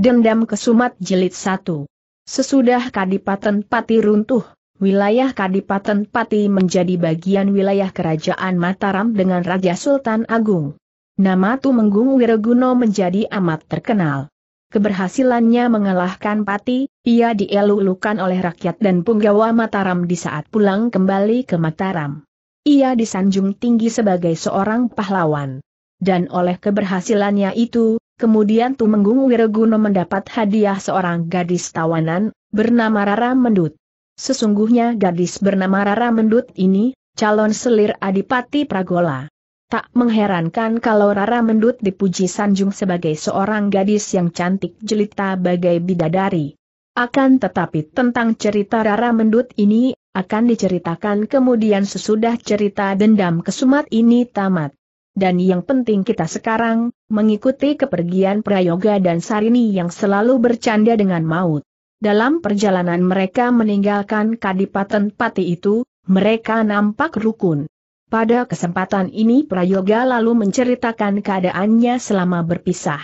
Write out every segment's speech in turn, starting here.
Dendam Kesumat Jilid 1 Sesudah Kadipaten Pati runtuh, wilayah Kadipaten Pati menjadi bagian wilayah Kerajaan Mataram dengan Raja Sultan Agung. Nama Tumenggung Wiraguno menjadi amat terkenal. Keberhasilannya mengalahkan Pati, ia dielulukan oleh rakyat dan punggawa Mataram di saat pulang kembali ke Mataram. Ia disanjung tinggi sebagai seorang pahlawan dan oleh keberhasilannya itu, kemudian Tumenggung Wireguno mendapat hadiah seorang gadis tawanan, bernama Rara Mendut. Sesungguhnya gadis bernama Rara Mendut ini, calon selir Adipati Pragola. Tak mengherankan kalau Rara Mendut dipuji Sanjung sebagai seorang gadis yang cantik jelita bagai bidadari. Akan tetapi tentang cerita Rara Mendut ini, akan diceritakan kemudian sesudah cerita dendam kesumat ini tamat. Dan yang penting kita sekarang, mengikuti kepergian Prayoga dan Sarini yang selalu bercanda dengan maut. Dalam perjalanan mereka meninggalkan Kadipaten Pati itu, mereka nampak rukun. Pada kesempatan ini Prayoga lalu menceritakan keadaannya selama berpisah.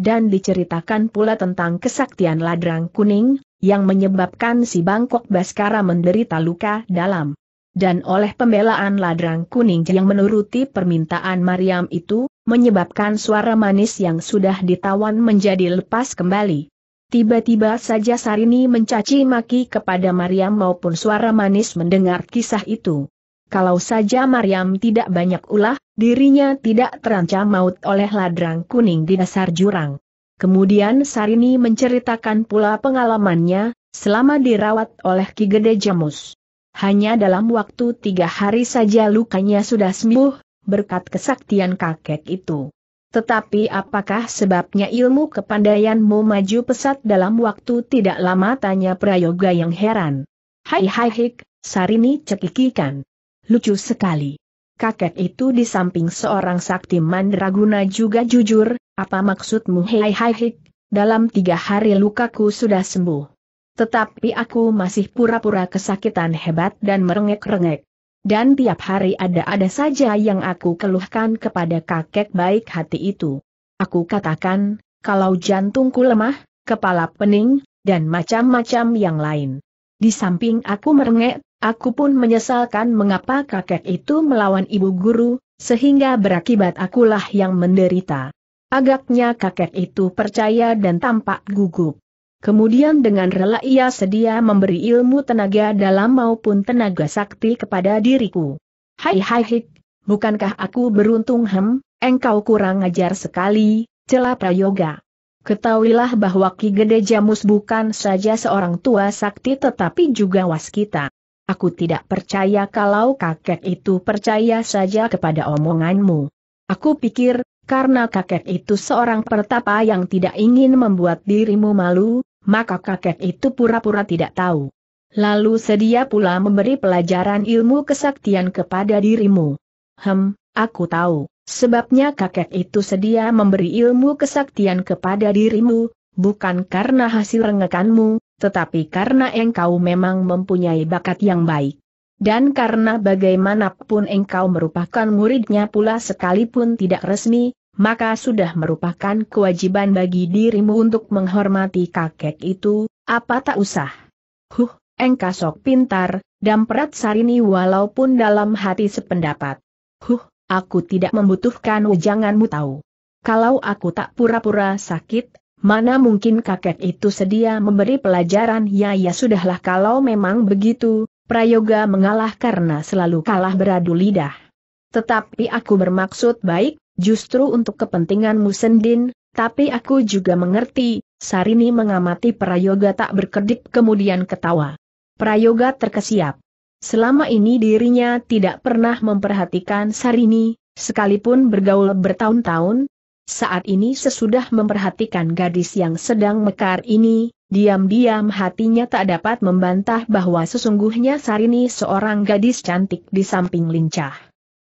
Dan diceritakan pula tentang kesaktian ladrang kuning, yang menyebabkan si Bangkok Baskara menderita luka dalam dan oleh pembelaan ladrang kuning yang menuruti permintaan Mariam itu, menyebabkan suara manis yang sudah ditawan menjadi lepas kembali. Tiba-tiba saja Sarini mencaci maki kepada Mariam maupun suara manis mendengar kisah itu. Kalau saja Mariam tidak banyak ulah, dirinya tidak terancam maut oleh ladrang kuning di dasar jurang. Kemudian Sarini menceritakan pula pengalamannya, selama dirawat oleh Ki Gede Jamus. Hanya dalam waktu tiga hari saja lukanya sudah sembuh, berkat kesaktian kakek itu. Tetapi apakah sebabnya ilmu kepandaianmu maju pesat dalam waktu tidak lama tanya Prayoga yang heran. Hai hai hik, Sarini cekikikan. Lucu sekali. Kakek itu di samping seorang sakti mandraguna juga jujur, apa maksudmu hai hai hik, dalam tiga hari lukaku sudah sembuh tetapi aku masih pura-pura kesakitan hebat dan merengek-rengek. Dan tiap hari ada-ada saja yang aku keluhkan kepada kakek baik hati itu. Aku katakan, kalau jantungku lemah, kepala pening, dan macam-macam yang lain. Di samping aku merengek, aku pun menyesalkan mengapa kakek itu melawan ibu guru, sehingga berakibat akulah yang menderita. Agaknya kakek itu percaya dan tampak gugup. Kemudian dengan rela ia sedia memberi ilmu tenaga dalam maupun tenaga sakti kepada diriku. Hai hai hik, bukankah aku beruntung hem, engkau kurang ajar sekali, celah prayoga. Ketahuilah bahwa Ki Gede Jamus bukan saja seorang tua sakti tetapi juga waskita. Aku tidak percaya kalau kakek itu percaya saja kepada omonganmu. Aku pikir, karena kakek itu seorang pertapa yang tidak ingin membuat dirimu malu, maka kakek itu pura-pura tidak tahu. Lalu sedia pula memberi pelajaran ilmu kesaktian kepada dirimu. Hem, aku tahu, sebabnya kakek itu sedia memberi ilmu kesaktian kepada dirimu, bukan karena hasil rengekanmu, tetapi karena engkau memang mempunyai bakat yang baik. Dan karena bagaimanapun engkau merupakan muridnya pula sekalipun tidak resmi, maka sudah merupakan kewajiban bagi dirimu untuk menghormati kakek itu, apa tak usah. Huh, engkau sok pintar, damprat Sarini walaupun dalam hati sependapat. Huh, aku tidak membutuhkan ujanganmu tahu. Kalau aku tak pura-pura sakit, mana mungkin kakek itu sedia memberi pelajaran ya ya sudahlah kalau memang begitu, Prayoga mengalah karena selalu kalah beradu lidah. Tetapi aku bermaksud baik, justru untuk kepentinganmu sendin, tapi aku juga mengerti, Sarini mengamati Prayoga tak berkedip kemudian ketawa. Prayoga terkesiap. Selama ini dirinya tidak pernah memperhatikan Sarini, sekalipun bergaul bertahun-tahun, saat ini sesudah memperhatikan gadis yang sedang mekar ini, diam-diam hatinya tak dapat membantah bahwa sesungguhnya Sarini seorang gadis cantik di samping lincah.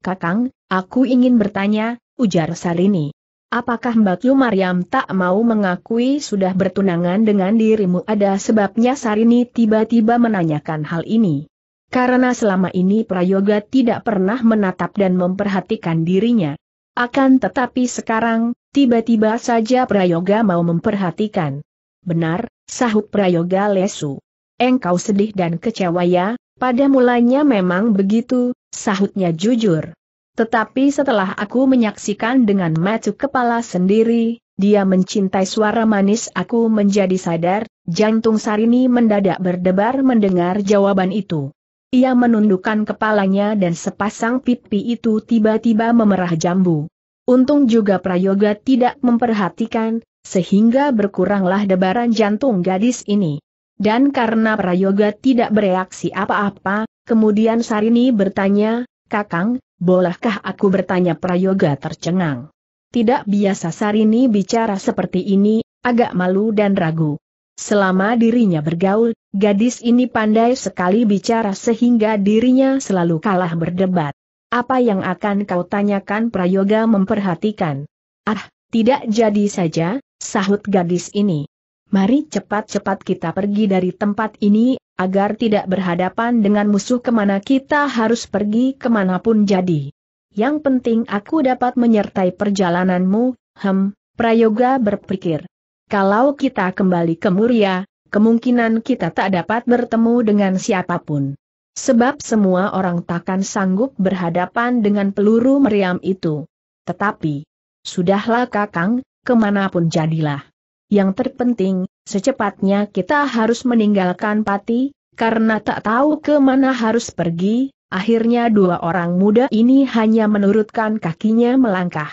Kakang, aku ingin bertanya, ujar Salini. Apakah Mbak Yu Mariam tak mau mengakui sudah bertunangan dengan dirimu ada sebabnya Sarini tiba-tiba menanyakan hal ini. Karena selama ini Prayoga tidak pernah menatap dan memperhatikan dirinya. Akan tetapi sekarang, tiba-tiba saja Prayoga mau memperhatikan. Benar, sahut Prayoga lesu. Engkau sedih dan kecewa ya, pada mulanya memang begitu, sahutnya jujur. Tetapi setelah aku menyaksikan dengan mata kepala sendiri, dia mencintai suara manis aku menjadi sadar, jantung Sarini mendadak berdebar mendengar jawaban itu. Ia menundukkan kepalanya dan sepasang pipi itu tiba-tiba memerah jambu. Untung juga Prayoga tidak memperhatikan, sehingga berkuranglah debaran jantung gadis ini. Dan karena Prayoga tidak bereaksi apa-apa, kemudian Sarini bertanya, Kakang, bolehkah aku bertanya Prayoga tercengang? Tidak biasa Sarini bicara seperti ini, agak malu dan ragu. Selama dirinya bergaul, gadis ini pandai sekali bicara sehingga dirinya selalu kalah berdebat. Apa yang akan kau tanyakan Prayoga memperhatikan? Ah, tidak jadi saja, sahut gadis ini. Mari cepat-cepat kita pergi dari tempat ini, agar tidak berhadapan dengan musuh kemana kita harus pergi kemanapun jadi. Yang penting aku dapat menyertai perjalananmu, hem, Prayoga berpikir. Kalau kita kembali ke Muria, kemungkinan kita tak dapat bertemu dengan siapapun. Sebab semua orang takkan sanggup berhadapan dengan peluru meriam itu. Tetapi, sudahlah kakang, kemanapun jadilah yang terpenting, secepatnya kita harus meninggalkan Pati, karena tak tahu kemana harus pergi, akhirnya dua orang muda ini hanya menurutkan kakinya melangkah.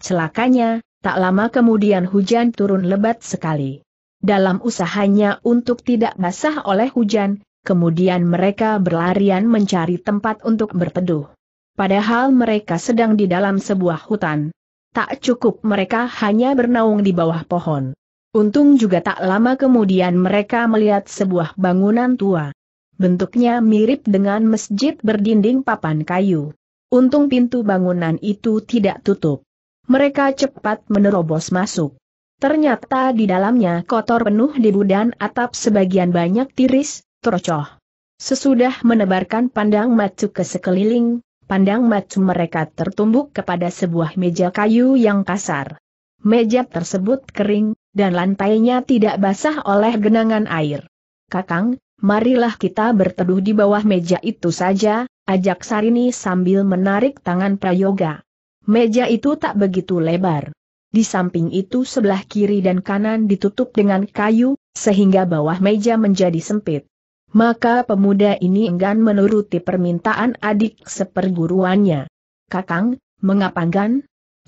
Celakanya, tak lama kemudian hujan turun lebat sekali. Dalam usahanya untuk tidak basah oleh hujan, kemudian mereka berlarian mencari tempat untuk berteduh. Padahal mereka sedang di dalam sebuah hutan, Tak cukup mereka hanya bernaung di bawah pohon. Untung juga tak lama kemudian mereka melihat sebuah bangunan tua. Bentuknya mirip dengan masjid berdinding papan kayu. Untung pintu bangunan itu tidak tutup. Mereka cepat menerobos masuk. Ternyata di dalamnya kotor penuh debu dan atap sebagian banyak tiris, terocoh. Sesudah menebarkan pandang matu ke sekeliling, pandang mata mereka tertumbuk kepada sebuah meja kayu yang kasar. Meja tersebut kering, dan lantainya tidak basah oleh genangan air. Kakang, marilah kita berteduh di bawah meja itu saja, ajak Sarini sambil menarik tangan Prayoga. Meja itu tak begitu lebar. Di samping itu sebelah kiri dan kanan ditutup dengan kayu, sehingga bawah meja menjadi sempit. Maka pemuda ini enggan menuruti permintaan adik seperguruannya. Kakang, mengapa enggan?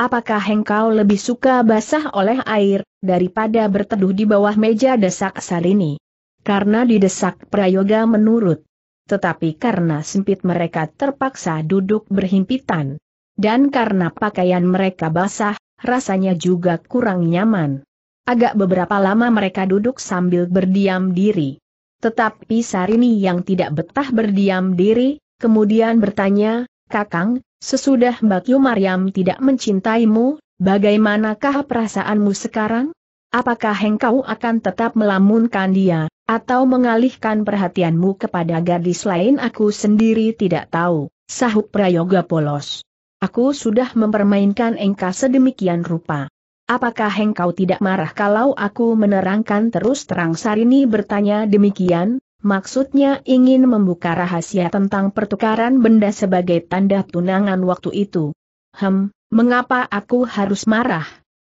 Apakah engkau lebih suka basah oleh air, daripada berteduh di bawah meja desak Salini? Karena didesak Prayoga menurut. Tetapi karena sempit mereka terpaksa duduk berhimpitan. Dan karena pakaian mereka basah, rasanya juga kurang nyaman. Agak beberapa lama mereka duduk sambil berdiam diri. Tetapi Sarini yang tidak betah berdiam diri, kemudian bertanya, Kakang, sesudah Mbak Yu Maryam tidak mencintaimu, bagaimanakah perasaanmu sekarang? Apakah engkau akan tetap melamunkan dia, atau mengalihkan perhatianmu kepada gadis lain aku sendiri tidak tahu, sahut Prayoga Polos. Aku sudah mempermainkan engkau sedemikian rupa. Apakah engkau tidak marah kalau aku menerangkan terus terang Sarini bertanya demikian, maksudnya ingin membuka rahasia tentang pertukaran benda sebagai tanda tunangan waktu itu. Hem, mengapa aku harus marah?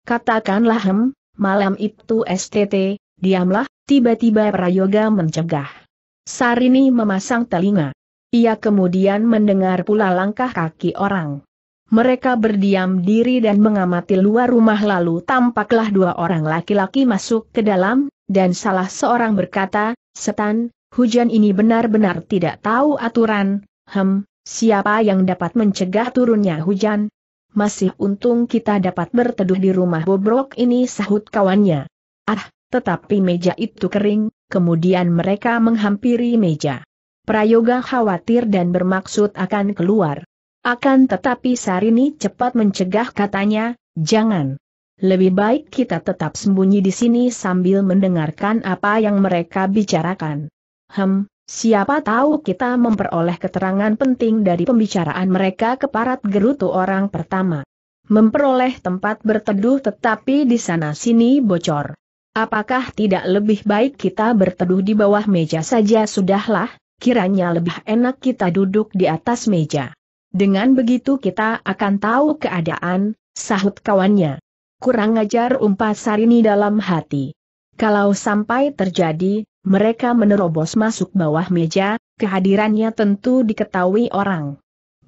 Katakanlah hem, malam itu STT, diamlah, tiba-tiba Prayoga mencegah. Sarini memasang telinga. Ia kemudian mendengar pula langkah kaki orang. Mereka berdiam diri dan mengamati luar rumah lalu tampaklah dua orang laki-laki masuk ke dalam, dan salah seorang berkata, Setan, hujan ini benar-benar tidak tahu aturan, hem, siapa yang dapat mencegah turunnya hujan? Masih untung kita dapat berteduh di rumah bobrok ini sahut kawannya. Ah, tetapi meja itu kering, kemudian mereka menghampiri meja. Prayoga khawatir dan bermaksud akan keluar. Akan tetapi Sarini cepat mencegah katanya, jangan. Lebih baik kita tetap sembunyi di sini sambil mendengarkan apa yang mereka bicarakan. Hem, siapa tahu kita memperoleh keterangan penting dari pembicaraan mereka ke parat gerutu orang pertama. Memperoleh tempat berteduh tetapi di sana-sini bocor. Apakah tidak lebih baik kita berteduh di bawah meja saja sudahlah, kiranya lebih enak kita duduk di atas meja. Dengan begitu kita akan tahu keadaan, sahut kawannya. Kurang ajar umpat Sarini dalam hati. Kalau sampai terjadi, mereka menerobos masuk bawah meja, kehadirannya tentu diketahui orang.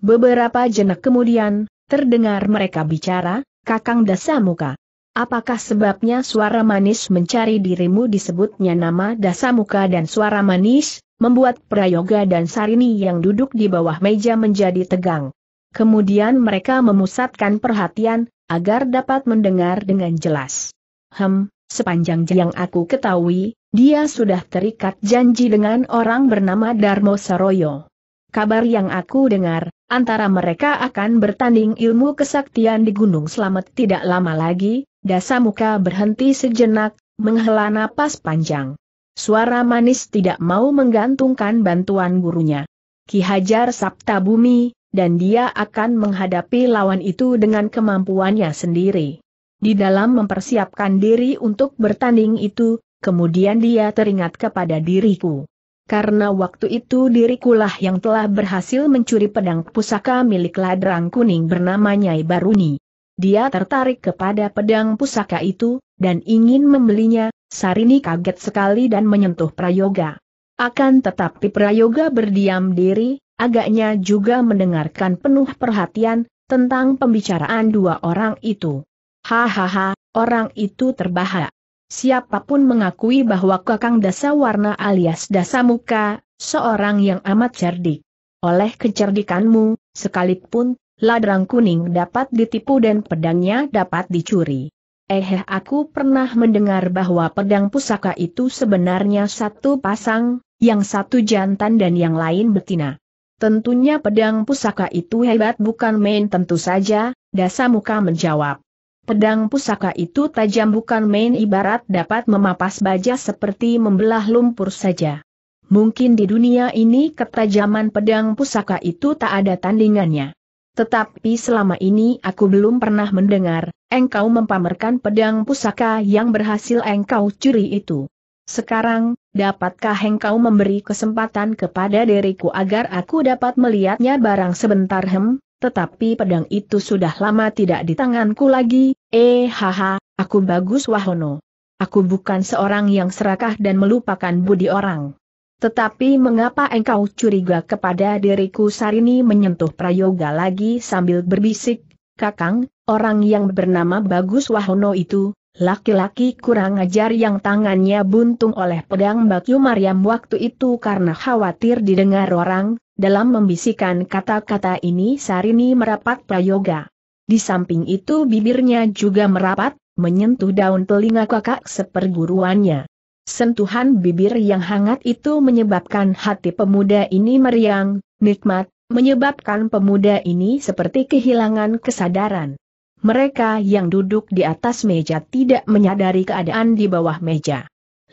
Beberapa jenak kemudian, terdengar mereka bicara, kakang dasa muka. Apakah sebabnya suara manis mencari dirimu disebutnya nama dasamuka dan suara manis, membuat Prayoga dan Sarini yang duduk di bawah meja menjadi tegang. Kemudian mereka memusatkan perhatian, agar dapat mendengar dengan jelas. Hem, sepanjang yang aku ketahui, dia sudah terikat janji dengan orang bernama Darmo Saroyo. Kabar yang aku dengar, antara mereka akan bertanding ilmu kesaktian di Gunung Selamat tidak lama lagi, muka berhenti sejenak, menghela napas panjang. Suara manis tidak mau menggantungkan bantuan gurunya. Ki Hajar Sabta Bumi, dan dia akan menghadapi lawan itu dengan kemampuannya sendiri. Di dalam mempersiapkan diri untuk bertanding itu, kemudian dia teringat kepada diriku karena waktu itu dirikulah yang telah berhasil mencuri pedang pusaka milik ladrang kuning bernama Nyai Baruni. Dia tertarik kepada pedang pusaka itu, dan ingin membelinya, Sarini kaget sekali dan menyentuh Prayoga. Akan tetapi Prayoga berdiam diri, agaknya juga mendengarkan penuh perhatian, tentang pembicaraan dua orang itu. Hahaha, orang itu terbahak siapapun mengakui bahwa Kakang Dasa Warna alias Dasa Muka, seorang yang amat cerdik. Oleh kecerdikanmu, sekalipun, ladrang kuning dapat ditipu dan pedangnya dapat dicuri. Eh, aku pernah mendengar bahwa pedang pusaka itu sebenarnya satu pasang, yang satu jantan dan yang lain betina. Tentunya pedang pusaka itu hebat bukan main tentu saja, Dasa Muka menjawab. Pedang pusaka itu tajam bukan main ibarat dapat memapas baja seperti membelah lumpur saja. Mungkin di dunia ini ketajaman pedang pusaka itu tak ada tandingannya. Tetapi selama ini aku belum pernah mendengar, engkau mempamerkan pedang pusaka yang berhasil engkau curi itu. Sekarang, dapatkah engkau memberi kesempatan kepada diriku agar aku dapat melihatnya barang sebentar hem? Tetapi pedang itu sudah lama tidak di tanganku lagi, eh haha, aku bagus wahono. Aku bukan seorang yang serakah dan melupakan budi orang. Tetapi mengapa engkau curiga kepada diriku Sarini menyentuh Prayoga lagi sambil berbisik, Kakang, orang yang bernama Bagus Wahono itu, laki-laki kurang ajar yang tangannya buntung oleh pedang Bakyu Maryam waktu itu karena khawatir didengar orang, dalam membisikkan kata-kata ini Sarini merapat prayoga. Di samping itu bibirnya juga merapat, menyentuh daun telinga kakak seperguruannya. Sentuhan bibir yang hangat itu menyebabkan hati pemuda ini meriang, nikmat, menyebabkan pemuda ini seperti kehilangan kesadaran. Mereka yang duduk di atas meja tidak menyadari keadaan di bawah meja.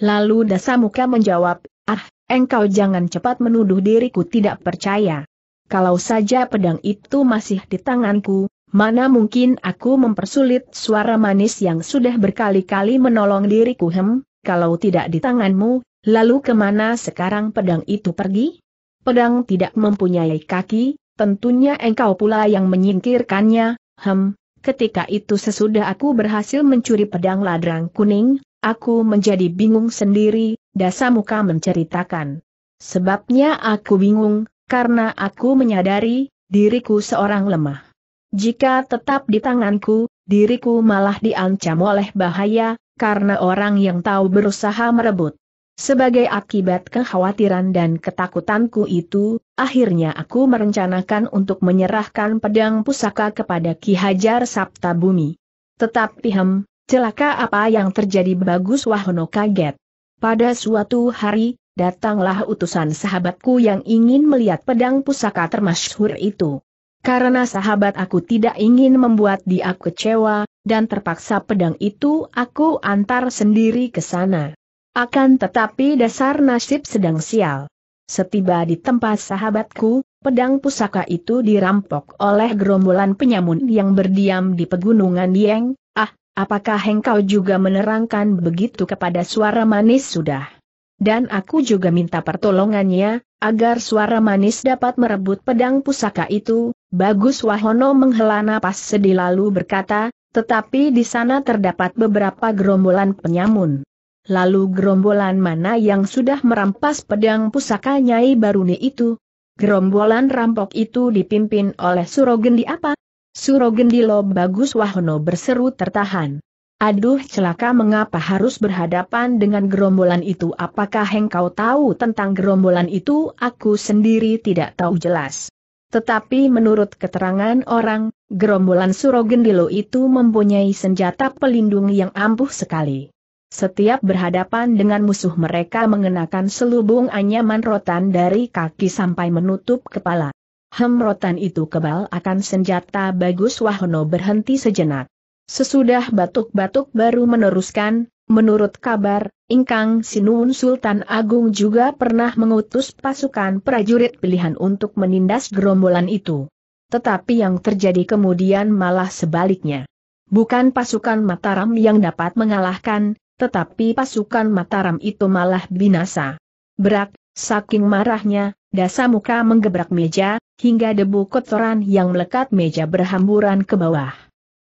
Lalu Dasamuka menjawab, ah, Engkau jangan cepat menuduh diriku tidak percaya. Kalau saja pedang itu masih di tanganku, mana mungkin aku mempersulit suara manis yang sudah berkali-kali menolong diriku hem, kalau tidak di tanganmu, lalu kemana sekarang pedang itu pergi? Pedang tidak mempunyai kaki, tentunya engkau pula yang menyingkirkannya, hem, Ketika itu sesudah aku berhasil mencuri pedang ladrang kuning, aku menjadi bingung sendiri, muka menceritakan. Sebabnya aku bingung, karena aku menyadari, diriku seorang lemah. Jika tetap di tanganku, diriku malah diancam oleh bahaya, karena orang yang tahu berusaha merebut. Sebagai akibat kekhawatiran dan ketakutanku itu, akhirnya aku merencanakan untuk menyerahkan pedang pusaka kepada Ki Hajar Sabta Bumi. Tetapi hem, celaka apa yang terjadi bagus Wahono kaget. Pada suatu hari, datanglah utusan sahabatku yang ingin melihat pedang pusaka termasyhur itu. Karena sahabat aku tidak ingin membuat dia kecewa, dan terpaksa pedang itu aku antar sendiri ke sana. Akan tetapi dasar nasib sedang sial. Setiba di tempat sahabatku, pedang pusaka itu dirampok oleh gerombolan penyamun yang berdiam di pegunungan Dieng, apakah engkau juga menerangkan begitu kepada suara manis sudah? Dan aku juga minta pertolongannya, agar suara manis dapat merebut pedang pusaka itu, Bagus Wahono menghela napas sedih lalu berkata, tetapi di sana terdapat beberapa gerombolan penyamun. Lalu gerombolan mana yang sudah merampas pedang pusaka Nyai Baruni itu? Gerombolan rampok itu dipimpin oleh Surogendi apa? Surogendilo Bagus Wahono berseru tertahan. Aduh celaka mengapa harus berhadapan dengan gerombolan itu apakah engkau tahu tentang gerombolan itu aku sendiri tidak tahu jelas. Tetapi menurut keterangan orang, gerombolan Surogendilo itu mempunyai senjata pelindung yang ampuh sekali. Setiap berhadapan dengan musuh mereka mengenakan selubung anyaman rotan dari kaki sampai menutup kepala. Hemrotan itu kebal akan senjata bagus Wahono berhenti sejenak. Sesudah batuk-batuk baru meneruskan, menurut kabar, Ingkang Sinun Sultan Agung juga pernah mengutus pasukan prajurit pilihan untuk menindas gerombolan itu. Tetapi yang terjadi kemudian malah sebaliknya. Bukan pasukan Mataram yang dapat mengalahkan, tetapi pasukan Mataram itu malah binasa. Berak, saking marahnya, Dasa muka menggebrak meja, hingga debu kotoran yang melekat meja berhamburan ke bawah.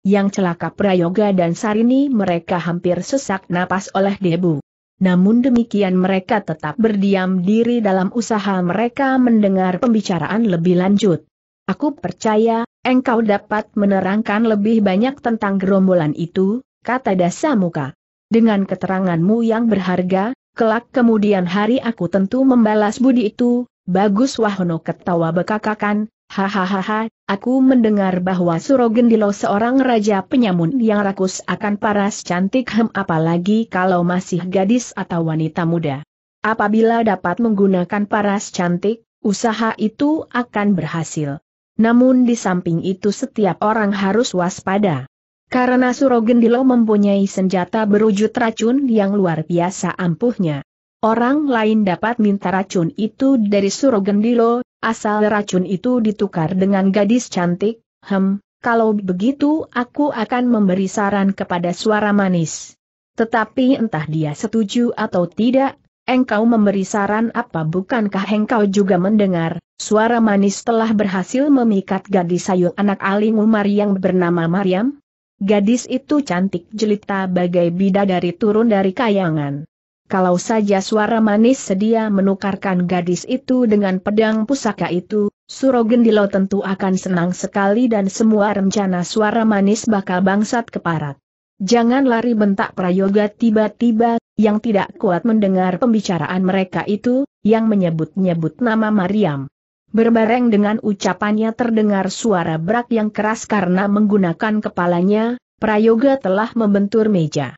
Yang celaka Prayoga dan Sarini mereka hampir sesak napas oleh debu. Namun demikian mereka tetap berdiam diri dalam usaha mereka mendengar pembicaraan lebih lanjut. Aku percaya, engkau dapat menerangkan lebih banyak tentang gerombolan itu, kata Dasa Muka. Dengan keteranganmu yang berharga, kelak kemudian hari aku tentu membalas budi itu, Bagus Wahono ketawa bekakakan, hahaha, aku mendengar bahwa Surogendilo seorang raja penyamun yang rakus akan paras cantik hem apalagi kalau masih gadis atau wanita muda. Apabila dapat menggunakan paras cantik, usaha itu akan berhasil. Namun di samping itu setiap orang harus waspada. Karena Surogendilo mempunyai senjata berwujud racun yang luar biasa ampuhnya. Orang lain dapat minta racun itu dari Surogendilo, asal racun itu ditukar dengan gadis cantik, hem, kalau begitu aku akan memberi saran kepada suara manis. Tetapi entah dia setuju atau tidak, engkau memberi saran apa bukankah engkau juga mendengar, suara manis telah berhasil memikat gadis sayur anak aling Umar yang bernama Mariam? Gadis itu cantik jelita bagai bidadari turun dari kayangan kalau saja suara manis sedia menukarkan gadis itu dengan pedang pusaka itu, Surogendilo tentu akan senang sekali dan semua rencana suara manis bakal bangsat keparat. Jangan lari bentak Prayoga tiba-tiba, yang tidak kuat mendengar pembicaraan mereka itu, yang menyebut-nyebut nama Mariam. Berbareng dengan ucapannya terdengar suara brak yang keras karena menggunakan kepalanya, Prayoga telah membentur meja.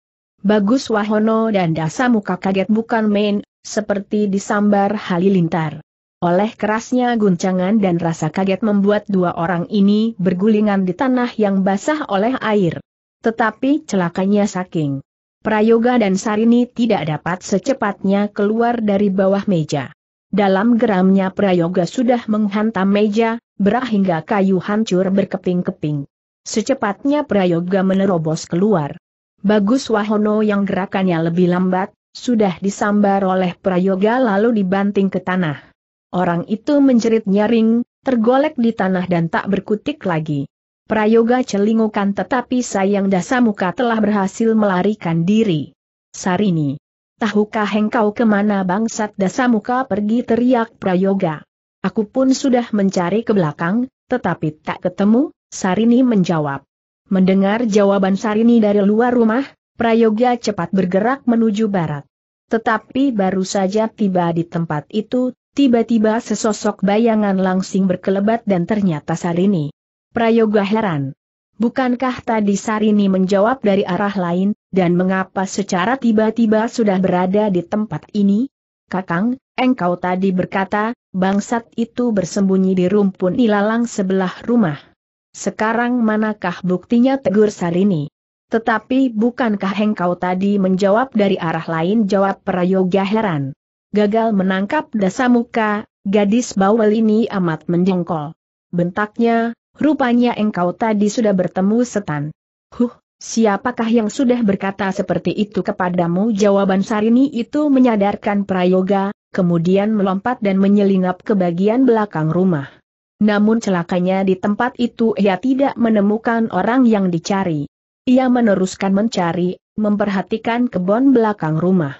Bagus Wahono dan Dasa muka kaget bukan main, seperti disambar halilintar. Oleh kerasnya guncangan dan rasa kaget membuat dua orang ini bergulingan di tanah yang basah oleh air. Tetapi celakanya saking. Prayoga dan Sarini tidak dapat secepatnya keluar dari bawah meja. Dalam geramnya Prayoga sudah menghantam meja, berah hingga kayu hancur berkeping-keping. Secepatnya Prayoga menerobos keluar. Bagus Wahono yang gerakannya lebih lambat, sudah disambar oleh Prayoga lalu dibanting ke tanah. Orang itu menjerit nyaring, tergolek di tanah dan tak berkutik lagi. Prayoga celingukan tetapi sayang dasa telah berhasil melarikan diri. Sarini. Tahukah engkau kemana bangsat dasa pergi teriak Prayoga. Aku pun sudah mencari ke belakang, tetapi tak ketemu, Sarini menjawab. Mendengar jawaban Sarini dari luar rumah, Prayoga cepat bergerak menuju barat. Tetapi baru saja tiba di tempat itu, tiba-tiba sesosok bayangan langsing berkelebat dan ternyata Sarini. Prayoga heran. Bukankah tadi Sarini menjawab dari arah lain, dan mengapa secara tiba-tiba sudah berada di tempat ini? Kakang, engkau tadi berkata, bangsat itu bersembunyi di rumpun ilalang sebelah rumah. Sekarang manakah buktinya tegur Sarini? Tetapi bukankah engkau tadi menjawab dari arah lain jawab Prayoga heran. Gagal menangkap dasa muka, gadis bawel ini amat menjengkol. Bentaknya, rupanya engkau tadi sudah bertemu setan. Huh, siapakah yang sudah berkata seperti itu kepadamu? Jawaban Sarini itu menyadarkan Prayoga, kemudian melompat dan menyelinap ke bagian belakang rumah. Namun celakanya di tempat itu ia tidak menemukan orang yang dicari. Ia meneruskan mencari, memperhatikan kebun belakang rumah.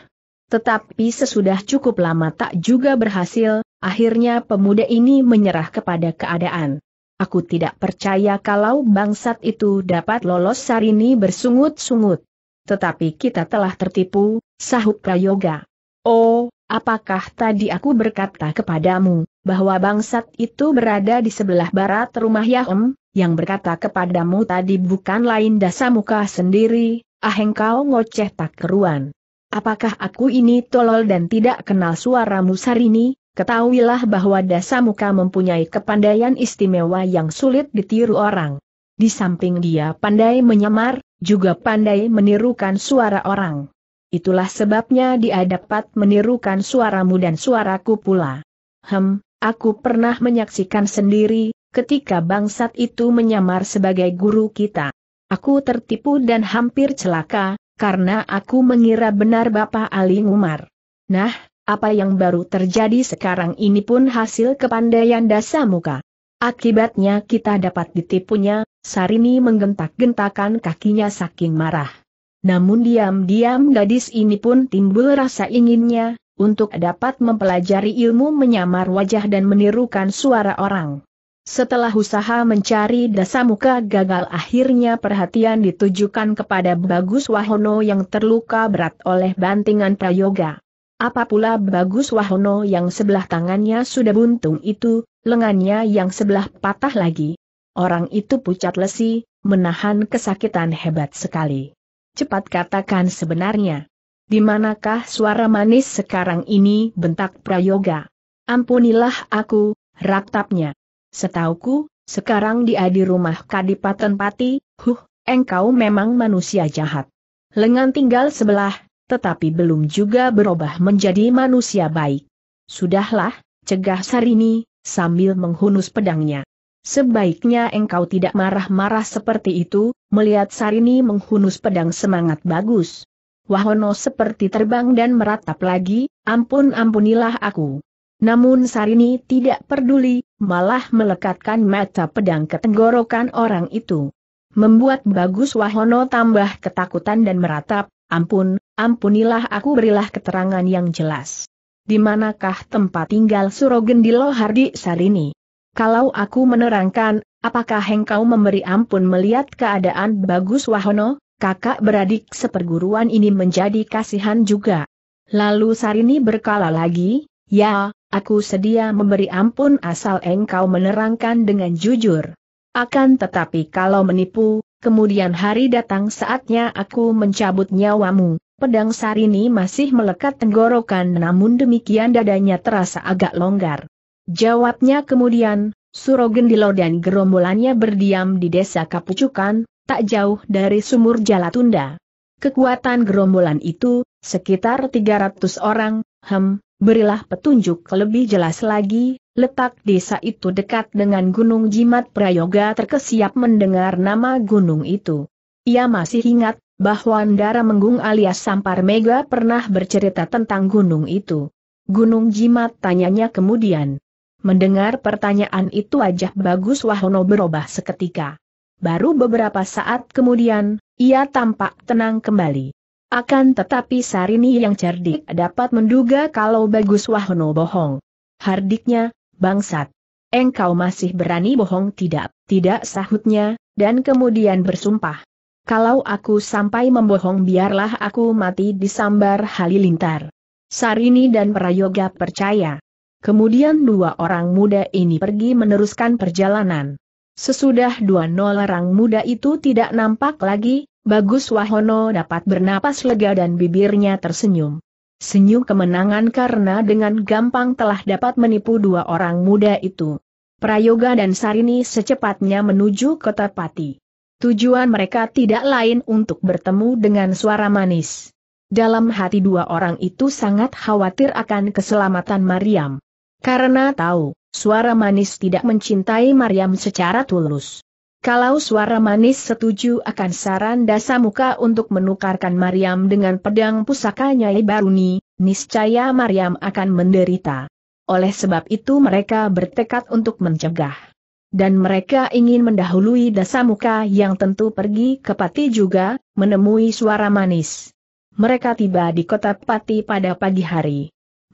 Tetapi sesudah cukup lama tak juga berhasil, akhirnya pemuda ini menyerah kepada keadaan. Aku tidak percaya kalau bangsat itu dapat lolos Sarini bersungut-sungut. Tetapi kita telah tertipu, sahut Prayoga. Oh, apakah tadi aku berkata kepadamu, bahwa bangsat itu berada di sebelah barat rumah Yahom, yang berkata kepadamu tadi bukan lain dasa muka sendiri, ah engkau ngoceh tak keruan. Apakah aku ini tolol dan tidak kenal suaramu Sarini? Ketahuilah bahwa dasa muka mempunyai kepandaian istimewa yang sulit ditiru orang. Di samping dia pandai menyamar, juga pandai menirukan suara orang. Itulah sebabnya dia dapat menirukan suaramu dan suaraku pula. Hem, Aku pernah menyaksikan sendiri, ketika bangsat itu menyamar sebagai guru kita. Aku tertipu dan hampir celaka, karena aku mengira benar Bapak Ali Umar. Nah, apa yang baru terjadi sekarang ini pun hasil kepandaian dasa muka. Akibatnya kita dapat ditipunya, Sarini menggentak-gentakan kakinya saking marah. Namun diam-diam gadis ini pun timbul rasa inginnya, untuk dapat mempelajari ilmu menyamar wajah dan menirukan suara orang. Setelah usaha mencari dasa muka gagal akhirnya perhatian ditujukan kepada Bagus Wahono yang terluka berat oleh bantingan prayoga. Apa pula Bagus Wahono yang sebelah tangannya sudah buntung itu, lengannya yang sebelah patah lagi. Orang itu pucat lesi, menahan kesakitan hebat sekali. Cepat katakan sebenarnya. Di manakah suara manis sekarang ini bentak Prayoga? Ampunilah aku, raktapnya. Setauku, sekarang dia di rumah Kadipaten Pati, huh, engkau memang manusia jahat. Lengan tinggal sebelah, tetapi belum juga berubah menjadi manusia baik. Sudahlah, cegah Sarini, sambil menghunus pedangnya. Sebaiknya engkau tidak marah-marah seperti itu, melihat Sarini menghunus pedang semangat bagus. Wahono seperti terbang dan meratap lagi, ampun ampunilah aku. Namun Sarini tidak peduli, malah melekatkan mata pedang ke tenggorokan orang itu. Membuat Bagus Wahono tambah ketakutan dan meratap, ampun, ampunilah aku berilah keterangan yang jelas. Di manakah tempat tinggal Surogendilo Hardi Sarini? Kalau aku menerangkan, apakah engkau memberi ampun melihat keadaan Bagus Wahono? kakak beradik seperguruan ini menjadi kasihan juga. Lalu Sarini berkala lagi, ya, aku sedia memberi ampun asal engkau menerangkan dengan jujur. Akan tetapi kalau menipu, kemudian hari datang saatnya aku mencabut nyawamu. Pedang Sarini masih melekat tenggorokan namun demikian dadanya terasa agak longgar. Jawabnya kemudian, Surogendilo dan gerombolannya berdiam di desa Kapucukan, tak jauh dari sumur Jalatunda. Kekuatan gerombolan itu, sekitar 300 orang, hem, berilah petunjuk lebih jelas lagi, letak desa itu dekat dengan Gunung Jimat Prayoga terkesiap mendengar nama gunung itu. Ia masih ingat, bahwa Ndara Menggung alias Sampar Mega pernah bercerita tentang gunung itu. Gunung Jimat tanyanya kemudian. Mendengar pertanyaan itu wajah bagus Wahono berubah seketika baru beberapa saat kemudian, ia tampak tenang kembali. Akan tetapi Sarini yang cerdik dapat menduga kalau Bagus Wahono bohong. Hardiknya, bangsat. Engkau masih berani bohong tidak, tidak sahutnya, dan kemudian bersumpah. Kalau aku sampai membohong biarlah aku mati di sambar halilintar. Sarini dan Prayoga percaya. Kemudian dua orang muda ini pergi meneruskan perjalanan. Sesudah dua nol orang muda itu tidak nampak lagi, Bagus Wahono dapat bernapas lega dan bibirnya tersenyum. Senyum kemenangan karena dengan gampang telah dapat menipu dua orang muda itu. Prayoga dan Sarini secepatnya menuju kota Pati. Tujuan mereka tidak lain untuk bertemu dengan suara manis. Dalam hati dua orang itu sangat khawatir akan keselamatan Mariam. Karena tahu, Suara manis tidak mencintai Mariam secara tulus. Kalau suara manis setuju akan saran dasamuka untuk menukarkan Mariam dengan pedang pusaka Nyai Baruni, niscaya Mariam akan menderita. Oleh sebab itu mereka bertekad untuk mencegah. Dan mereka ingin mendahului dasamuka yang tentu pergi ke Pati juga, menemui suara manis. Mereka tiba di kota Pati pada pagi hari.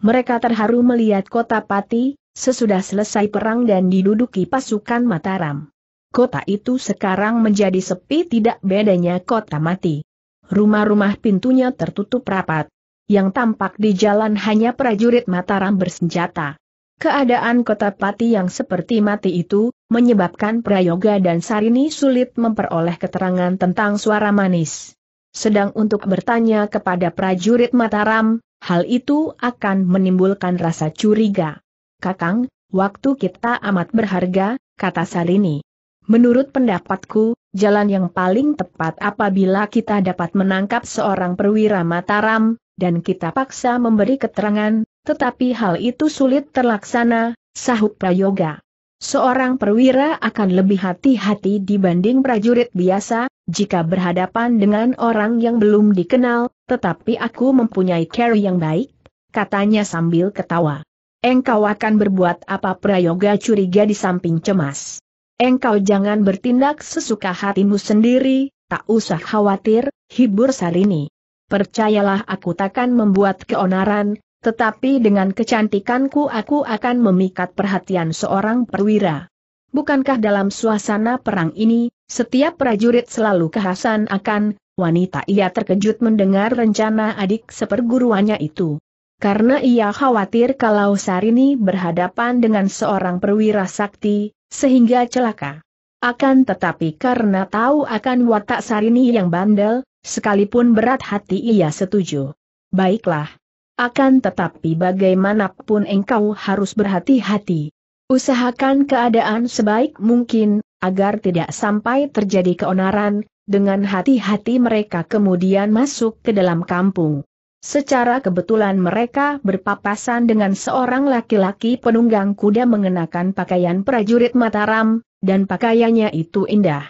Mereka terharu melihat kota Pati, sesudah selesai perang dan diduduki pasukan Mataram. Kota itu sekarang menjadi sepi tidak bedanya kota mati. Rumah-rumah pintunya tertutup rapat. Yang tampak di jalan hanya prajurit Mataram bersenjata. Keadaan kota Pati yang seperti mati itu, menyebabkan Prayoga dan Sarini sulit memperoleh keterangan tentang suara manis. Sedang untuk bertanya kepada prajurit Mataram, hal itu akan menimbulkan rasa curiga. Kakang, waktu kita amat berharga, kata Salini. Menurut pendapatku, jalan yang paling tepat apabila kita dapat menangkap seorang perwira Mataram, dan kita paksa memberi keterangan, tetapi hal itu sulit terlaksana, sahut Prayoga seorang perwira akan lebih hati-hati dibanding prajurit biasa, jika berhadapan dengan orang yang belum dikenal, tetapi aku mempunyai carry yang baik, katanya sambil ketawa. Engkau akan berbuat apa prayoga curiga di samping cemas. Engkau jangan bertindak sesuka hatimu sendiri, tak usah khawatir, hibur Sarini. Percayalah aku takkan membuat keonaran, tetapi dengan kecantikanku aku akan memikat perhatian seorang perwira. Bukankah dalam suasana perang ini, setiap prajurit selalu kehasan akan, wanita ia terkejut mendengar rencana adik seperguruannya itu. Karena ia khawatir kalau Sarini berhadapan dengan seorang perwira sakti, sehingga celaka. Akan tetapi karena tahu akan watak Sarini yang bandel, sekalipun berat hati ia setuju. Baiklah, akan tetapi bagaimanapun engkau harus berhati-hati. Usahakan keadaan sebaik mungkin, agar tidak sampai terjadi keonaran, dengan hati-hati mereka kemudian masuk ke dalam kampung. Secara kebetulan mereka berpapasan dengan seorang laki-laki penunggang kuda mengenakan pakaian prajurit Mataram, dan pakaiannya itu indah.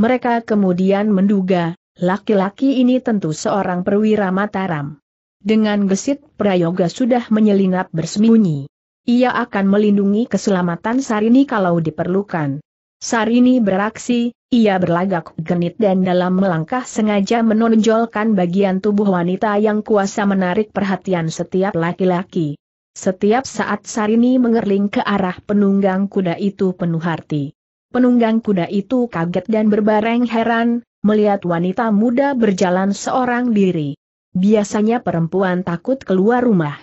Mereka kemudian menduga, laki-laki ini tentu seorang perwira Mataram. Dengan gesit Prayoga sudah menyelinap bersembunyi. Ia akan melindungi keselamatan Sarini kalau diperlukan. Sarini beraksi, ia berlagak genit dan dalam melangkah sengaja menonjolkan bagian tubuh wanita yang kuasa menarik perhatian setiap laki-laki. Setiap saat Sarini mengerling ke arah penunggang kuda itu penuh hati. Penunggang kuda itu kaget dan berbareng heran, melihat wanita muda berjalan seorang diri. Biasanya perempuan takut keluar rumah.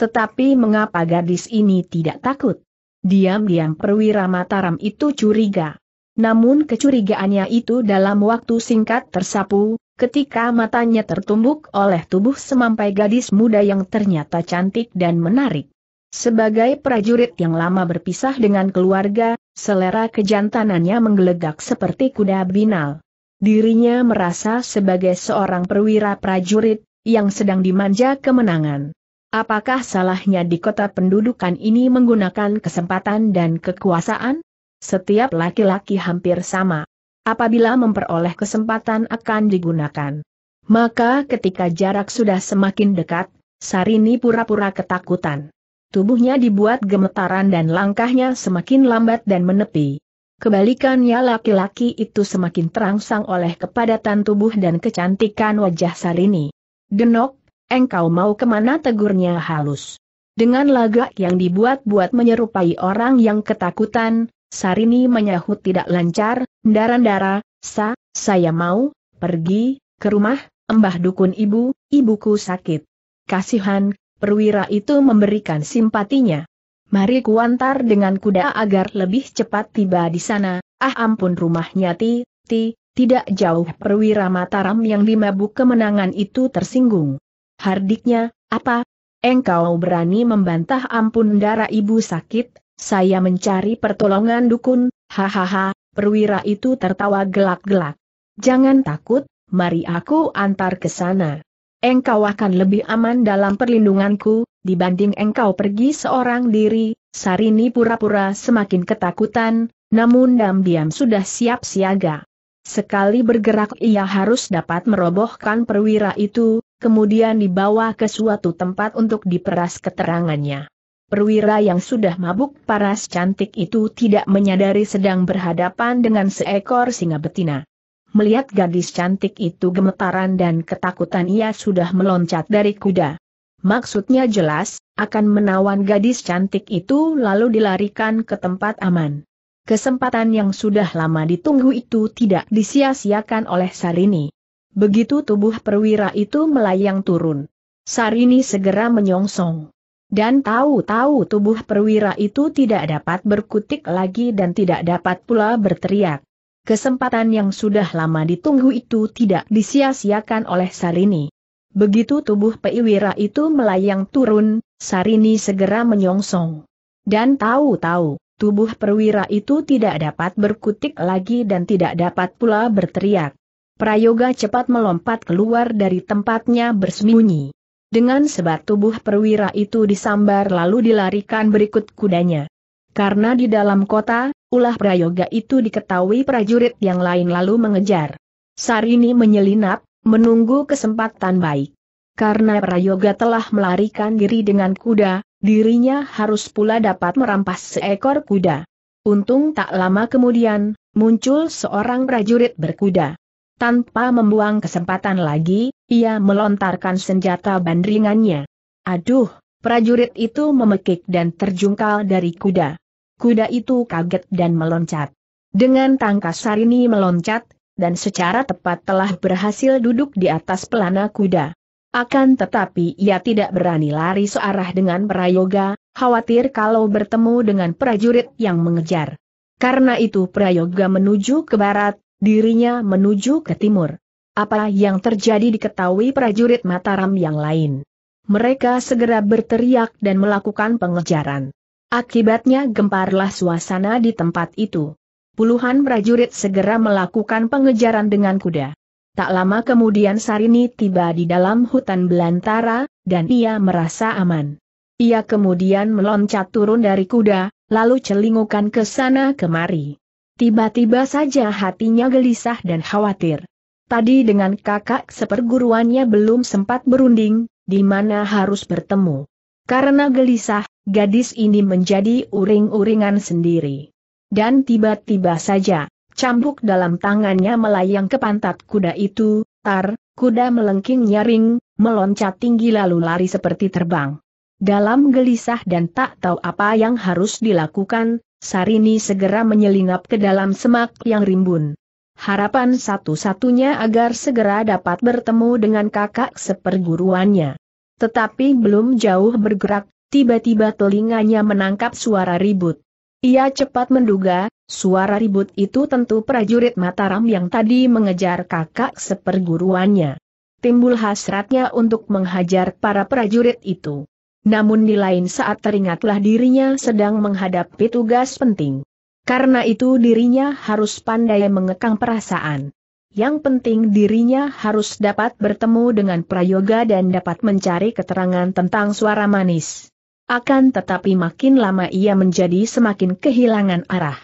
Tetapi mengapa gadis ini tidak takut? Diam-diam perwira Mataram itu curiga. Namun kecurigaannya itu dalam waktu singkat tersapu, ketika matanya tertumbuk oleh tubuh semampai gadis muda yang ternyata cantik dan menarik. Sebagai prajurit yang lama berpisah dengan keluarga, selera kejantanannya menggelegak seperti kuda binal. Dirinya merasa sebagai seorang perwira prajurit, yang sedang dimanja kemenangan. Apakah salahnya di kota pendudukan ini menggunakan kesempatan dan kekuasaan? Setiap laki-laki hampir sama. Apabila memperoleh kesempatan akan digunakan. Maka ketika jarak sudah semakin dekat, Sarini pura-pura ketakutan. Tubuhnya dibuat gemetaran dan langkahnya semakin lambat dan menepi. Kebalikannya laki-laki itu semakin terangsang oleh kepadatan tubuh dan kecantikan wajah Sarini. Genok, engkau mau kemana tegurnya halus. Dengan lagak yang dibuat-buat menyerupai orang yang ketakutan, Sarini menyahut tidak lancar, darandara, sa, saya mau, pergi, ke rumah, embah dukun ibu, ibuku sakit. Kasihan, perwira itu memberikan simpatinya. Mari kuantar dengan kuda agar lebih cepat tiba di sana, ah ampun rumahnya ti, ti, tidak jauh perwira Mataram yang dimabuk kemenangan itu tersinggung. Hardiknya, apa? Engkau berani membantah ampun darah ibu sakit, saya mencari pertolongan dukun, hahaha, perwira itu tertawa gelak-gelak. Jangan takut, mari aku antar ke sana. Engkau akan lebih aman dalam perlindunganku, dibanding engkau pergi seorang diri, Sarini pura-pura semakin ketakutan, namun diam-diam sudah siap siaga. Sekali bergerak ia harus dapat merobohkan perwira itu, kemudian dibawa ke suatu tempat untuk diperas keterangannya. Perwira yang sudah mabuk paras cantik itu tidak menyadari sedang berhadapan dengan seekor singa betina. Melihat gadis cantik itu gemetaran dan ketakutan ia sudah meloncat dari kuda. Maksudnya jelas, akan menawan gadis cantik itu lalu dilarikan ke tempat aman. Kesempatan yang sudah lama ditunggu itu tidak disia-siakan oleh Sarini. Begitu tubuh perwira itu melayang turun. Sarini segera menyongsong. Dan tahu-tahu tubuh perwira itu tidak dapat berkutik lagi dan tidak dapat pula berteriak. Kesempatan yang sudah lama ditunggu itu tidak disia-siakan oleh Sarini. Begitu tubuh perwira itu melayang turun, Sarini segera menyongsong. Dan tahu-tahu Tubuh perwira itu tidak dapat berkutik lagi dan tidak dapat pula berteriak. Prayoga cepat melompat keluar dari tempatnya bersembunyi. Dengan sebab tubuh perwira itu disambar lalu dilarikan berikut kudanya. Karena di dalam kota, ulah prayoga itu diketahui prajurit yang lain lalu mengejar. Sarini menyelinap, menunggu kesempatan baik. Karena prayoga telah melarikan diri dengan kuda, dirinya harus pula dapat merampas seekor kuda. Untung tak lama kemudian, muncul seorang prajurit berkuda. Tanpa membuang kesempatan lagi, ia melontarkan senjata bandringannya. Aduh, prajurit itu memekik dan terjungkal dari kuda. Kuda itu kaget dan meloncat. Dengan tangkas Sarini meloncat, dan secara tepat telah berhasil duduk di atas pelana kuda. Akan tetapi ia tidak berani lari searah dengan Prayoga, khawatir kalau bertemu dengan prajurit yang mengejar. Karena itu Prayoga menuju ke barat, dirinya menuju ke timur. Apa yang terjadi diketahui prajurit Mataram yang lain. Mereka segera berteriak dan melakukan pengejaran. Akibatnya gemparlah suasana di tempat itu. Puluhan prajurit segera melakukan pengejaran dengan kuda. Tak lama kemudian Sarini tiba di dalam hutan belantara, dan ia merasa aman. Ia kemudian meloncat turun dari kuda, lalu celingukan ke sana kemari. Tiba-tiba saja hatinya gelisah dan khawatir. Tadi dengan kakak seperguruannya belum sempat berunding, di mana harus bertemu. Karena gelisah, gadis ini menjadi uring-uringan sendiri. Dan tiba-tiba saja, Cambuk dalam tangannya melayang ke pantat kuda itu, tar, kuda melengking nyaring, meloncat tinggi lalu lari seperti terbang. Dalam gelisah dan tak tahu apa yang harus dilakukan, Sarini segera menyelinap ke dalam semak yang rimbun. Harapan satu-satunya agar segera dapat bertemu dengan kakak seperguruannya. Tetapi belum jauh bergerak, tiba-tiba telinganya menangkap suara ribut. Ia cepat menduga, suara ribut itu tentu prajurit Mataram yang tadi mengejar kakak seperguruannya. Timbul hasratnya untuk menghajar para prajurit itu. Namun di lain saat teringatlah dirinya sedang menghadapi tugas penting. Karena itu dirinya harus pandai mengekang perasaan. Yang penting dirinya harus dapat bertemu dengan Prayoga dan dapat mencari keterangan tentang suara manis. Akan tetapi makin lama ia menjadi semakin kehilangan arah.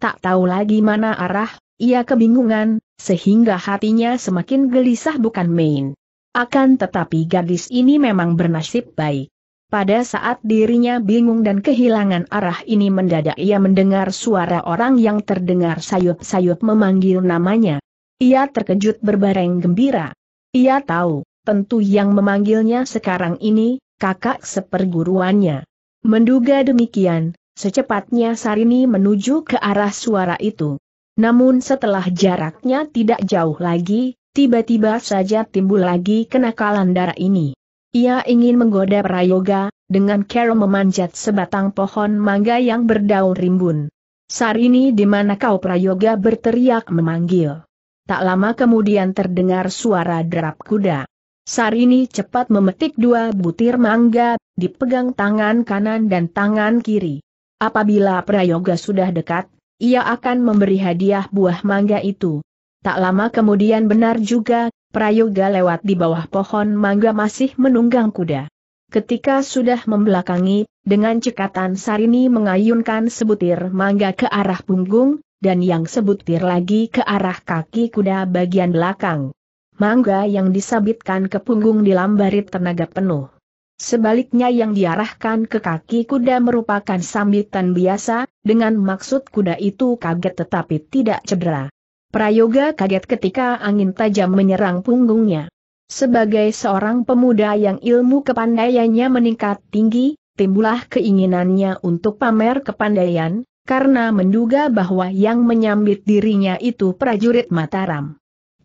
Tak tahu lagi mana arah, ia kebingungan, sehingga hatinya semakin gelisah bukan main. Akan tetapi gadis ini memang bernasib baik. Pada saat dirinya bingung dan kehilangan arah ini mendadak ia mendengar suara orang yang terdengar sayup-sayup memanggil namanya. Ia terkejut berbareng gembira. Ia tahu, tentu yang memanggilnya sekarang ini, kakak seperguruannya. Menduga demikian, secepatnya Sarini menuju ke arah suara itu. Namun setelah jaraknya tidak jauh lagi, tiba-tiba saja timbul lagi kenakalan darah ini. Ia ingin menggoda Prayoga, dengan cara memanjat sebatang pohon mangga yang berdaun rimbun. Sarini di mana kau Prayoga berteriak memanggil. Tak lama kemudian terdengar suara derap kuda. Sarini cepat memetik dua butir mangga, dipegang tangan kanan dan tangan kiri. Apabila Prayoga sudah dekat, ia akan memberi hadiah buah mangga itu. Tak lama kemudian benar juga, Prayoga lewat di bawah pohon mangga masih menunggang kuda. Ketika sudah membelakangi, dengan cekatan Sarini mengayunkan sebutir mangga ke arah punggung, dan yang sebutir lagi ke arah kaki kuda bagian belakang mangga yang disabitkan ke punggung dilambari tenaga penuh. Sebaliknya yang diarahkan ke kaki kuda merupakan sambitan biasa, dengan maksud kuda itu kaget tetapi tidak cedera. Prayoga kaget ketika angin tajam menyerang punggungnya. Sebagai seorang pemuda yang ilmu kepandaiannya meningkat tinggi, timbulah keinginannya untuk pamer kepandaian, karena menduga bahwa yang menyambit dirinya itu prajurit Mataram.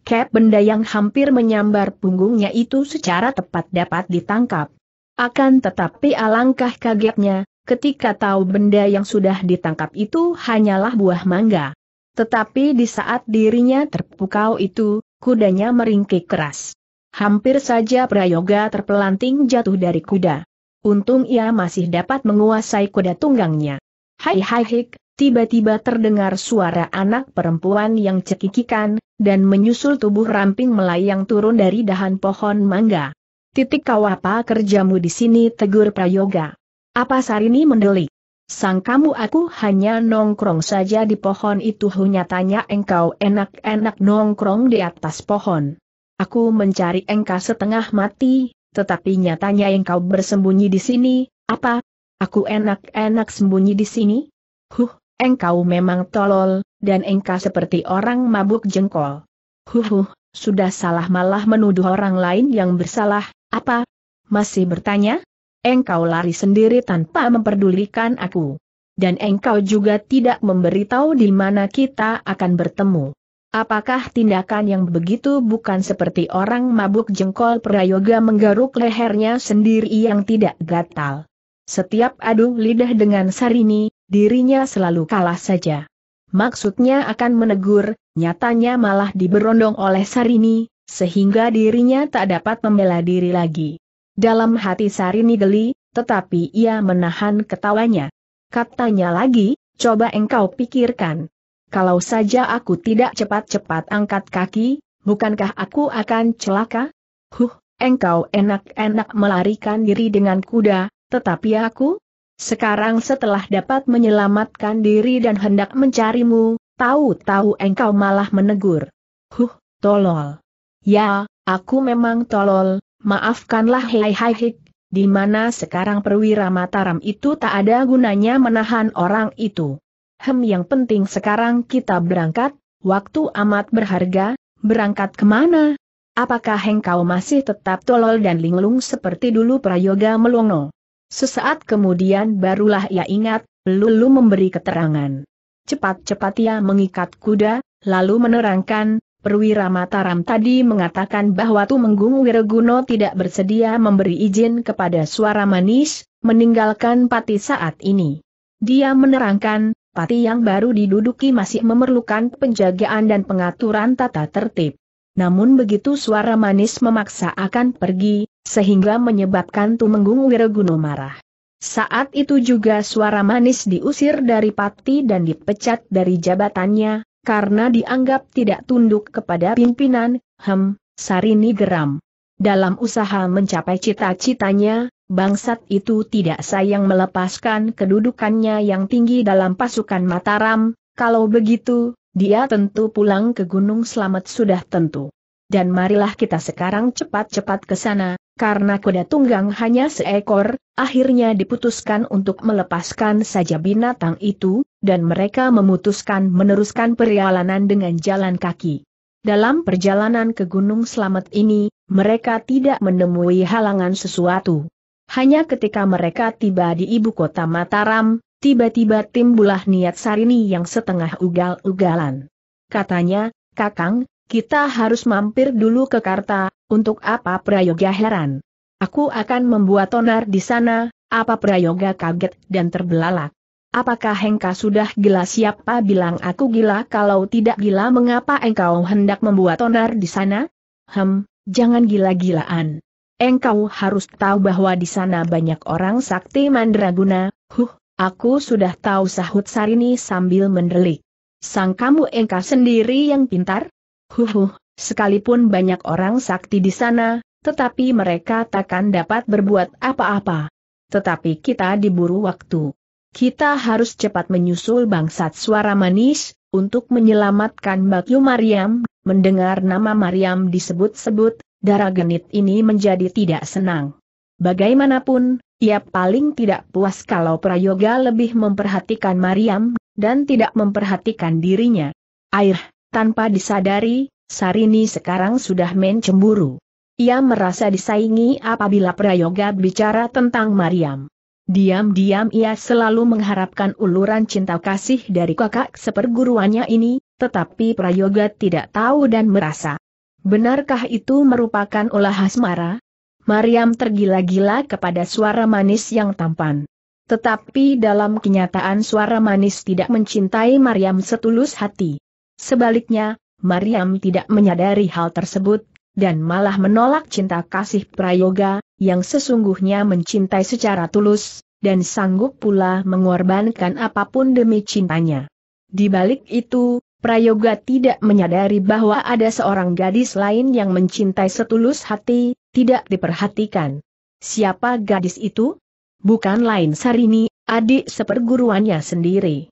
Kep benda yang hampir menyambar punggungnya itu secara tepat dapat ditangkap. Akan tetapi alangkah kagetnya, ketika tahu benda yang sudah ditangkap itu hanyalah buah mangga. Tetapi di saat dirinya terpukau itu, kudanya meringkik keras. Hampir saja Prayoga terpelanting jatuh dari kuda. Untung ia masih dapat menguasai kuda tunggangnya. Hai hai hik, tiba-tiba terdengar suara anak perempuan yang cekikikan, dan menyusul tubuh ramping melayang turun dari dahan pohon mangga. Titik kau apa kerjamu di sini tegur Prayoga. Apa Sarini mendelik? Sang kamu aku hanya nongkrong saja di pohon itu tanya engkau enak-enak nongkrong di atas pohon. Aku mencari engkau setengah mati, tetapi nyatanya engkau bersembunyi di sini, apa? Aku enak-enak sembunyi di sini? Huh, engkau memang tolol, dan engkau seperti orang mabuk jengkol. Huhuh, sudah salah malah menuduh orang lain yang bersalah, apa? Masih bertanya? Engkau lari sendiri tanpa memperdulikan aku. Dan engkau juga tidak memberitahu di mana kita akan bertemu. Apakah tindakan yang begitu bukan seperti orang mabuk jengkol prayoga menggaruk lehernya sendiri yang tidak gatal? Setiap adu lidah dengan Sarini, dirinya selalu kalah saja. Maksudnya akan menegur, nyatanya malah diberondong oleh Sarini, sehingga dirinya tak dapat membela diri lagi. Dalam hati Sarini geli, tetapi ia menahan ketawanya. Katanya lagi, coba engkau pikirkan. Kalau saja aku tidak cepat-cepat angkat kaki, bukankah aku akan celaka? Huh, engkau enak-enak melarikan diri dengan kuda, tetapi aku? Sekarang setelah dapat menyelamatkan diri dan hendak mencarimu, tahu-tahu engkau malah menegur. Huh, tolol. Ya, aku memang tolol, maafkanlah hei hei hik, di mana sekarang perwira Mataram itu tak ada gunanya menahan orang itu. Hem yang penting sekarang kita berangkat, waktu amat berharga, berangkat kemana? Apakah engkau masih tetap tolol dan linglung seperti dulu Prayoga Melongo? Sesaat kemudian barulah ia ingat, Lulu memberi keterangan. Cepat-cepat ia mengikat kuda, lalu menerangkan, perwira Mataram tadi mengatakan bahwa Tumenggung Wiraguno tidak bersedia memberi izin kepada suara manis, meninggalkan pati saat ini. Dia menerangkan, pati yang baru diduduki masih memerlukan penjagaan dan pengaturan tata tertib. Namun begitu suara manis memaksa akan pergi, sehingga menyebabkan Tumenggung Wiroguno marah. Saat itu juga suara manis diusir dari Pati dan dipecat dari jabatannya, karena dianggap tidak tunduk kepada pimpinan, hem, Sarini geram. Dalam usaha mencapai cita-citanya, bangsat itu tidak sayang melepaskan kedudukannya yang tinggi dalam pasukan Mataram, kalau begitu, dia tentu pulang ke Gunung Selamat sudah tentu. Dan marilah kita sekarang cepat-cepat ke sana, karena kuda tunggang hanya seekor, akhirnya diputuskan untuk melepaskan saja binatang itu, dan mereka memutuskan meneruskan perjalanan dengan jalan kaki. Dalam perjalanan ke Gunung Selamat ini, mereka tidak menemui halangan sesuatu. Hanya ketika mereka tiba di ibu kota Mataram, tiba-tiba timbulah niat Sarini yang setengah ugal-ugalan. Katanya, Kakang, kita harus mampir dulu ke Karta, untuk apa Prayoga heran? Aku akan membuat onar di sana, apa Prayoga kaget dan terbelalak. Apakah Engkau sudah gila siapa bilang aku gila kalau tidak gila mengapa engkau hendak membuat onar di sana? Hem, jangan gila-gilaan. Engkau harus tahu bahwa di sana banyak orang sakti mandraguna, huh, aku sudah tahu sahut Sarini sambil mendelik. Sang kamu engkau sendiri yang pintar? Huh, Sekalipun banyak orang sakti di sana, tetapi mereka takkan dapat berbuat apa-apa. Tetapi kita diburu waktu. Kita harus cepat menyusul bangsat suara manis, untuk menyelamatkan Bakyu Mariam, mendengar nama Mariam disebut-sebut, darah genit ini menjadi tidak senang. Bagaimanapun, ia paling tidak puas kalau Prayoga lebih memperhatikan Mariam, dan tidak memperhatikan dirinya. Air, tanpa disadari, Sarini sekarang sudah mencemburu. Ia merasa disaingi apabila Prayoga bicara tentang Mariam. Diam-diam ia selalu mengharapkan uluran cinta kasih dari kakak seperguruannya ini, tetapi Prayoga tidak tahu dan merasa. Benarkah itu merupakan olah asmara? Mariam tergila-gila kepada suara manis yang tampan. Tetapi dalam kenyataan suara manis tidak mencintai Mariam setulus hati. Sebaliknya, Mariam tidak menyadari hal tersebut, dan malah menolak cinta kasih Prayoga, yang sesungguhnya mencintai secara tulus, dan sanggup pula mengorbankan apapun demi cintanya. Di balik itu, Prayoga tidak menyadari bahwa ada seorang gadis lain yang mencintai setulus hati, tidak diperhatikan. Siapa gadis itu? Bukan lain Sarini, adik seperguruannya sendiri.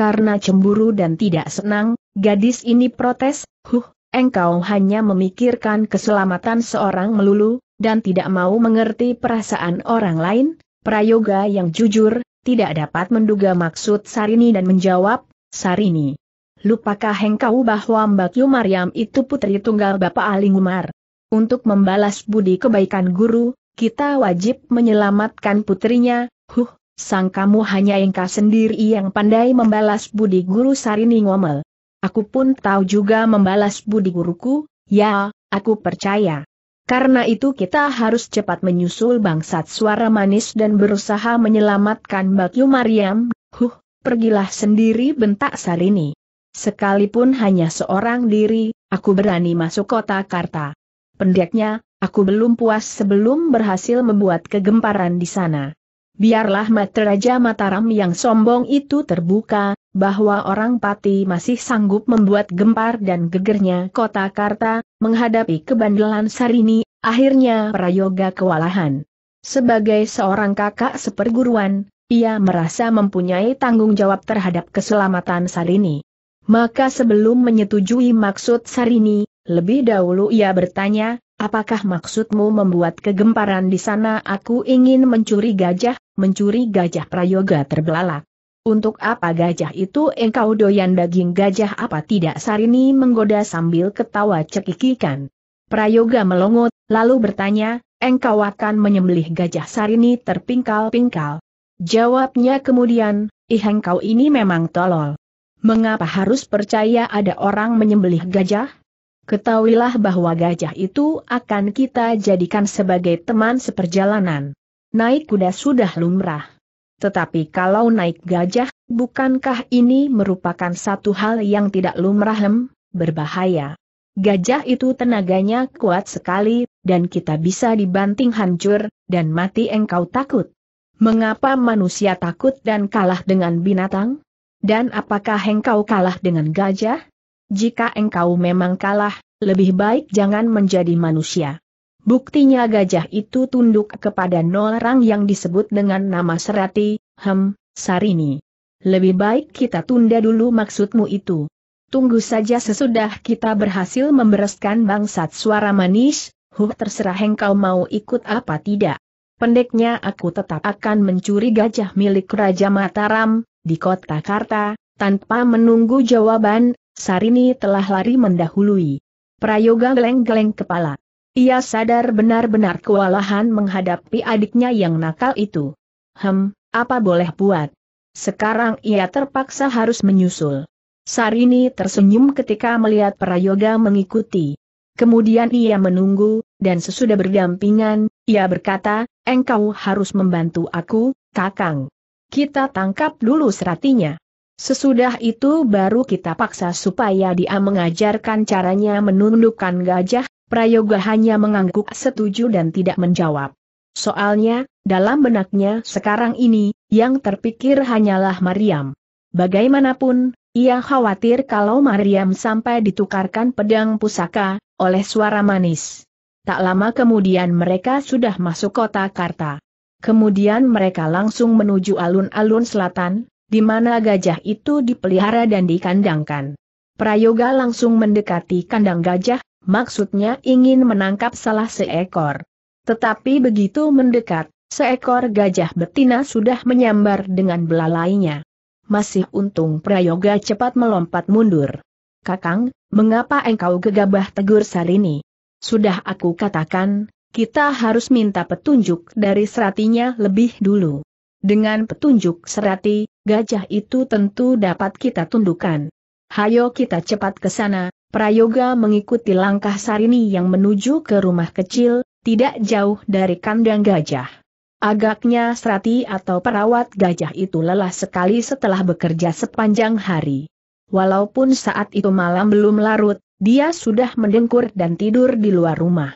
Karena cemburu dan tidak senang, gadis ini protes, huh, engkau hanya memikirkan keselamatan seorang melulu, dan tidak mau mengerti perasaan orang lain, prayoga yang jujur, tidak dapat menduga maksud Sarini dan menjawab, Sarini. Lupakah engkau bahwa Mbak Yu Maryam itu putri tunggal Bapak Ali Umar? Untuk membalas budi kebaikan guru, kita wajib menyelamatkan putrinya, huh, sang kamu hanya engkau sendiri yang pandai membalas budi guru Sarini ngomel. Aku pun tahu juga membalas budi guruku, ya, aku percaya. Karena itu kita harus cepat menyusul bangsat suara manis dan berusaha menyelamatkan Bakyu Mariam, huh, pergilah sendiri bentak Sarini. Sekalipun hanya seorang diri, aku berani masuk kota Karta. Pendeknya, aku belum puas sebelum berhasil membuat kegemparan di sana. Biarlah mata Raja Mataram yang sombong itu terbuka, bahwa orang pati masih sanggup membuat gempar dan gegernya kota Karta, menghadapi kebandelan Sarini, akhirnya Prayoga kewalahan. Sebagai seorang kakak seperguruan, ia merasa mempunyai tanggung jawab terhadap keselamatan Sarini. Maka sebelum menyetujui maksud Sarini, lebih dahulu ia bertanya, apakah maksudmu membuat kegemparan di sana aku ingin mencuri gajah, mencuri gajah prayoga terbelalak. Untuk apa gajah itu engkau doyan daging gajah apa tidak Sarini menggoda sambil ketawa cekikikan. Prayoga melongot, lalu bertanya, engkau akan menyembelih gajah Sarini terpingkal-pingkal. Jawabnya kemudian, ih engkau ini memang tolol. Mengapa harus percaya ada orang menyembelih gajah? Ketahuilah bahwa gajah itu akan kita jadikan sebagai teman seperjalanan. Naik kuda sudah lumrah. Tetapi kalau naik gajah, bukankah ini merupakan satu hal yang tidak lumrah hem, berbahaya? Gajah itu tenaganya kuat sekali, dan kita bisa dibanting hancur, dan mati engkau takut. Mengapa manusia takut dan kalah dengan binatang? Dan apakah engkau kalah dengan gajah? Jika engkau memang kalah, lebih baik jangan menjadi manusia. Buktinya gajah itu tunduk kepada orang yang disebut dengan nama Serati, Hem, Sarini. Lebih baik kita tunda dulu maksudmu itu. Tunggu saja sesudah kita berhasil membereskan bangsat suara manis, huh terserah engkau mau ikut apa tidak. Pendeknya aku tetap akan mencuri gajah milik Raja Mataram, di kota Karta, tanpa menunggu jawaban, Sarini telah lari mendahului. Prayoga geleng-geleng kepala. Ia sadar benar-benar kewalahan menghadapi adiknya yang nakal itu. Hem, apa boleh buat? Sekarang ia terpaksa harus menyusul. Sarini tersenyum ketika melihat Prayoga mengikuti. Kemudian ia menunggu, dan sesudah berdampingan, ia berkata, engkau harus membantu aku, kakang. Kita tangkap dulu seratinya. Sesudah itu baru kita paksa supaya dia mengajarkan caranya menundukkan gajah, Prayoga hanya mengangguk setuju dan tidak menjawab. Soalnya, dalam benaknya sekarang ini, yang terpikir hanyalah Mariam. Bagaimanapun, ia khawatir kalau Mariam sampai ditukarkan pedang pusaka, oleh suara manis. Tak lama kemudian mereka sudah masuk kota Karta. Kemudian mereka langsung menuju alun-alun selatan, di mana gajah itu dipelihara dan dikandangkan. Prayoga langsung mendekati kandang gajah, maksudnya ingin menangkap salah seekor. Tetapi begitu mendekat, seekor gajah betina sudah menyambar dengan belalainya. Masih untung Prayoga cepat melompat mundur. Kakang, mengapa engkau gegabah tegur Sarini? Sudah aku katakan, kita harus minta petunjuk dari seratinya lebih dulu. Dengan petunjuk serati, gajah itu tentu dapat kita tundukkan. Hayo kita cepat ke sana, Prayoga mengikuti langkah Sarini yang menuju ke rumah kecil, tidak jauh dari kandang gajah. Agaknya serati atau perawat gajah itu lelah sekali setelah bekerja sepanjang hari. Walaupun saat itu malam belum larut, dia sudah mendengkur dan tidur di luar rumah.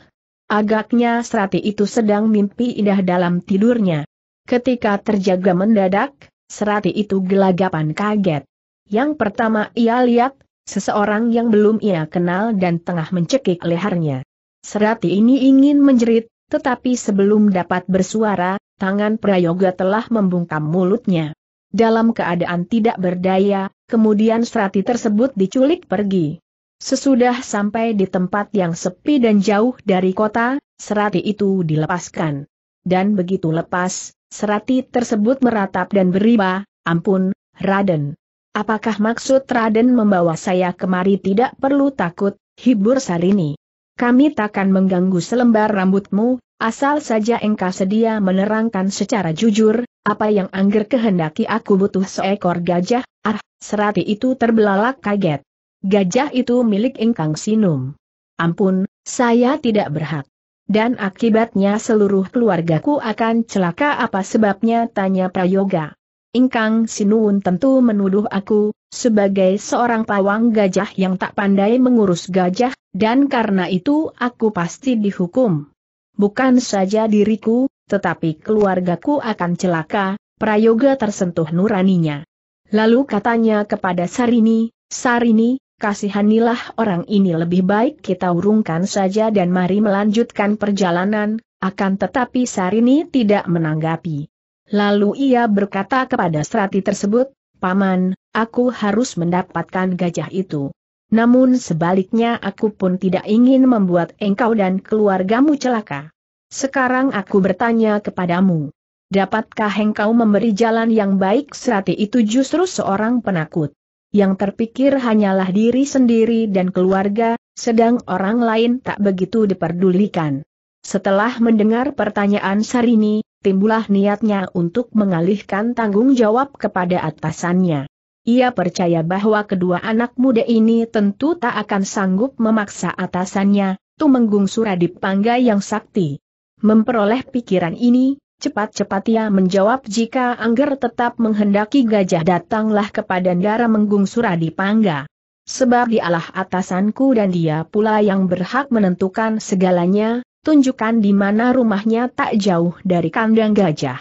Agaknya serati itu sedang mimpi indah dalam tidurnya. Ketika terjaga mendadak, serati itu gelagapan kaget. Yang pertama ia lihat Seseorang yang belum ia kenal dan tengah mencekik lehernya. Serati ini ingin menjerit, tetapi sebelum dapat bersuara, tangan Prayoga telah membungkam mulutnya. Dalam keadaan tidak berdaya, kemudian serati tersebut diculik pergi. Sesudah sampai di tempat yang sepi dan jauh dari kota, serati itu dilepaskan. Dan begitu lepas, serati tersebut meratap dan beriba, ampun, Raden. Apakah maksud Raden membawa saya kemari tidak perlu takut, hibur Sarini. Kami takkan mengganggu selembar rambutmu, asal saja engkau sedia menerangkan secara jujur, apa yang angger kehendaki aku butuh seekor gajah, ah, serati itu terbelalak kaget. Gajah itu milik engkang sinum. Ampun, saya tidak berhak. Dan akibatnya seluruh keluargaku akan celaka apa sebabnya tanya Prayoga. Ingkang Sinuun tentu menuduh aku, sebagai seorang pawang gajah yang tak pandai mengurus gajah, dan karena itu aku pasti dihukum. Bukan saja diriku, tetapi keluargaku akan celaka, prayoga tersentuh nuraninya. Lalu katanya kepada Sarini, Sarini, kasihanilah orang ini lebih baik kita urungkan saja dan mari melanjutkan perjalanan, akan tetapi Sarini tidak menanggapi. Lalu ia berkata kepada serati tersebut, Paman, aku harus mendapatkan gajah itu. Namun sebaliknya aku pun tidak ingin membuat engkau dan keluargamu celaka. Sekarang aku bertanya kepadamu. Dapatkah engkau memberi jalan yang baik serati itu justru seorang penakut? Yang terpikir hanyalah diri sendiri dan keluarga, sedang orang lain tak begitu diperdulikan. Setelah mendengar pertanyaan Sarini, timbulah niatnya untuk mengalihkan tanggung jawab kepada atasannya. Ia percaya bahwa kedua anak muda ini tentu tak akan sanggup memaksa atasannya, Tumenggung Suradipangga yang sakti. Memperoleh pikiran ini, cepat-cepat ia menjawab jika Angger tetap menghendaki gajah datanglah kepada Ndara Menggung Suradipangga. Sebab dialah atasanku dan dia pula yang berhak menentukan segalanya, tunjukkan di mana rumahnya tak jauh dari kandang gajah.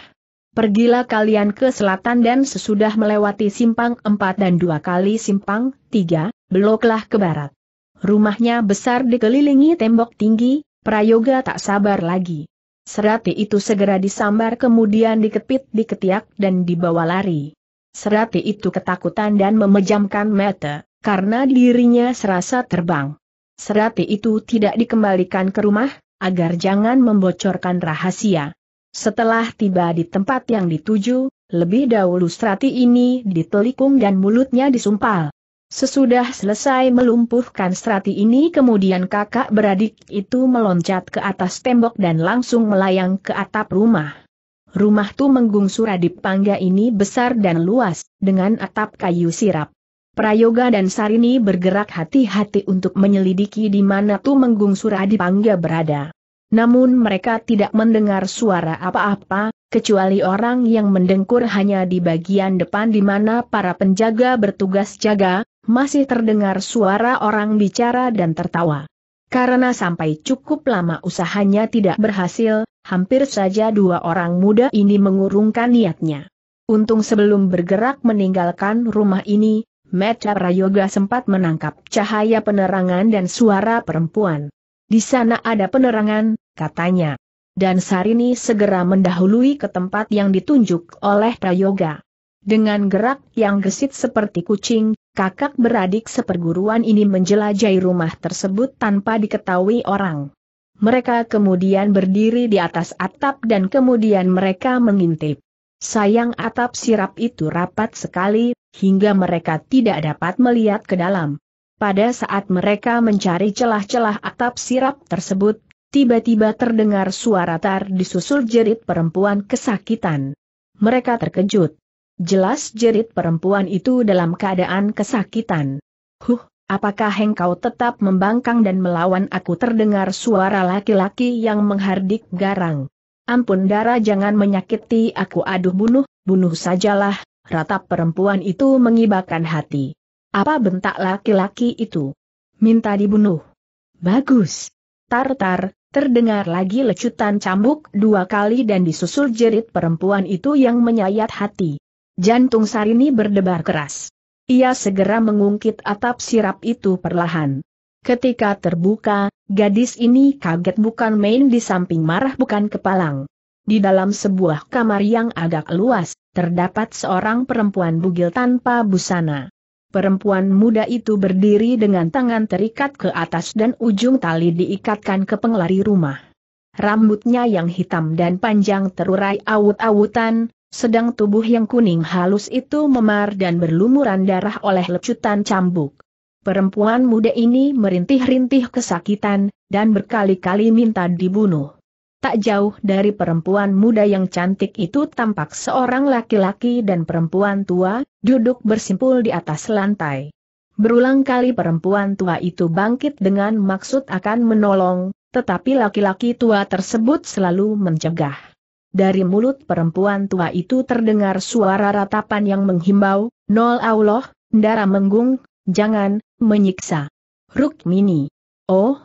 Pergilah kalian ke selatan dan sesudah melewati simpang empat dan dua kali simpang tiga, beloklah ke barat. Rumahnya besar dikelilingi tembok tinggi, Prayoga tak sabar lagi. Serati itu segera disambar kemudian dikepit di ketiak dan dibawa lari. Serati itu ketakutan dan memejamkan mata, karena dirinya serasa terbang. Serati itu tidak dikembalikan ke rumah, agar jangan membocorkan rahasia. Setelah tiba di tempat yang dituju, lebih dahulu strati ini ditelikung dan mulutnya disumpal. Sesudah selesai melumpuhkan strati ini kemudian kakak beradik itu meloncat ke atas tembok dan langsung melayang ke atap rumah. Rumah menggung Suradip Pangga ini besar dan luas, dengan atap kayu sirap. Prayoga dan Sarini bergerak hati-hati untuk menyelidiki di mana Tu Tumenggung Suradipangga berada. Namun mereka tidak mendengar suara apa-apa, kecuali orang yang mendengkur hanya di bagian depan di mana para penjaga bertugas jaga, masih terdengar suara orang bicara dan tertawa. Karena sampai cukup lama usahanya tidak berhasil, hampir saja dua orang muda ini mengurungkan niatnya. Untung sebelum bergerak meninggalkan rumah ini, Meta Prayoga sempat menangkap cahaya penerangan dan suara perempuan. Di sana ada penerangan, katanya. Dan Sarini segera mendahului ke tempat yang ditunjuk oleh Prayoga. Dengan gerak yang gesit seperti kucing, kakak beradik seperguruan ini menjelajahi rumah tersebut tanpa diketahui orang. Mereka kemudian berdiri di atas atap dan kemudian mereka mengintip. Sayang atap sirap itu rapat sekali, hingga mereka tidak dapat melihat ke dalam. Pada saat mereka mencari celah-celah atap sirap tersebut, tiba-tiba terdengar suara tar disusul jerit perempuan kesakitan. Mereka terkejut. Jelas jerit perempuan itu dalam keadaan kesakitan. Huh, apakah engkau tetap membangkang dan melawan aku terdengar suara laki-laki yang menghardik garang. Ampun darah jangan menyakiti aku aduh bunuh, bunuh sajalah, ratap perempuan itu mengibakan hati. Apa bentak laki-laki itu? Minta dibunuh. Bagus. Tartar, terdengar lagi lecutan cambuk dua kali dan disusul jerit perempuan itu yang menyayat hati. Jantung Sarini berdebar keras. Ia segera mengungkit atap sirap itu perlahan. Ketika terbuka, gadis ini kaget bukan main di samping marah bukan kepalang. Di dalam sebuah kamar yang agak luas, terdapat seorang perempuan bugil tanpa busana. Perempuan muda itu berdiri dengan tangan terikat ke atas dan ujung tali diikatkan ke penglari rumah. Rambutnya yang hitam dan panjang terurai awut-awutan, sedang tubuh yang kuning halus itu memar dan berlumuran darah oleh lecutan cambuk. Perempuan muda ini merintih-rintih kesakitan, dan berkali-kali minta dibunuh. Tak jauh dari perempuan muda yang cantik itu tampak seorang laki-laki dan perempuan tua, duduk bersimpul di atas lantai. Berulang kali perempuan tua itu bangkit dengan maksud akan menolong, tetapi laki-laki tua tersebut selalu mencegah. Dari mulut perempuan tua itu terdengar suara ratapan yang menghimbau, Nol Allah, Ndara Menggung, jangan, menyiksa. Rukmini. Oh,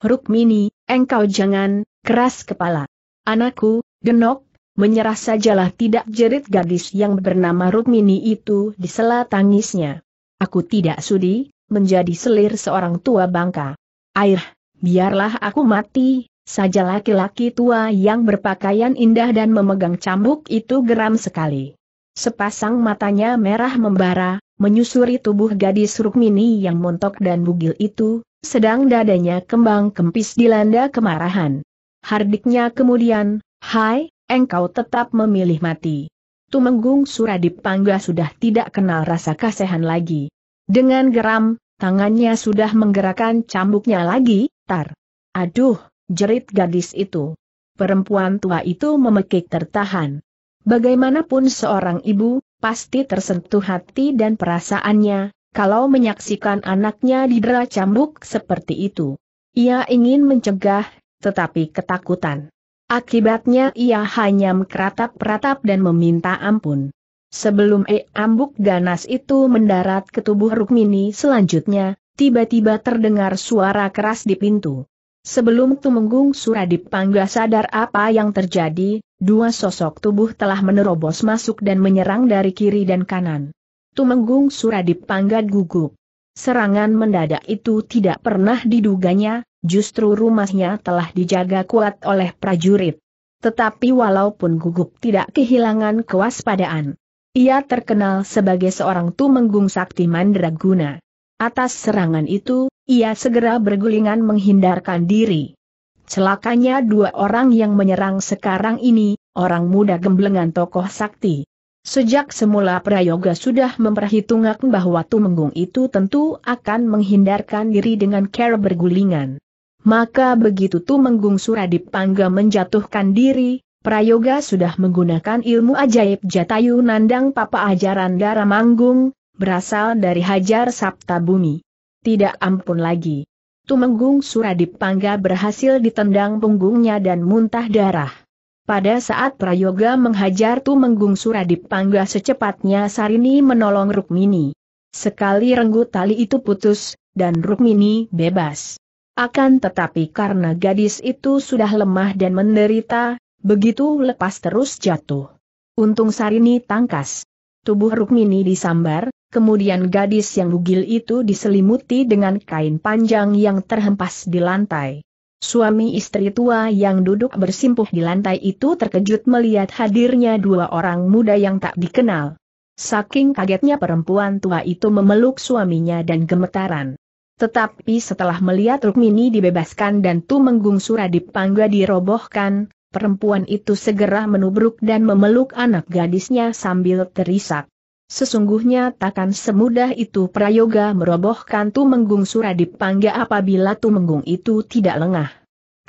Rukmini, engkau jangan, keras kepala. Anakku, genok, menyerah sajalah tidak jerit gadis yang bernama Rukmini itu di sela tangisnya. Aku tidak sudi, menjadi selir seorang tua bangka. Air, biarlah aku mati, saja laki-laki tua yang berpakaian indah dan memegang cambuk itu geram sekali. Sepasang matanya merah membara, menyusuri tubuh gadis Rukmini yang montok dan bugil itu, sedang dadanya kembang kempis dilanda kemarahan. Hardiknya kemudian, Hai, engkau tetap memilih mati. Tumenggung Suradipangga sudah tidak kenal rasa kasihan lagi. Dengan geram, tangannya sudah menggerakkan cambuknya lagi, tar. Aduh, jerit gadis itu. Perempuan tua itu memekik tertahan. Bagaimanapun seorang ibu, pasti tersentuh hati dan perasaannya, kalau menyaksikan anaknya didera cambuk seperti itu. Ia ingin mencegah, tetapi ketakutan. Akibatnya ia hanya meratap-ratap dan meminta ampun. Sebelum E ambuk ganas itu mendarat ke tubuh Rukmini selanjutnya, tiba-tiba terdengar suara keras di pintu. Sebelum Tumenggung Pangga sadar apa yang terjadi, dua sosok tubuh telah menerobos masuk dan menyerang dari kiri dan kanan. Tumenggung Pangga gugup. Serangan mendadak itu tidak pernah diduganya, justru rumahnya telah dijaga kuat oleh prajurit. Tetapi walaupun gugup tidak kehilangan kewaspadaan. Ia terkenal sebagai seorang tumenggung sakti mandraguna. Atas serangan itu, ia segera bergulingan menghindarkan diri. Celakanya dua orang yang menyerang sekarang ini, orang muda gemblengan tokoh sakti. Sejak semula Prayoga sudah memperhitungkan bahwa Tumenggung itu tentu akan menghindarkan diri dengan cara bergulingan. Maka begitu Tumenggung Suradipangga menjatuhkan diri, Prayoga sudah menggunakan ilmu ajaib Jatayu Nandang Papa ajaran darah manggung, berasal dari Hajar Sabta Bumi tidak ampun lagi. Tumenggung Suradipangga berhasil ditendang punggungnya dan muntah darah. Pada saat Prayoga menghajar Tumenggung Suradipangga secepatnya Sarini menolong Rukmini. Sekali renggut tali itu putus, dan Rukmini bebas. Akan tetapi karena gadis itu sudah lemah dan menderita, begitu lepas terus jatuh. Untung Sarini tangkas. Tubuh Rukmini disambar, kemudian gadis yang bugil itu diselimuti dengan kain panjang yang terhempas di lantai. Suami istri tua yang duduk bersimpuh di lantai itu terkejut melihat hadirnya dua orang muda yang tak dikenal. Saking kagetnya perempuan tua itu memeluk suaminya dan gemetaran. Tetapi setelah melihat Rukmini dibebaskan dan Tumenggung Suradipangga dirobohkan, perempuan itu segera menubruk dan memeluk anak gadisnya sambil terisak. Sesungguhnya takkan semudah itu prayoga merobohkan Tumenggung Suradipangga Pangga apabila Tumenggung itu tidak lengah.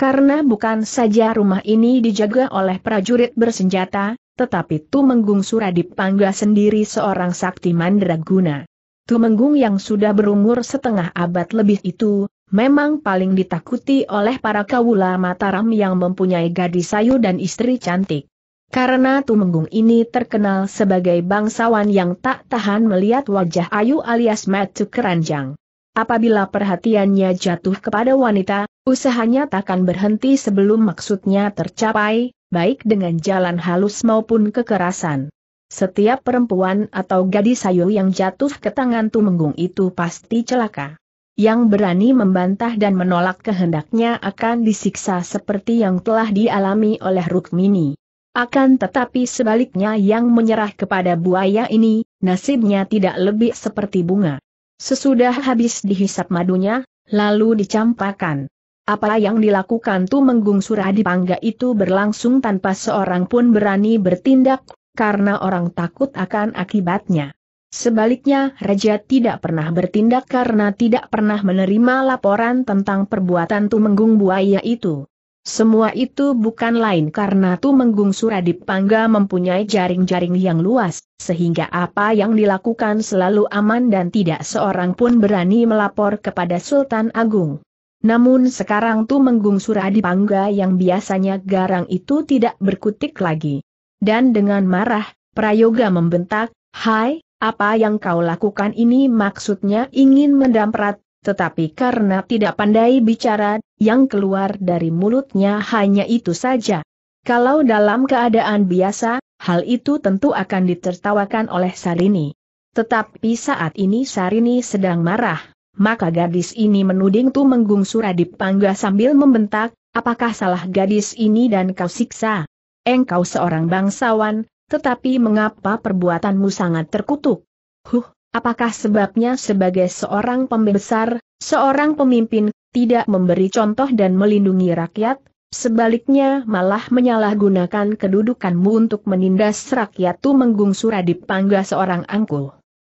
Karena bukan saja rumah ini dijaga oleh prajurit bersenjata, tetapi Tumenggung Suradipangga Pangga sendiri seorang sakti mandraguna. Tumenggung yang sudah berumur setengah abad lebih itu, memang paling ditakuti oleh para kawula Mataram yang mempunyai gadis sayu dan istri cantik. Karena Tumenggung ini terkenal sebagai bangsawan yang tak tahan melihat wajah Ayu alias Matu Keranjang. Apabila perhatiannya jatuh kepada wanita, usahanya takkan berhenti sebelum maksudnya tercapai, baik dengan jalan halus maupun kekerasan. Setiap perempuan atau gadis Ayu yang jatuh ke tangan Tumenggung itu pasti celaka. Yang berani membantah dan menolak kehendaknya akan disiksa seperti yang telah dialami oleh Rukmini. Akan tetapi sebaliknya yang menyerah kepada buaya ini, nasibnya tidak lebih seperti bunga. Sesudah habis dihisap madunya, lalu dicampakan. Apa yang dilakukan Tu Menggung Pangga itu berlangsung tanpa seorang pun berani bertindak, karena orang takut akan akibatnya. Sebaliknya, Raja tidak pernah bertindak karena tidak pernah menerima laporan tentang perbuatan Tumenggung Buaya itu. Semua itu bukan lain karena Tumenggung Suradip Pangga mempunyai jaring-jaring yang luas, sehingga apa yang dilakukan selalu aman dan tidak seorang pun berani melapor kepada Sultan Agung. Namun sekarang Tumenggung Suradip Pangga yang biasanya garang itu tidak berkutik lagi. Dan dengan marah, Prayoga membentak, Hai, apa yang kau lakukan ini maksudnya ingin mendamprat tetapi karena tidak pandai bicara, yang keluar dari mulutnya hanya itu saja. Kalau dalam keadaan biasa, hal itu tentu akan ditertawakan oleh Sarini. Tetapi saat ini Sarini sedang marah, maka gadis ini menuding Tu menggungsu radip Pangga sambil membentak, apakah salah gadis ini dan kau siksa? Engkau seorang bangsawan, tetapi mengapa perbuatanmu sangat terkutuk? Huh, Apakah sebabnya sebagai seorang pembesar, seorang pemimpin, tidak memberi contoh dan melindungi rakyat, sebaliknya malah menyalahgunakan kedudukanmu untuk menindas rakyat menggungsu radip Pangga seorang angkul.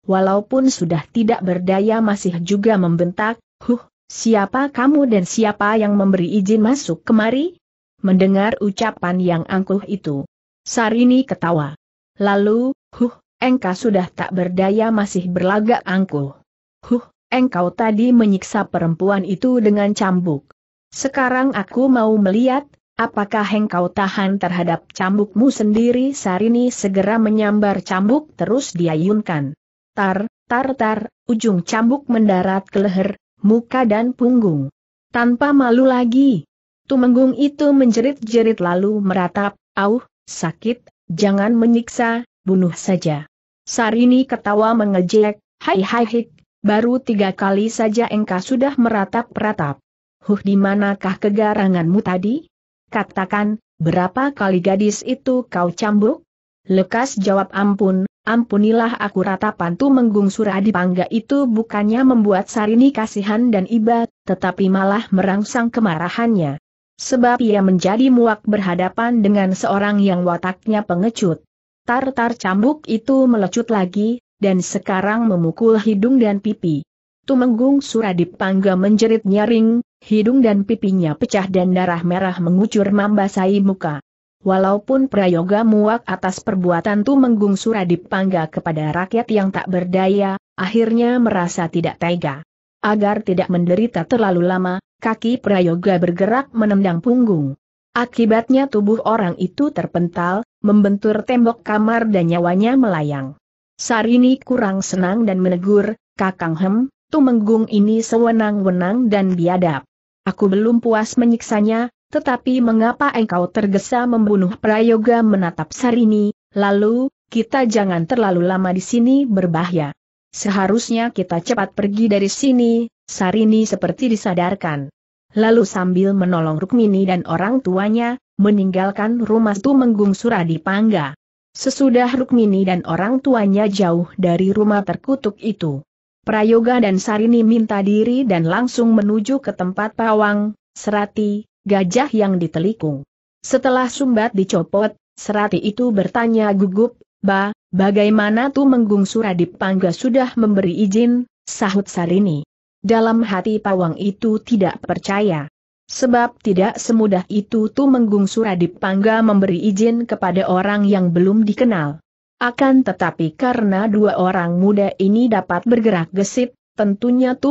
Walaupun sudah tidak berdaya masih juga membentak, huh, siapa kamu dan siapa yang memberi izin masuk kemari? Mendengar ucapan yang angkuh itu, Sarini ketawa. Lalu, huh, engkau sudah tak berdaya masih berlagak angkuh. Huh, engkau tadi menyiksa perempuan itu dengan cambuk. Sekarang aku mau melihat, apakah engkau tahan terhadap cambukmu sendiri Sarini segera menyambar cambuk terus diayunkan. Tar, tar tar, ujung cambuk mendarat ke leher, muka dan punggung. Tanpa malu lagi. Tumenggung itu menjerit-jerit lalu meratap, auh, sakit, jangan menyiksa, bunuh saja. Sarini ketawa mengejek, hai hai hik, baru tiga kali saja engkau sudah meratap-ratap. Huh di manakah kegaranganmu tadi? Katakan, berapa kali gadis itu kau cambuk? Lekas jawab ampun, ampunilah aku ratapan tu menggungsur adipangga itu bukannya membuat Sarini kasihan dan iba, tetapi malah merangsang kemarahannya sebab ia menjadi muak berhadapan dengan seorang yang wataknya pengecut. Tartar cambuk itu melecut lagi, dan sekarang memukul hidung dan pipi. Tumenggung Suradipangga menjerit nyaring, hidung dan pipinya pecah dan darah merah mengucur membasahi muka. Walaupun prayoga muak atas perbuatan Tumenggung Suradipangga kepada rakyat yang tak berdaya, akhirnya merasa tidak tega. Agar tidak menderita terlalu lama, kaki prayoga bergerak menendang punggung. Akibatnya tubuh orang itu terpental, membentur tembok kamar dan nyawanya melayang. Sarini kurang senang dan menegur, Kakang Hem, Tumenggung ini sewenang-wenang dan biadab. Aku belum puas menyiksanya, tetapi mengapa engkau tergesa membunuh Prayoga menatap Sarini, lalu, kita jangan terlalu lama di sini berbahaya. Seharusnya kita cepat pergi dari sini, Sarini seperti disadarkan. Lalu sambil menolong Rukmini dan orang tuanya, meninggalkan rumah Tumenggung Suradipangga. Sesudah Rukmini dan orang tuanya jauh dari rumah terkutuk itu. Prayoga dan Sarini minta diri dan langsung menuju ke tempat pawang, serati, gajah yang ditelikung. Setelah sumbat dicopot, serati itu bertanya gugup, Ba, bagaimana Tumenggung Suradipangga sudah memberi izin, sahut Sarini. Dalam hati pawang itu tidak percaya. Sebab tidak semudah itu Tu radip Pangga memberi izin kepada orang yang belum dikenal. Akan tetapi karena dua orang muda ini dapat bergerak gesit, tentunya Tu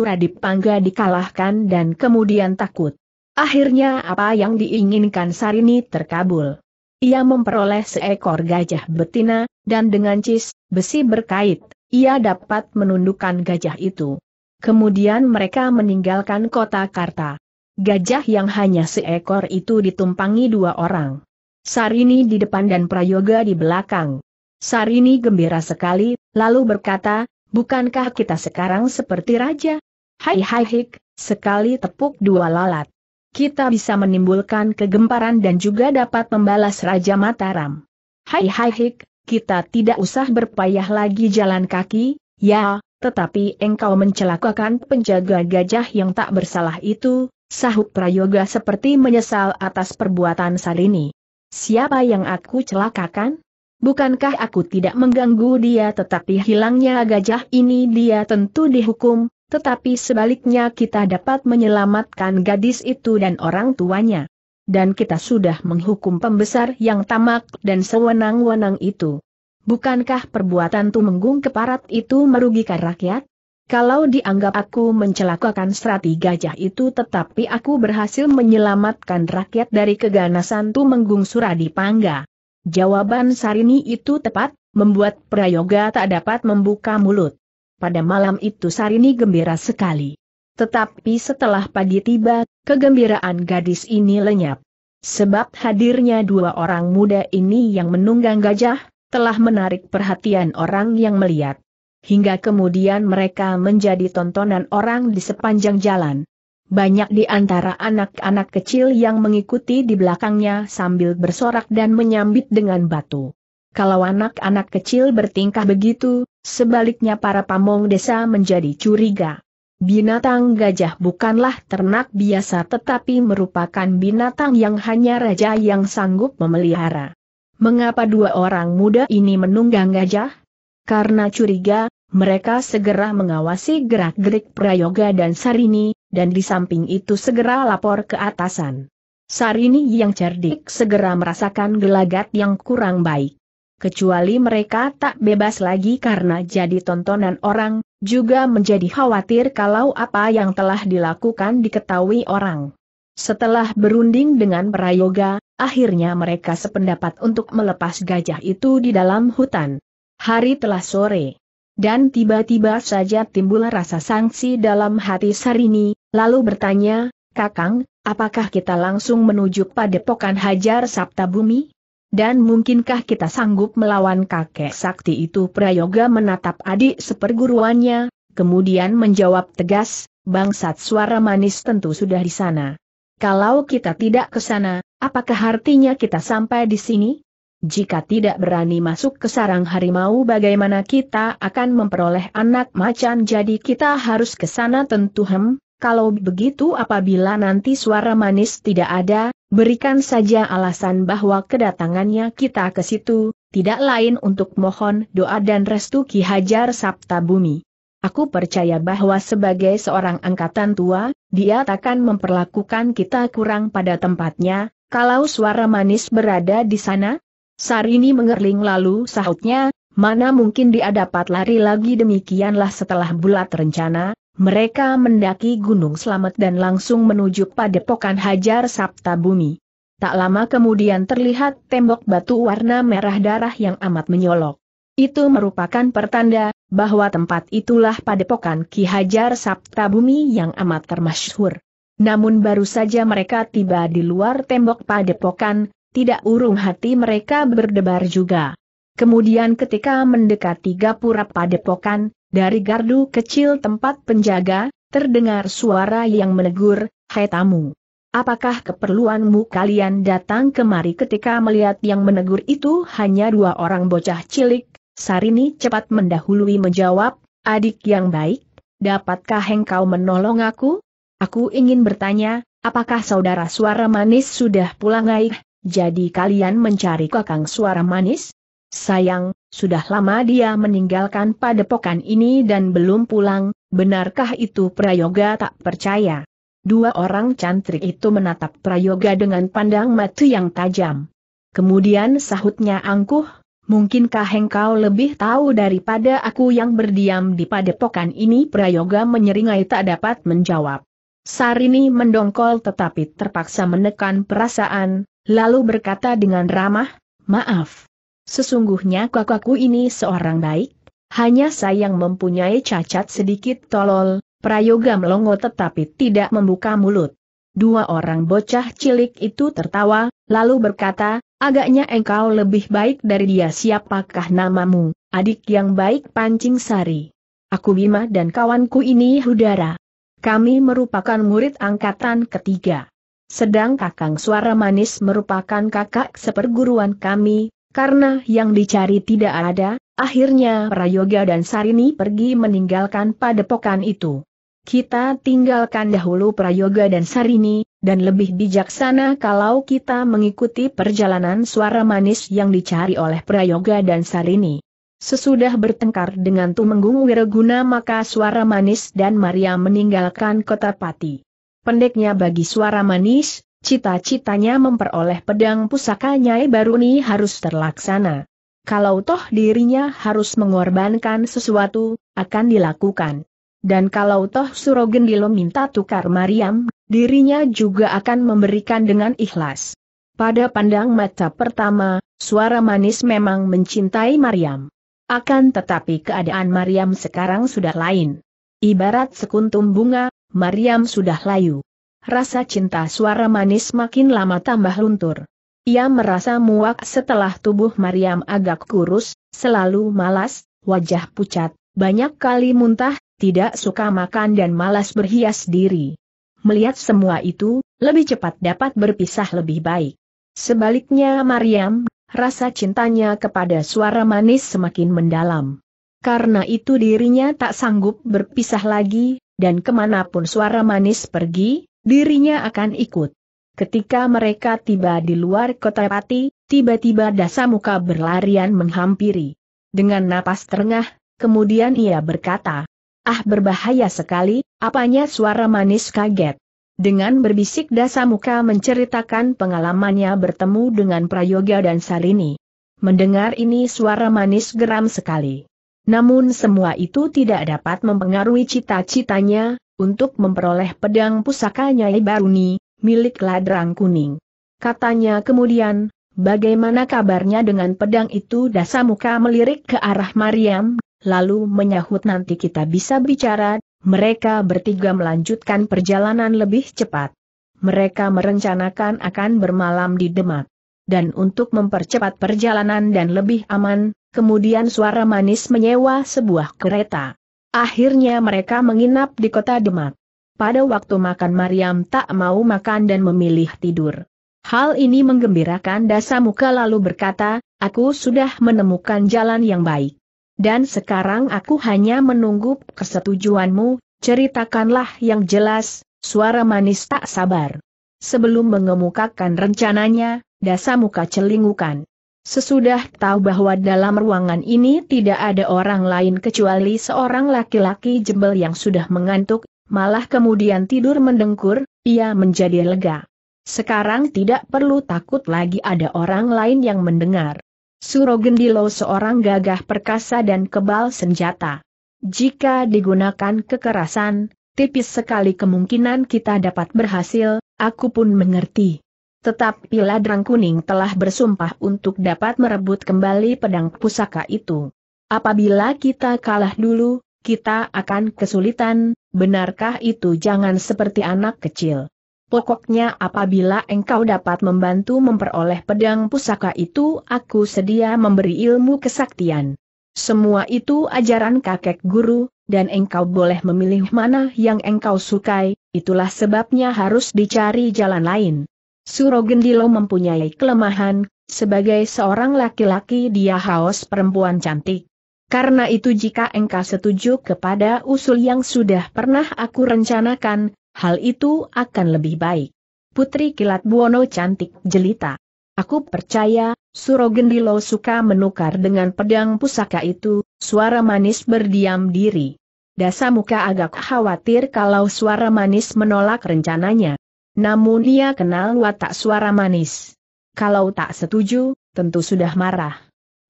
radip Pangga dikalahkan dan kemudian takut. Akhirnya apa yang diinginkan Sarini terkabul. Ia memperoleh seekor gajah betina, dan dengan cis, besi berkait, ia dapat menundukkan gajah itu. Kemudian mereka meninggalkan kota Karta. Gajah yang hanya seekor itu ditumpangi dua orang. Sarini di depan dan Prayoga di belakang. Sarini gembira sekali, lalu berkata, bukankah kita sekarang seperti raja? Hai hai hik, sekali tepuk dua lalat. Kita bisa menimbulkan kegemparan dan juga dapat membalas Raja Mataram. Hai hai hik, kita tidak usah berpayah lagi jalan kaki, ya, tetapi engkau mencelakakan penjaga gajah yang tak bersalah itu, sahut Prayoga seperti menyesal atas perbuatan Salini. Siapa yang aku celakakan? Bukankah aku tidak mengganggu dia tetapi hilangnya gajah ini dia tentu dihukum, tetapi sebaliknya kita dapat menyelamatkan gadis itu dan orang tuanya. Dan kita sudah menghukum pembesar yang tamak dan sewenang-wenang itu. Bukankah perbuatan Tumenggung Keparat itu merugikan rakyat? Kalau dianggap aku mencelakakan strati gajah itu tetapi aku berhasil menyelamatkan rakyat dari keganasan Tumenggung Suradi Pangga. Jawaban Sarini itu tepat, membuat Prayoga tak dapat membuka mulut. Pada malam itu Sarini gembira sekali. Tetapi setelah pagi tiba, kegembiraan gadis ini lenyap. Sebab hadirnya dua orang muda ini yang menunggang gajah, telah menarik perhatian orang yang melihat hingga kemudian mereka menjadi tontonan orang di sepanjang jalan. Banyak di antara anak-anak kecil yang mengikuti di belakangnya sambil bersorak dan menyambit dengan batu. Kalau anak-anak kecil bertingkah begitu, sebaliknya para pamong desa menjadi curiga. Binatang gajah bukanlah ternak biasa tetapi merupakan binatang yang hanya raja yang sanggup memelihara. Mengapa dua orang muda ini menunggang gajah? Karena curiga, mereka segera mengawasi gerak-gerik Prayoga dan Sarini, dan di samping itu segera lapor ke atasan. Sarini yang cerdik segera merasakan gelagat yang kurang baik. Kecuali mereka tak bebas lagi karena jadi tontonan orang, juga menjadi khawatir kalau apa yang telah dilakukan diketahui orang. Setelah berunding dengan Prayoga, akhirnya mereka sependapat untuk melepas gajah itu di dalam hutan. Hari telah sore. Dan tiba-tiba saja timbul rasa sangsi dalam hati Sarini, lalu bertanya, Kakang, apakah kita langsung menuju padepokan Hajar Sabta Bumi? Dan mungkinkah kita sanggup melawan kakek sakti itu Prayoga menatap adik seperguruannya, kemudian menjawab tegas, bangsat suara manis tentu sudah di sana. Kalau kita tidak ke sana, apakah artinya kita sampai di sini? Jika tidak berani masuk ke sarang harimau bagaimana kita akan memperoleh anak macan jadi kita harus ke sana tentu hem, kalau begitu apabila nanti suara manis tidak ada, berikan saja alasan bahwa kedatangannya kita ke situ, tidak lain untuk mohon doa dan restu Ki Hajar Sabta Bumi. Aku percaya bahwa sebagai seorang angkatan tua, dia takkan memperlakukan kita kurang pada tempatnya, kalau suara manis berada di sana, Sarini mengerling lalu sahutnya, mana mungkin dia dapat lari lagi demikianlah setelah bulat rencana, mereka mendaki Gunung Selamat dan langsung menuju padepokan Hajar Sabta Bumi. Tak lama kemudian terlihat tembok batu warna merah darah yang amat menyolok. Itu merupakan pertanda bahwa tempat itulah padepokan Ki Hajar Sabta Bumi yang amat termasyhur. Namun baru saja mereka tiba di luar tembok padepokan, tidak urung hati mereka berdebar juga. Kemudian ketika mendekati gapura padepokan, dari gardu kecil tempat penjaga, terdengar suara yang menegur, Hai tamu, apakah keperluanmu kalian datang kemari ketika melihat yang menegur itu hanya dua orang bocah cilik? Sarini cepat mendahului menjawab, adik yang baik, dapatkah engkau menolong aku? Aku ingin bertanya, apakah saudara suara manis sudah pulang aih? Jadi kalian mencari kakang suara manis? Sayang, sudah lama dia meninggalkan padepokan ini dan belum pulang, benarkah itu Prayoga tak percaya? Dua orang cantik itu menatap Prayoga dengan pandang mata yang tajam. Kemudian sahutnya angkuh, mungkinkah engkau lebih tahu daripada aku yang berdiam di padepokan ini Prayoga menyeringai tak dapat menjawab. Sarini mendongkol tetapi terpaksa menekan perasaan, lalu berkata dengan ramah, maaf. Sesungguhnya kakakku ini seorang baik, hanya sayang mempunyai cacat sedikit tolol, prayoga melongo tetapi tidak membuka mulut. Dua orang bocah cilik itu tertawa, lalu berkata, agaknya engkau lebih baik dari dia siapakah namamu, adik yang baik pancing sari. Aku Bima dan kawanku ini Hudara. Kami merupakan murid angkatan ketiga. Sedang kakang suara manis merupakan kakak seperguruan kami, karena yang dicari tidak ada, akhirnya Prayoga dan Sarini pergi meninggalkan padepokan itu. Kita tinggalkan dahulu Prayoga dan Sarini, dan lebih bijaksana kalau kita mengikuti perjalanan suara manis yang dicari oleh Prayoga dan Sarini. Sesudah bertengkar dengan Tumenggung Wiraguna maka suara manis dan Maria meninggalkan kota Pati. Pendeknya bagi suara manis, cita-citanya memperoleh pedang pusaka Nyai Baruni harus terlaksana. Kalau toh dirinya harus mengorbankan sesuatu, akan dilakukan. Dan kalau toh Surogendilo minta tukar Mariam, dirinya juga akan memberikan dengan ikhlas. Pada pandang mata pertama, suara manis memang mencintai Mariam. Akan tetapi keadaan Mariam sekarang sudah lain. Ibarat sekuntum bunga, Mariam sudah layu. Rasa cinta suara manis makin lama tambah luntur. Ia merasa muak setelah tubuh Mariam agak kurus, selalu malas, wajah pucat, banyak kali muntah, tidak suka makan dan malas berhias diri. Melihat semua itu, lebih cepat dapat berpisah lebih baik. Sebaliknya Mariam, rasa cintanya kepada suara manis semakin mendalam. Karena itu dirinya tak sanggup berpisah lagi, dan kemanapun suara manis pergi, dirinya akan ikut. Ketika mereka tiba di luar kota Pati, tiba-tiba Dasamuka berlarian menghampiri. Dengan napas terengah, kemudian ia berkata, Ah berbahaya sekali, apanya suara manis kaget. Dengan berbisik Dasamuka menceritakan pengalamannya bertemu dengan Prayoga dan Sarini. Mendengar ini suara manis geram sekali. Namun semua itu tidak dapat mempengaruhi cita-citanya, untuk memperoleh pedang pusaka Nyai Baruni, milik Ladrang Kuning. Katanya kemudian, bagaimana kabarnya dengan pedang itu dasa muka melirik ke arah Mariam, lalu menyahut nanti kita bisa bicara, mereka bertiga melanjutkan perjalanan lebih cepat. Mereka merencanakan akan bermalam di Demak. Dan untuk mempercepat perjalanan dan lebih aman, kemudian suara manis menyewa sebuah kereta. Akhirnya mereka menginap di kota Demak. Pada waktu makan Mariam tak mau makan dan memilih tidur. Hal ini menggembirakan Dasamuka lalu berkata, aku sudah menemukan jalan yang baik. Dan sekarang aku hanya menunggu kesetujuanmu, ceritakanlah yang jelas, suara manis tak sabar. Sebelum mengemukakan rencananya, Dasamuka celingukan. Sesudah tahu bahwa dalam ruangan ini tidak ada orang lain kecuali seorang laki-laki jembel yang sudah mengantuk, malah kemudian tidur mendengkur, ia menjadi lega. Sekarang tidak perlu takut lagi ada orang lain yang mendengar. Suro Gendilo seorang gagah perkasa dan kebal senjata. Jika digunakan kekerasan, tipis sekali kemungkinan kita dapat berhasil, aku pun mengerti. Tetapi Ladrang Kuning telah bersumpah untuk dapat merebut kembali pedang pusaka itu. Apabila kita kalah dulu, kita akan kesulitan, benarkah itu jangan seperti anak kecil. Pokoknya apabila engkau dapat membantu memperoleh pedang pusaka itu aku sedia memberi ilmu kesaktian. Semua itu ajaran kakek guru, dan engkau boleh memilih mana yang engkau sukai, itulah sebabnya harus dicari jalan lain. Suro Gendilo mempunyai kelemahan, sebagai seorang laki-laki dia haus perempuan cantik. Karena itu jika engkau setuju kepada usul yang sudah pernah aku rencanakan, hal itu akan lebih baik. Putri Kilat Buono cantik jelita. Aku percaya, Suro Gendilo suka menukar dengan pedang pusaka itu, suara manis berdiam diri. Dasa muka agak khawatir kalau suara manis menolak rencananya. Namun ia kenal watak suara manis. Kalau tak setuju, tentu sudah marah.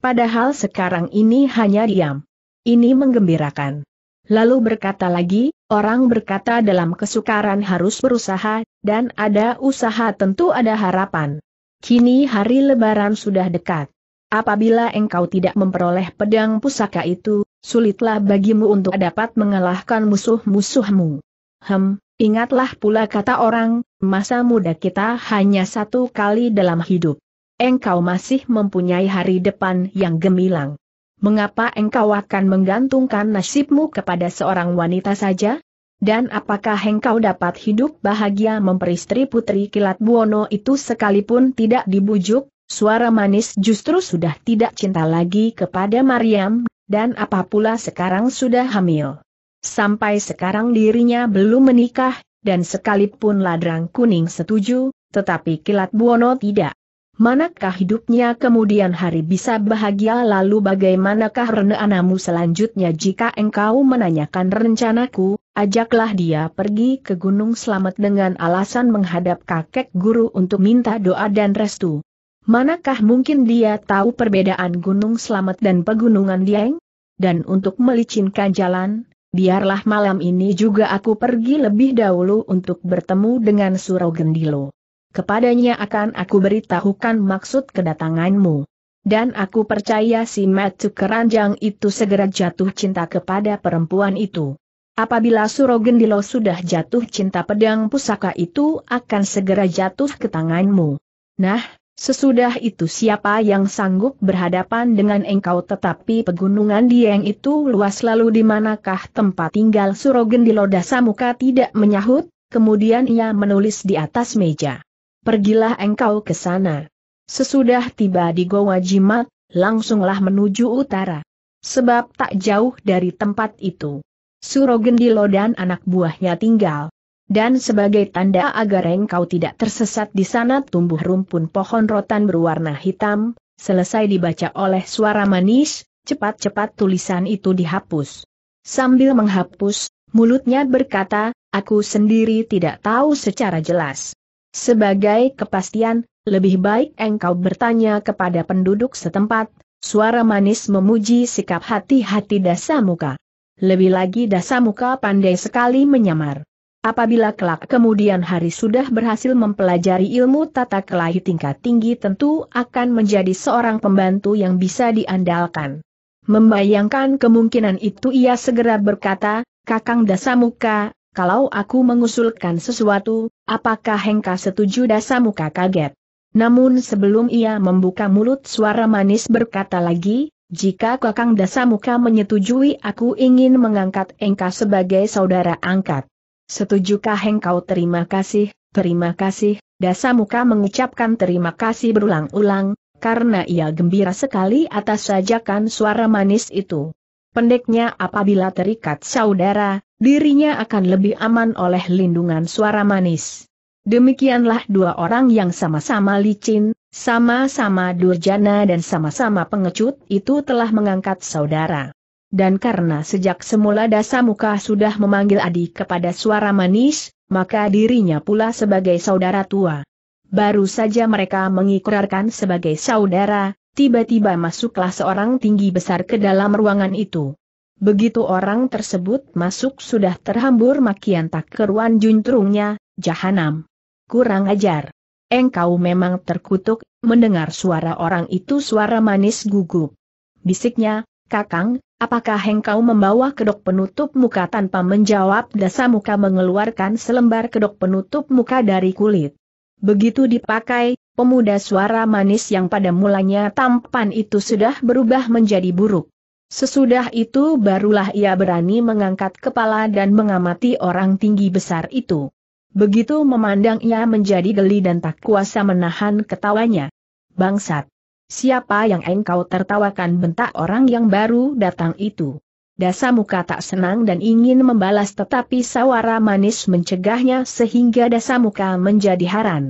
Padahal sekarang ini hanya diam. Ini menggembirakan. Lalu berkata lagi, orang berkata dalam kesukaran harus berusaha, dan ada usaha tentu ada harapan. Kini hari lebaran sudah dekat. Apabila engkau tidak memperoleh pedang pusaka itu, sulitlah bagimu untuk dapat mengalahkan musuh-musuhmu. Hem, Ingatlah pula kata orang, masa muda kita hanya satu kali dalam hidup. Engkau masih mempunyai hari depan yang gemilang. Mengapa engkau akan menggantungkan nasibmu kepada seorang wanita saja? Dan apakah engkau dapat hidup bahagia memperistri putri kilat buono itu sekalipun tidak dibujuk? Suara manis justru sudah tidak cinta lagi kepada Mariam, dan apapula sekarang sudah hamil. Sampai sekarang dirinya belum menikah, dan sekalipun ladrang kuning setuju, tetapi kilat buono tidak. Manakah hidupnya kemudian hari bisa bahagia lalu bagaimanakah rencanamu selanjutnya jika engkau menanyakan rencanaku, ajaklah dia pergi ke gunung selamat dengan alasan menghadap kakek guru untuk minta doa dan restu. Manakah mungkin dia tahu perbedaan gunung selamat dan pegunungan dieng? Dan untuk melicinkan jalan, biarlah malam ini juga aku pergi lebih dahulu untuk bertemu dengan Surau Gendilo. Kepadanya akan aku beritahukan maksud kedatanganmu. Dan aku percaya si Matu Keranjang itu segera jatuh cinta kepada perempuan itu. Apabila Surogendilo Gendilo sudah jatuh cinta pedang pusaka itu akan segera jatuh ke tanganmu. Nah, Sesudah itu siapa yang sanggup berhadapan dengan engkau tetapi pegunungan Dieng itu luas lalu di manakah tempat tinggal di Surogendilo muka tidak menyahut, kemudian ia menulis di atas meja. Pergilah engkau ke sana. Sesudah tiba di Gowa Jimat, langsunglah menuju utara. Sebab tak jauh dari tempat itu. di Lodan anak buahnya tinggal. Dan sebagai tanda agar engkau tidak tersesat di sana tumbuh rumpun pohon rotan berwarna hitam, selesai dibaca oleh suara manis, cepat-cepat tulisan itu dihapus. Sambil menghapus, mulutnya berkata, aku sendiri tidak tahu secara jelas. Sebagai kepastian, lebih baik engkau bertanya kepada penduduk setempat, suara manis memuji sikap hati-hati dasa Lebih lagi dasa pandai sekali menyamar. Apabila kelak kemudian hari sudah berhasil mempelajari ilmu tata kelahi tingkat tinggi tentu akan menjadi seorang pembantu yang bisa diandalkan. Membayangkan kemungkinan itu ia segera berkata, Kakang Dasamuka, kalau aku mengusulkan sesuatu, apakah Hengka setuju Dasamuka kaget? Namun sebelum ia membuka mulut suara manis berkata lagi, jika Kakang Dasamuka menyetujui aku ingin mengangkat Engka sebagai saudara angkat. Setujukah engkau terima kasih, terima kasih, muka mengucapkan terima kasih berulang-ulang, karena ia gembira sekali atas sajakan suara manis itu. Pendeknya apabila terikat saudara, dirinya akan lebih aman oleh lindungan suara manis. Demikianlah dua orang yang sama-sama licin, sama-sama durjana dan sama-sama pengecut itu telah mengangkat saudara dan karena sejak semula dasa muka sudah memanggil Adi kepada suara manis, maka dirinya pula sebagai saudara tua. Baru saja mereka mengikrarkan sebagai saudara, tiba-tiba masuklah seorang tinggi besar ke dalam ruangan itu. Begitu orang tersebut masuk sudah terhambur makian tak keruan juntrungnya, jahanam. Kurang ajar. Engkau memang terkutuk, mendengar suara orang itu suara manis gugup. Bisiknya, Kakang, apakah engkau membawa kedok penutup muka tanpa menjawab dasa muka mengeluarkan selembar kedok penutup muka dari kulit. Begitu dipakai, pemuda suara manis yang pada mulanya tampan itu sudah berubah menjadi buruk. Sesudah itu barulah ia berani mengangkat kepala dan mengamati orang tinggi besar itu. Begitu memandang ia menjadi geli dan tak kuasa menahan ketawanya. Bangsat! siapa yang engkau tertawakan bentak orang yang baru datang itu. Dasa muka tak senang dan ingin membalas tetapi sawara manis mencegahnya sehingga dasa muka menjadi haran.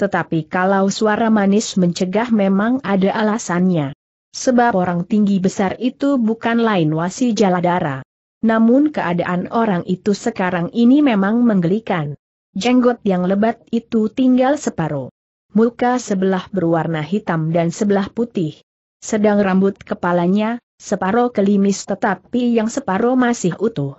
Tetapi kalau suara manis mencegah memang ada alasannya. Sebab orang tinggi besar itu bukan lain wasi jaladara. Namun keadaan orang itu sekarang ini memang menggelikan. Jenggot yang lebat itu tinggal separuh muka sebelah berwarna hitam dan sebelah putih. Sedang rambut kepalanya, separuh kelimis tetapi yang separuh masih utuh.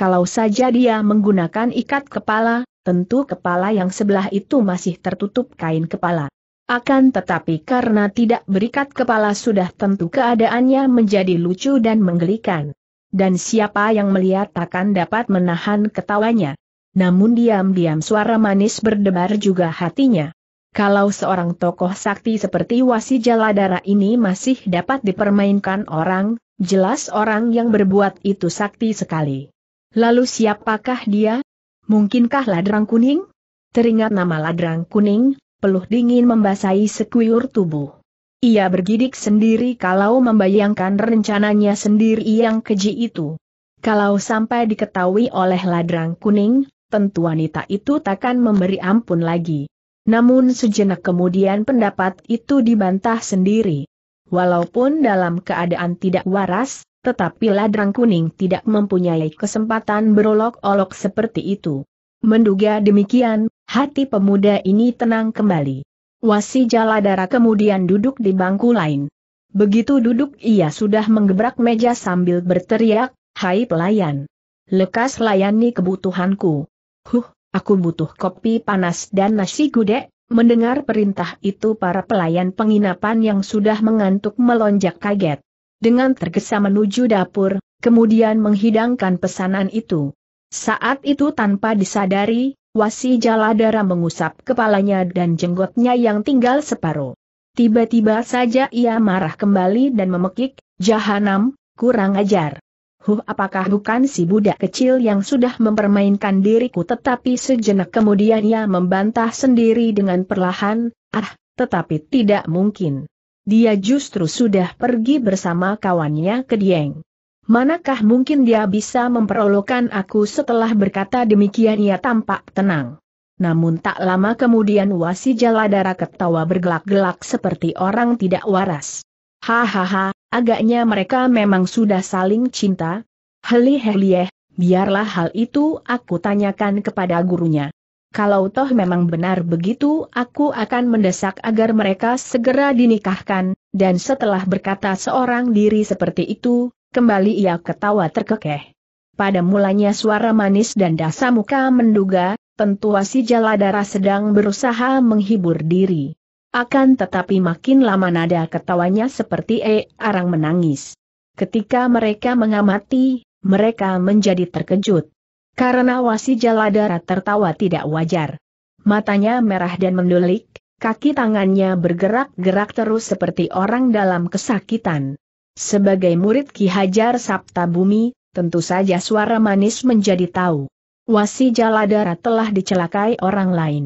Kalau saja dia menggunakan ikat kepala, tentu kepala yang sebelah itu masih tertutup kain kepala. Akan tetapi karena tidak berikat kepala sudah tentu keadaannya menjadi lucu dan menggelikan. Dan siapa yang melihat takkan dapat menahan ketawanya. Namun diam-diam suara manis berdebar juga hatinya. Kalau seorang tokoh sakti seperti Wasi Jaladara ini masih dapat dipermainkan orang, jelas orang yang berbuat itu sakti sekali. Lalu siapakah dia? Mungkinkah Ladrang Kuning? Teringat nama Ladrang Kuning, peluh dingin membasahi sekuyur tubuh. Ia bergidik sendiri kalau membayangkan rencananya sendiri yang keji itu. Kalau sampai diketahui oleh ladrang kuning, tentu wanita itu takkan memberi ampun lagi. Namun sejenak kemudian pendapat itu dibantah sendiri. Walaupun dalam keadaan tidak waras, tetapi ladrang kuning tidak mempunyai kesempatan berolok-olok seperti itu. Menduga demikian, hati pemuda ini tenang kembali. Wasi Jaladara kemudian duduk di bangku lain. Begitu duduk ia sudah menggebrak meja sambil berteriak, Hai pelayan! Lekas layani kebutuhanku! Huh, Aku butuh kopi panas dan nasi gudeg. Mendengar perintah itu para pelayan penginapan yang sudah mengantuk melonjak kaget. Dengan tergesa menuju dapur, kemudian menghidangkan pesanan itu. Saat itu tanpa disadari, Wasi Jaladara mengusap kepalanya dan jenggotnya yang tinggal separuh. Tiba-tiba saja ia marah kembali dan memekik, Jahanam, kurang ajar. Huh apakah bukan si budak kecil yang sudah mempermainkan diriku tetapi sejenak kemudian ia membantah sendiri dengan perlahan, ah, tetapi tidak mungkin. Dia justru sudah pergi bersama kawannya ke Dieng. Manakah mungkin dia bisa memperolokan aku setelah berkata demikian ia tampak tenang. Namun tak lama kemudian Wasi Jaladara ketawa bergelak-gelak seperti orang tidak waras. Hahaha, Agaknya mereka memang sudah saling cinta. Heli Helieh, biarlah hal itu aku tanyakan kepada gurunya. Kalau toh memang benar begitu, aku akan mendesak agar mereka segera dinikahkan, dan setelah berkata seorang diri seperti itu, kembali ia ketawa terkekeh. Pada mulanya suara manis dan dasa muka menduga, tentu si jaladara sedang berusaha menghibur diri. Akan tetapi makin lama nada ketawanya seperti E. Arang menangis. Ketika mereka mengamati, mereka menjadi terkejut. Karena wasi jaladara tertawa tidak wajar. Matanya merah dan mendulik, kaki tangannya bergerak-gerak terus seperti orang dalam kesakitan. Sebagai murid Ki Hajar Sabta Bumi, tentu saja suara manis menjadi tahu. Wasi Jaladara telah dicelakai orang lain.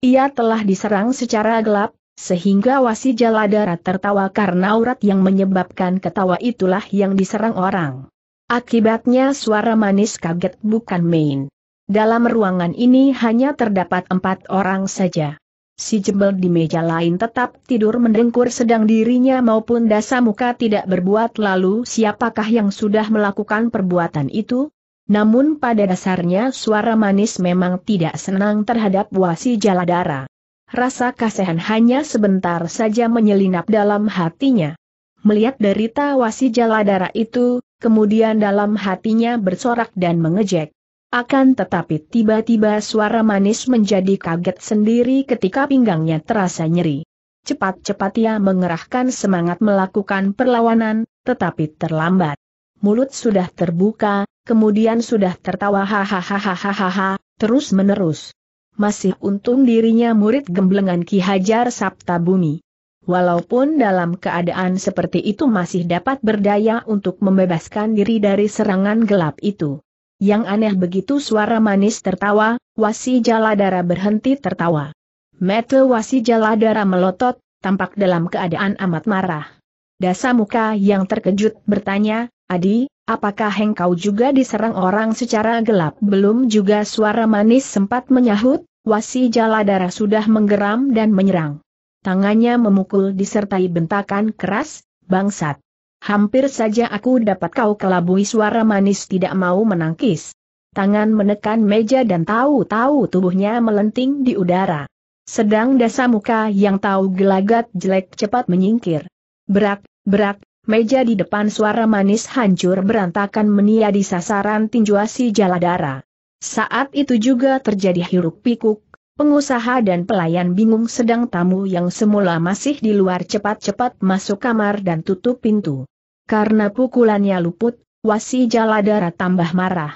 Ia telah diserang secara gelap, sehingga wasi jaladara tertawa karena urat yang menyebabkan ketawa itulah yang diserang orang. Akibatnya suara manis kaget bukan main. Dalam ruangan ini hanya terdapat empat orang saja. Si jebel di meja lain tetap tidur mendengkur sedang dirinya maupun dasa muka tidak berbuat lalu siapakah yang sudah melakukan perbuatan itu? Namun pada dasarnya suara manis memang tidak senang terhadap wasi jaladara rasa kasihan hanya sebentar saja menyelinap dalam hatinya. Melihat derita wasi jaladara itu, kemudian dalam hatinya bersorak dan mengejek. Akan tetapi tiba-tiba suara manis menjadi kaget sendiri ketika pinggangnya terasa nyeri. Cepat-cepat ia mengerahkan semangat melakukan perlawanan, tetapi terlambat. Mulut sudah terbuka, kemudian sudah tertawa hahaha terus menerus masih untung dirinya murid gemblengan Ki Hajar Sabta Bumi. Walaupun dalam keadaan seperti itu masih dapat berdaya untuk membebaskan diri dari serangan gelap itu. Yang aneh begitu suara manis tertawa, Wasi Jaladara berhenti tertawa. Mete Wasi Jaladara melotot, tampak dalam keadaan amat marah. Dasa muka yang terkejut bertanya, Adi, Apakah engkau juga diserang orang secara gelap? Belum juga suara manis sempat menyahut, wasi jaladara sudah menggeram dan menyerang. Tangannya memukul disertai bentakan keras, bangsat. Hampir saja aku dapat kau kelabui suara manis tidak mau menangkis. Tangan menekan meja dan tahu-tahu tubuhnya melenting di udara. Sedang dasa muka yang tahu gelagat jelek cepat menyingkir. Berak, berak, Meja di depan suara manis hancur berantakan meniadi sasaran tinjuasi jaladara. Saat itu juga terjadi hiruk pikuk, pengusaha dan pelayan bingung sedang tamu yang semula masih di luar cepat-cepat masuk kamar dan tutup pintu. Karena pukulannya luput, wasi jaladara tambah marah.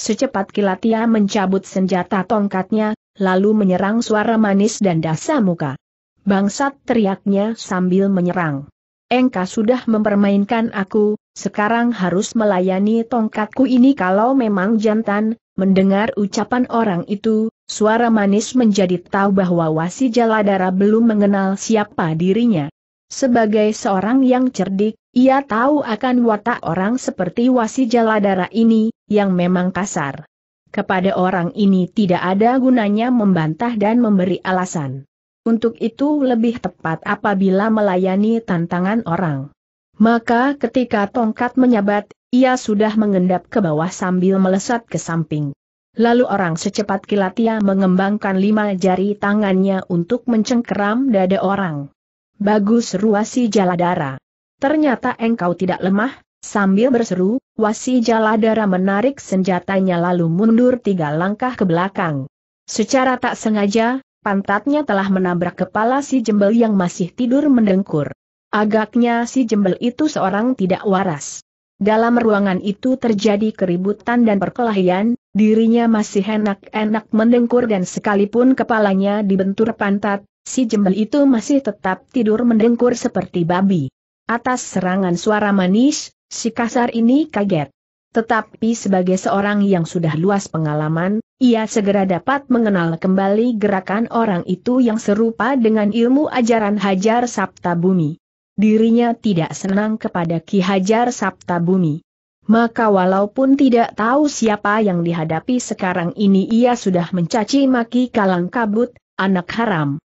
Secepat kilat ia mencabut senjata tongkatnya, lalu menyerang suara manis dan dasa muka. Bangsat teriaknya sambil menyerang engkau sudah mempermainkan aku, sekarang harus melayani tongkatku ini kalau memang jantan, mendengar ucapan orang itu, suara manis menjadi tahu bahwa wasi jaladara belum mengenal siapa dirinya. Sebagai seorang yang cerdik, ia tahu akan watak orang seperti wasi jaladara ini, yang memang kasar. Kepada orang ini tidak ada gunanya membantah dan memberi alasan. Untuk itu lebih tepat apabila melayani tantangan orang. Maka ketika tongkat menyabat, ia sudah mengendap ke bawah sambil melesat ke samping. Lalu orang secepat kilat ia mengembangkan lima jari tangannya untuk mencengkeram dada orang. Bagus ruasi jaladara. Ternyata engkau tidak lemah, sambil berseru, wasi jaladara menarik senjatanya lalu mundur tiga langkah ke belakang. Secara tak sengaja, pantatnya telah menabrak kepala si jembel yang masih tidur mendengkur. Agaknya si jembel itu seorang tidak waras. Dalam ruangan itu terjadi keributan dan perkelahian, dirinya masih enak-enak mendengkur dan sekalipun kepalanya dibentur pantat, si jembel itu masih tetap tidur mendengkur seperti babi. Atas serangan suara manis, si kasar ini kaget. Tetapi sebagai seorang yang sudah luas pengalaman, ia segera dapat mengenal kembali gerakan orang itu yang serupa dengan ilmu ajaran Hajar Sabta Bumi. Dirinya tidak senang kepada Ki Hajar Sabta Bumi. Maka walaupun tidak tahu siapa yang dihadapi sekarang ini ia sudah mencaci maki kalang kabut, anak haram.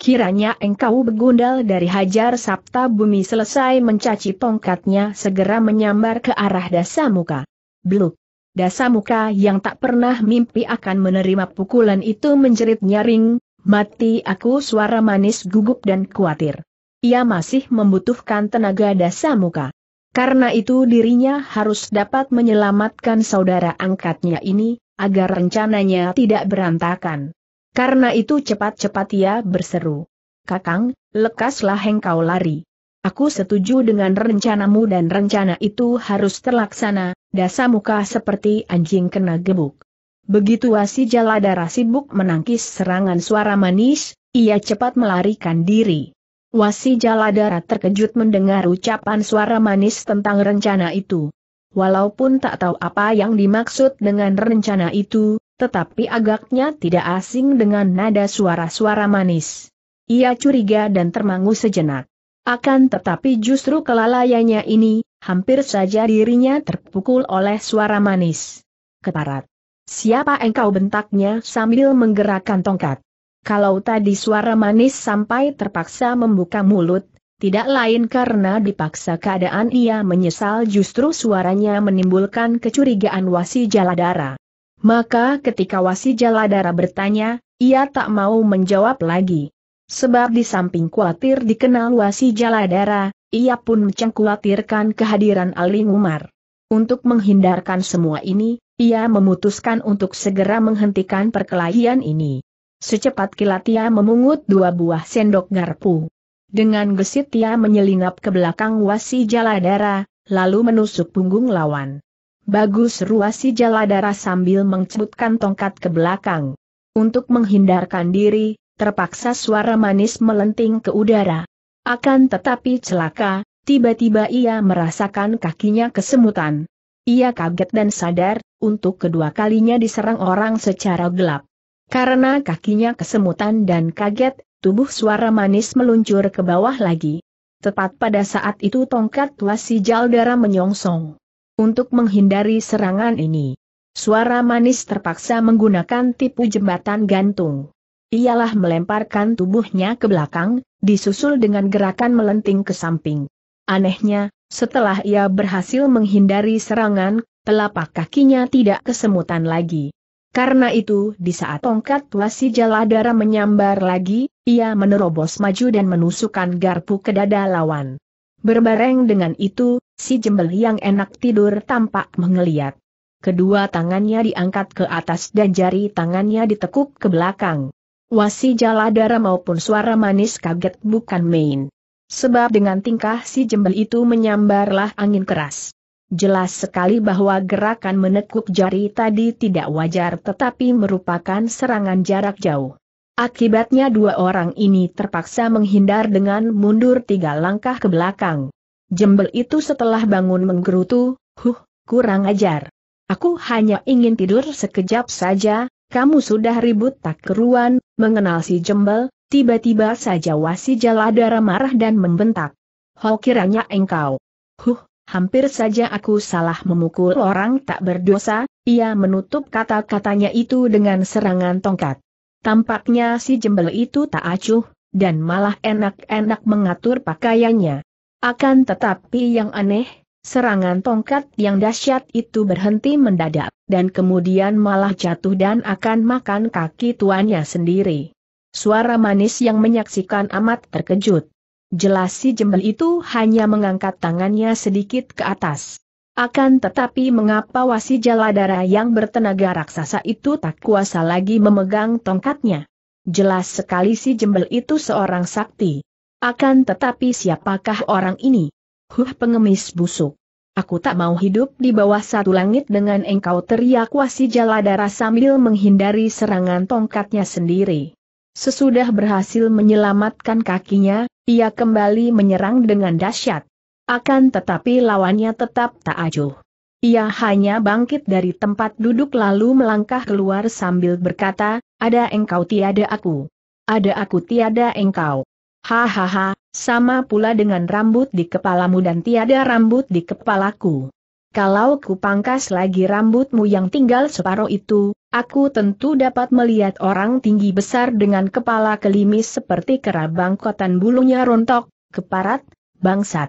Kiranya engkau begundal dari hajar Sabta Bumi selesai mencaci tongkatnya segera menyambar ke arah dasa muka. Bluk. Dasa muka yang tak pernah mimpi akan menerima pukulan itu menjerit nyaring, mati aku suara manis gugup dan khawatir. Ia masih membutuhkan tenaga dasa muka. Karena itu dirinya harus dapat menyelamatkan saudara angkatnya ini, agar rencananya tidak berantakan. Karena itu cepat-cepat ia berseru. Kakang, lekaslah engkau lari. Aku setuju dengan rencanamu dan rencana itu harus terlaksana, dasar muka seperti anjing kena gebuk. Begitu Wasi Jaladara sibuk menangkis serangan suara manis, ia cepat melarikan diri. Wasi Jaladara terkejut mendengar ucapan suara manis tentang rencana itu. Walaupun tak tahu apa yang dimaksud dengan rencana itu, tetapi agaknya tidak asing dengan nada suara-suara manis. Ia curiga dan termangu sejenak. Akan tetapi justru kelalaiannya ini, hampir saja dirinya terpukul oleh suara manis. Keparat. Siapa engkau bentaknya sambil menggerakkan tongkat. Kalau tadi suara manis sampai terpaksa membuka mulut, tidak lain karena dipaksa keadaan ia menyesal justru suaranya menimbulkan kecurigaan wasi jaladara. Maka ketika wasi jaladara bertanya, ia tak mau menjawab lagi. Sebab di samping khawatir dikenal wasi jaladara, ia pun mencengkuatirkan kehadiran ali Umar. Untuk menghindarkan semua ini, ia memutuskan untuk segera menghentikan perkelahian ini. Secepat kilat ia memungut dua buah sendok garpu. Dengan gesit ia menyelinap ke belakang wasi jaladara, lalu menusuk punggung lawan. Bagus ruasi jaladara sambil mencebutkan tongkat ke belakang. Untuk menghindarkan diri, terpaksa suara manis melenting ke udara. Akan tetapi celaka, tiba-tiba ia merasakan kakinya kesemutan. Ia kaget dan sadar, untuk kedua kalinya diserang orang secara gelap. Karena kakinya kesemutan dan kaget, tubuh suara manis meluncur ke bawah lagi. Tepat pada saat itu tongkat tua si Jaldara menyongsong. Untuk menghindari serangan ini, suara manis terpaksa menggunakan tipu jembatan gantung ialah melemparkan tubuhnya ke belakang, disusul dengan gerakan melenting ke samping. Anehnya, setelah ia berhasil menghindari serangan, telapak kakinya tidak kesemutan lagi. Karena itu di saat tongkat wasi jaladara menyambar lagi, ia menerobos maju dan menusukkan garpu ke dada lawan. Berbareng dengan itu, si jembel yang enak tidur tampak mengeliat. Kedua tangannya diangkat ke atas dan jari tangannya ditekuk ke belakang. Wasi Jaladara maupun suara manis kaget bukan main. Sebab dengan tingkah si jembel itu menyambarlah angin keras. Jelas sekali bahwa gerakan menekuk jari tadi tidak wajar tetapi merupakan serangan jarak jauh. Akibatnya dua orang ini terpaksa menghindar dengan mundur tiga langkah ke belakang. Jembel itu setelah bangun menggerutu, huh, kurang ajar. Aku hanya ingin tidur sekejap saja, kamu sudah ribut tak keruan, mengenal si jembel, tiba-tiba saja wasi jaladara marah dan membentak. Ho kiranya engkau. Huh, hampir saja aku salah memukul orang tak berdosa, ia menutup kata-katanya itu dengan serangan tongkat. Tampaknya si jembel itu tak acuh, dan malah enak-enak mengatur pakaiannya. Akan tetapi yang aneh, Serangan tongkat yang dahsyat itu berhenti mendadak, dan kemudian malah jatuh dan akan makan kaki tuannya sendiri. Suara manis yang menyaksikan amat terkejut. Jelas si jembel itu hanya mengangkat tangannya sedikit ke atas. Akan tetapi mengapa wasi jaladara yang bertenaga raksasa itu tak kuasa lagi memegang tongkatnya? Jelas sekali si jembel itu seorang sakti. Akan tetapi siapakah orang ini? Huh pengemis busuk. Aku tak mau hidup di bawah satu langit dengan engkau teriak wasi jaladara sambil menghindari serangan tongkatnya sendiri. Sesudah berhasil menyelamatkan kakinya, ia kembali menyerang dengan dahsyat. Akan tetapi lawannya tetap tak acuh. Ia hanya bangkit dari tempat duduk lalu melangkah keluar sambil berkata, ada engkau tiada aku. Ada aku tiada engkau. Hahaha, sama pula dengan rambut di kepalamu dan tiada rambut di kepalaku. Kalau ku pangkas lagi rambutmu yang tinggal separuh itu, aku tentu dapat melihat orang tinggi besar dengan kepala kelimis seperti kerabang kotan bulunya rontok, keparat, bangsat.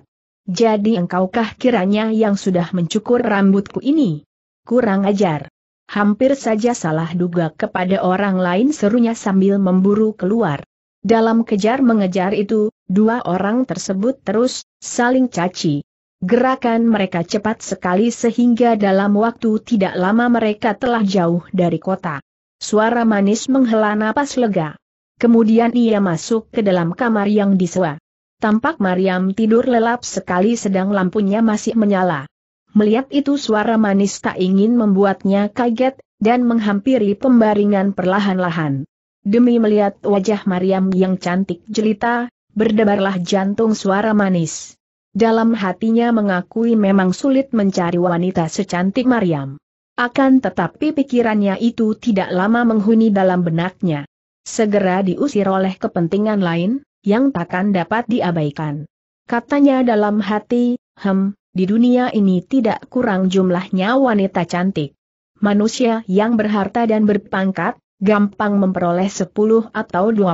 Jadi engkaukah kiranya yang sudah mencukur rambutku ini? Kurang ajar. Hampir saja salah duga kepada orang lain serunya sambil memburu keluar. Dalam kejar-mengejar itu, dua orang tersebut terus saling caci. Gerakan mereka cepat sekali sehingga dalam waktu tidak lama mereka telah jauh dari kota. Suara manis menghela napas lega. Kemudian ia masuk ke dalam kamar yang disewa. Tampak Mariam tidur lelap sekali sedang lampunya masih menyala. Melihat itu suara manis tak ingin membuatnya kaget, dan menghampiri pembaringan perlahan-lahan. Demi melihat wajah Mariam yang cantik jelita, berdebarlah jantung suara manis. Dalam hatinya mengakui memang sulit mencari wanita secantik Mariam. Akan tetapi pikirannya itu tidak lama menghuni dalam benaknya. Segera diusir oleh kepentingan lain, yang takkan dapat diabaikan. Katanya dalam hati, hem, di dunia ini tidak kurang jumlahnya wanita cantik. Manusia yang berharta dan berpangkat, gampang memperoleh 10 atau 20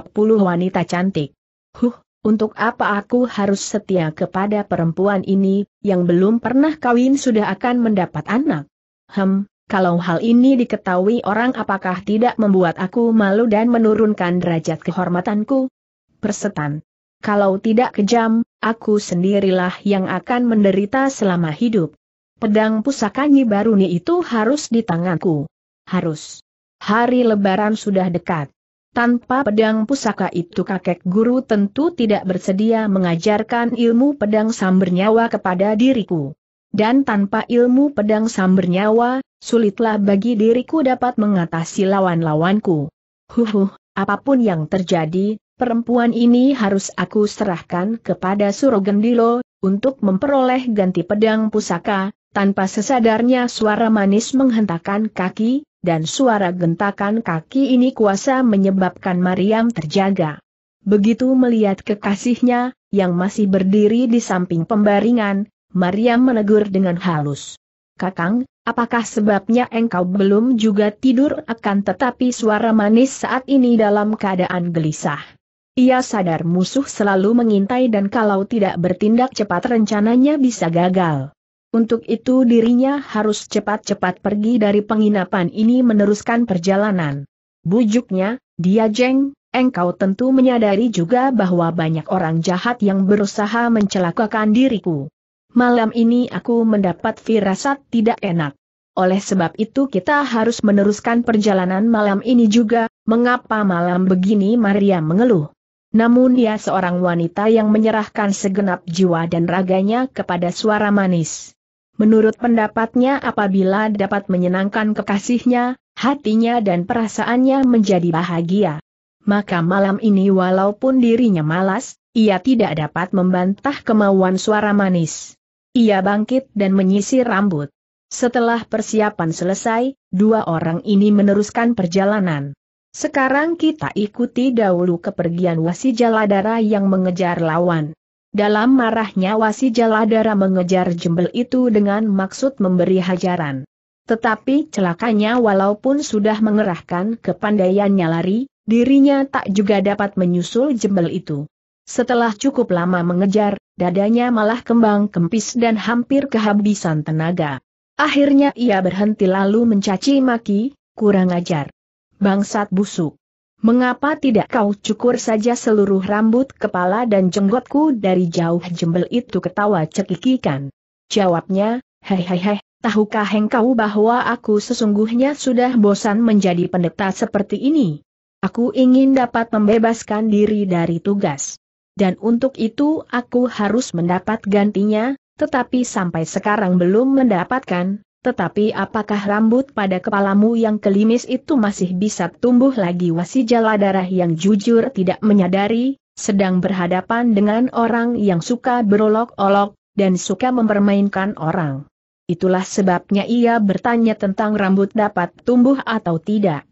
wanita cantik. Huh, untuk apa aku harus setia kepada perempuan ini, yang belum pernah kawin sudah akan mendapat anak? Hem, kalau hal ini diketahui orang apakah tidak membuat aku malu dan menurunkan derajat kehormatanku? Persetan. Kalau tidak kejam, aku sendirilah yang akan menderita selama hidup. Pedang pusakanya baru Baruni itu harus di tanganku. Harus. Hari lebaran sudah dekat. Tanpa pedang pusaka itu kakek guru tentu tidak bersedia mengajarkan ilmu pedang sambernyawa kepada diriku. Dan tanpa ilmu pedang sambernyawa, sulitlah bagi diriku dapat mengatasi lawan-lawanku. Huhuh, apapun yang terjadi, perempuan ini harus aku serahkan kepada Surogendilo, untuk memperoleh ganti pedang pusaka, tanpa sesadarnya suara manis menghentakkan kaki, dan suara gentakan kaki ini kuasa menyebabkan Mariam terjaga. Begitu melihat kekasihnya, yang masih berdiri di samping pembaringan, Mariam menegur dengan halus. Kakang, apakah sebabnya engkau belum juga tidur akan tetapi suara manis saat ini dalam keadaan gelisah? Ia sadar musuh selalu mengintai dan kalau tidak bertindak cepat rencananya bisa gagal. Untuk itu dirinya harus cepat-cepat pergi dari penginapan ini meneruskan perjalanan. Bujuknya, dia jeng, engkau tentu menyadari juga bahwa banyak orang jahat yang berusaha mencelakakan diriku. Malam ini aku mendapat firasat tidak enak. Oleh sebab itu kita harus meneruskan perjalanan malam ini juga, mengapa malam begini Maria mengeluh. Namun dia seorang wanita yang menyerahkan segenap jiwa dan raganya kepada suara manis. Menurut pendapatnya apabila dapat menyenangkan kekasihnya, hatinya dan perasaannya menjadi bahagia. Maka malam ini walaupun dirinya malas, ia tidak dapat membantah kemauan suara manis. Ia bangkit dan menyisir rambut. Setelah persiapan selesai, dua orang ini meneruskan perjalanan. Sekarang kita ikuti dahulu kepergian wasi jaladara yang mengejar lawan. Dalam marahnya Wasi Jaladara mengejar jembel itu dengan maksud memberi hajaran. Tetapi celakanya walaupun sudah mengerahkan kepandaiannya lari, dirinya tak juga dapat menyusul jembel itu. Setelah cukup lama mengejar, dadanya malah kembang kempis dan hampir kehabisan tenaga. Akhirnya ia berhenti lalu mencaci maki, kurang ajar. Bangsat busuk. Mengapa tidak kau cukur saja seluruh rambut kepala dan jenggotku dari jauh jembel itu ketawa cekikikan. Jawabnya, hehehe, tahukah engkau bahwa aku sesungguhnya sudah bosan menjadi pendeta seperti ini? Aku ingin dapat membebaskan diri dari tugas. Dan untuk itu aku harus mendapat gantinya, tetapi sampai sekarang belum mendapatkan, tetapi apakah rambut pada kepalamu yang kelimis itu masih bisa tumbuh lagi wasi jala darah yang jujur tidak menyadari, sedang berhadapan dengan orang yang suka berolok-olok, dan suka mempermainkan orang. Itulah sebabnya ia bertanya tentang rambut dapat tumbuh atau tidak.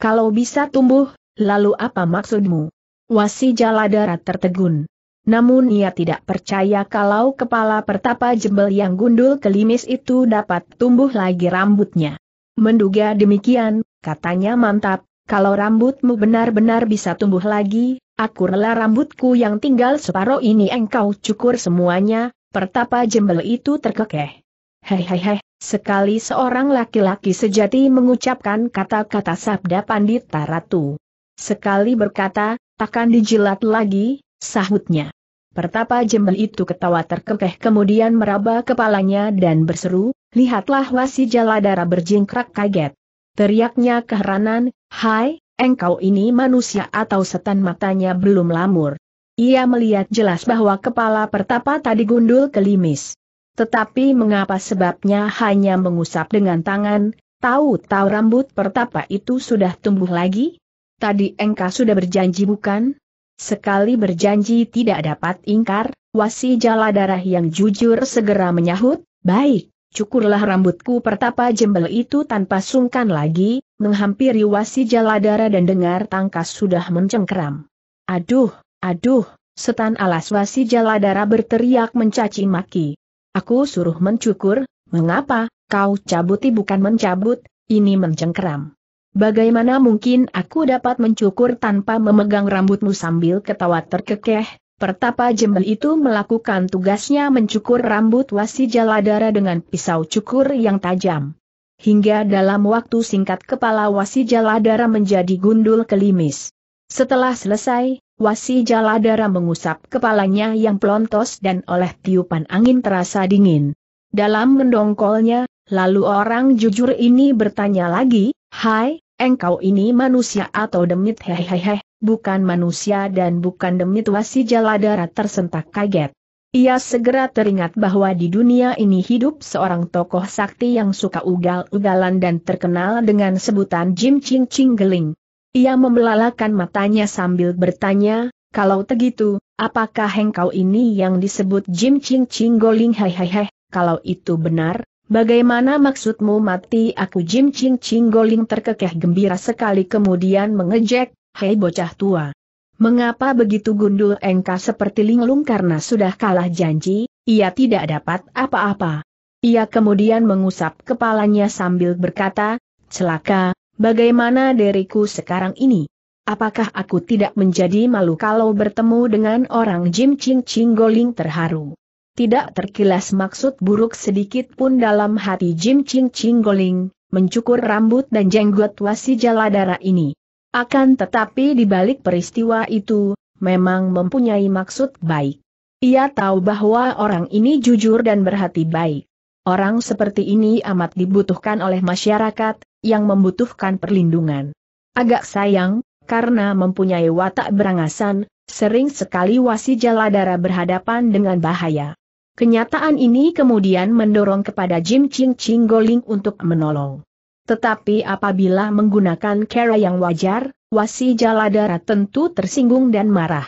Kalau bisa tumbuh, lalu apa maksudmu? Wasi Jaladara tertegun. Namun ia tidak percaya kalau kepala pertapa jembel yang gundul kelimis itu dapat tumbuh lagi rambutnya. Menduga demikian, katanya mantap, kalau rambutmu benar-benar bisa tumbuh lagi, aku rela rambutku yang tinggal separuh ini engkau cukur semuanya, pertapa jembel itu terkekeh. hei, sekali seorang laki-laki sejati mengucapkan kata-kata sabda pandita ratu. Sekali berkata, takkan dijilat lagi, sahutnya. Pertapa jembel itu ketawa terkekeh kemudian meraba kepalanya dan berseru, lihatlah wasi jaladara berjingkrak kaget. Teriaknya keheranan, hai, engkau ini manusia atau setan matanya belum lamur. Ia melihat jelas bahwa kepala pertapa tadi gundul kelimis. Tetapi mengapa sebabnya hanya mengusap dengan tangan, tahu-tahu rambut pertapa itu sudah tumbuh lagi? Tadi engkau sudah berjanji bukan? Sekali berjanji tidak dapat ingkar, wasi jala darah yang jujur segera menyahut, baik, cukurlah rambutku pertapa jembel itu tanpa sungkan lagi, menghampiri wasi jala darah dan dengar tangkas sudah mencengkeram. Aduh, aduh, setan alas wasi jala darah berteriak mencaci maki. Aku suruh mencukur, mengapa, kau cabuti bukan mencabut, ini mencengkeram. Bagaimana mungkin aku dapat mencukur tanpa memegang rambutmu sambil ketawa terkekeh? Pertapa Jembel itu melakukan tugasnya mencukur rambut wasi jaladara dengan pisau cukur yang tajam. Hingga dalam waktu singkat kepala wasi jaladara menjadi gundul kelimis. Setelah selesai, wasi jaladara mengusap kepalanya yang pelontos dan oleh tiupan angin terasa dingin. Dalam mendongkolnya, lalu orang jujur ini bertanya lagi, Hai, engkau ini manusia atau demit hehehe, bukan manusia dan bukan demit wasi jaladara tersentak kaget. Ia segera teringat bahwa di dunia ini hidup seorang tokoh sakti yang suka ugal-ugalan dan terkenal dengan sebutan Jim Ching Ching Geling. Ia membelalakan matanya sambil bertanya, kalau begitu, apakah engkau ini yang disebut Jim Ching Ching Goling hehehe, kalau itu benar, Bagaimana maksudmu mati aku Jim Ching Ching Goling terkekeh gembira sekali kemudian mengejek, hei bocah tua. Mengapa begitu gundul engka seperti linglung karena sudah kalah janji, ia tidak dapat apa-apa. Ia kemudian mengusap kepalanya sambil berkata, celaka, bagaimana diriku sekarang ini? Apakah aku tidak menjadi malu kalau bertemu dengan orang Jim Ching Ching Goling terharu? tidak terkilas maksud buruk sedikit pun dalam hati Jim Ching Ching Goling, mencukur rambut dan jenggot wasi jaladara ini. Akan tetapi di balik peristiwa itu, memang mempunyai maksud baik. Ia tahu bahwa orang ini jujur dan berhati baik. Orang seperti ini amat dibutuhkan oleh masyarakat, yang membutuhkan perlindungan. Agak sayang, karena mempunyai watak berangasan, sering sekali wasi jaladara berhadapan dengan bahaya. Kenyataan ini kemudian mendorong kepada Jim Ching Ching Goling untuk menolong. Tetapi apabila menggunakan cara yang wajar, Wasi Jaladara tentu tersinggung dan marah.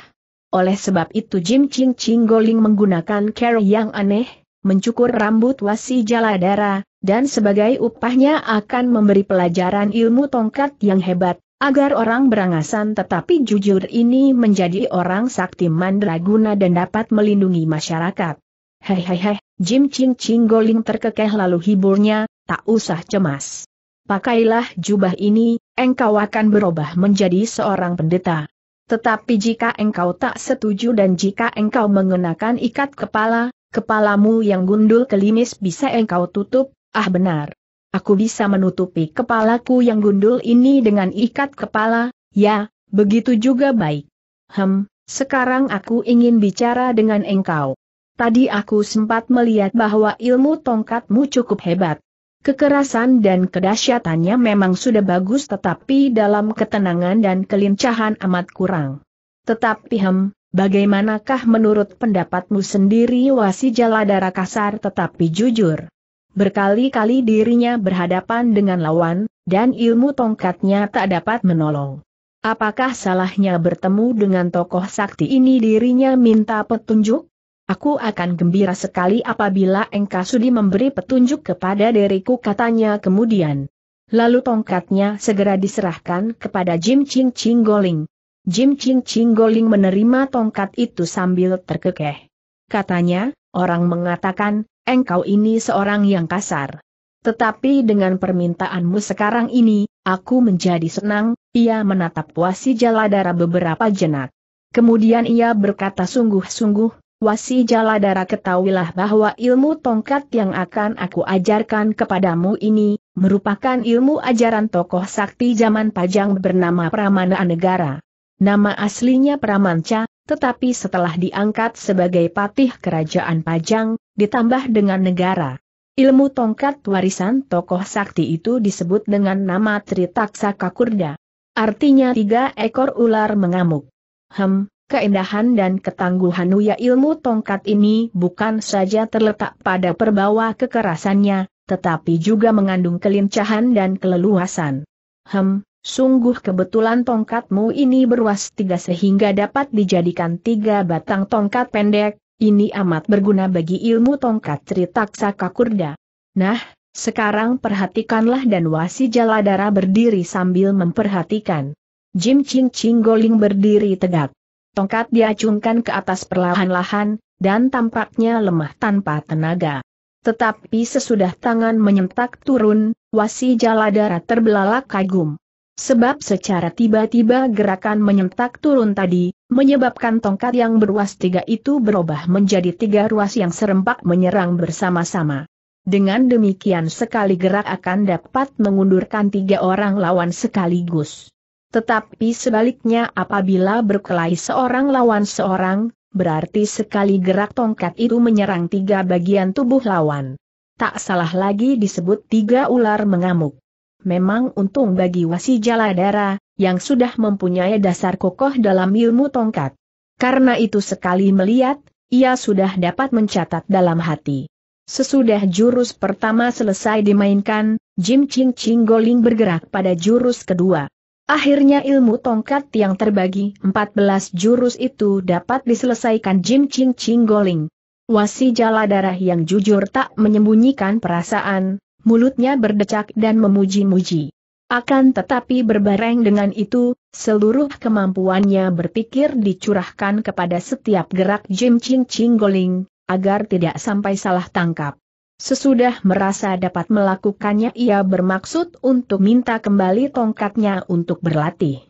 Oleh sebab itu Jim Ching Ching Goling menggunakan cara yang aneh, mencukur rambut Wasi Jaladara, dan sebagai upahnya akan memberi pelajaran ilmu tongkat yang hebat, agar orang berangasan tetapi jujur ini menjadi orang sakti mandraguna dan dapat melindungi masyarakat. Hei hei hei, Jim Ching Ching Goling terkekeh lalu hiburnya, tak usah cemas. Pakailah jubah ini, engkau akan berubah menjadi seorang pendeta. Tetapi jika engkau tak setuju dan jika engkau mengenakan ikat kepala, kepalamu yang gundul kelimis bisa engkau tutup, ah benar. Aku bisa menutupi kepalaku yang gundul ini dengan ikat kepala, ya, begitu juga baik. Hem, sekarang aku ingin bicara dengan engkau. Tadi aku sempat melihat bahwa ilmu tongkatmu cukup hebat. Kekerasan dan kedahsyatannya memang sudah bagus tetapi dalam ketenangan dan kelincahan amat kurang. Tetapi hem, bagaimanakah menurut pendapatmu sendiri wasi jaladara kasar tetapi jujur? Berkali-kali dirinya berhadapan dengan lawan, dan ilmu tongkatnya tak dapat menolong. Apakah salahnya bertemu dengan tokoh sakti ini dirinya minta petunjuk? Aku akan gembira sekali apabila engkau sudi memberi petunjuk kepada diriku katanya kemudian. Lalu tongkatnya segera diserahkan kepada Jim Ching Ching Goling. Jim Ching Ching Goling menerima tongkat itu sambil terkekeh. Katanya, orang mengatakan, engkau ini seorang yang kasar. Tetapi dengan permintaanmu sekarang ini, aku menjadi senang, ia menatap wasi jaladara beberapa jenak. Kemudian ia berkata sungguh-sungguh, Wasi Jaladara ketahuilah bahwa ilmu tongkat yang akan aku ajarkan kepadamu ini, merupakan ilmu ajaran tokoh sakti zaman pajang bernama Pramana Negara. Nama aslinya Pramanca, tetapi setelah diangkat sebagai patih kerajaan pajang, ditambah dengan negara. Ilmu tongkat warisan tokoh sakti itu disebut dengan nama Tritaksa Kakurda. Artinya tiga ekor ular mengamuk. Hem, Keindahan dan ketangguhan Uya ilmu tongkat ini bukan saja terletak pada perbawa kekerasannya, tetapi juga mengandung kelincahan dan keleluasan. Hem, sungguh kebetulan tongkatmu ini berwas tiga sehingga dapat dijadikan tiga batang tongkat pendek, ini amat berguna bagi ilmu tongkat cerita Kurda. Nah, sekarang perhatikanlah dan wasi jaladara berdiri sambil memperhatikan. Jim Ching Ching Goling berdiri tegak. Tongkat diacungkan ke atas perlahan-lahan, dan tampaknya lemah tanpa tenaga. Tetapi sesudah tangan menyentak turun, wasi jaladara terbelalak kagum. Sebab secara tiba-tiba gerakan menyentak turun tadi, menyebabkan tongkat yang beruas tiga itu berubah menjadi tiga ruas yang serempak menyerang bersama-sama. Dengan demikian sekali gerak akan dapat mengundurkan tiga orang lawan sekaligus. Tetapi sebaliknya apabila berkelahi seorang lawan seorang, berarti sekali gerak tongkat itu menyerang tiga bagian tubuh lawan. Tak salah lagi disebut tiga ular mengamuk. Memang untung bagi wasi jaladara, yang sudah mempunyai dasar kokoh dalam ilmu tongkat. Karena itu sekali melihat, ia sudah dapat mencatat dalam hati. Sesudah jurus pertama selesai dimainkan, Jim Ching Ching Goling bergerak pada jurus kedua. Akhirnya ilmu tongkat yang terbagi 14 jurus itu dapat diselesaikan Jin Ching Ching Goling. Wasi jala darah yang jujur tak menyembunyikan perasaan, mulutnya berdecak dan memuji-muji. Akan tetapi berbareng dengan itu, seluruh kemampuannya berpikir dicurahkan kepada setiap gerak Jim Ching Ching Goling, agar tidak sampai salah tangkap. Sesudah merasa dapat melakukannya ia bermaksud untuk minta kembali tongkatnya untuk berlatih.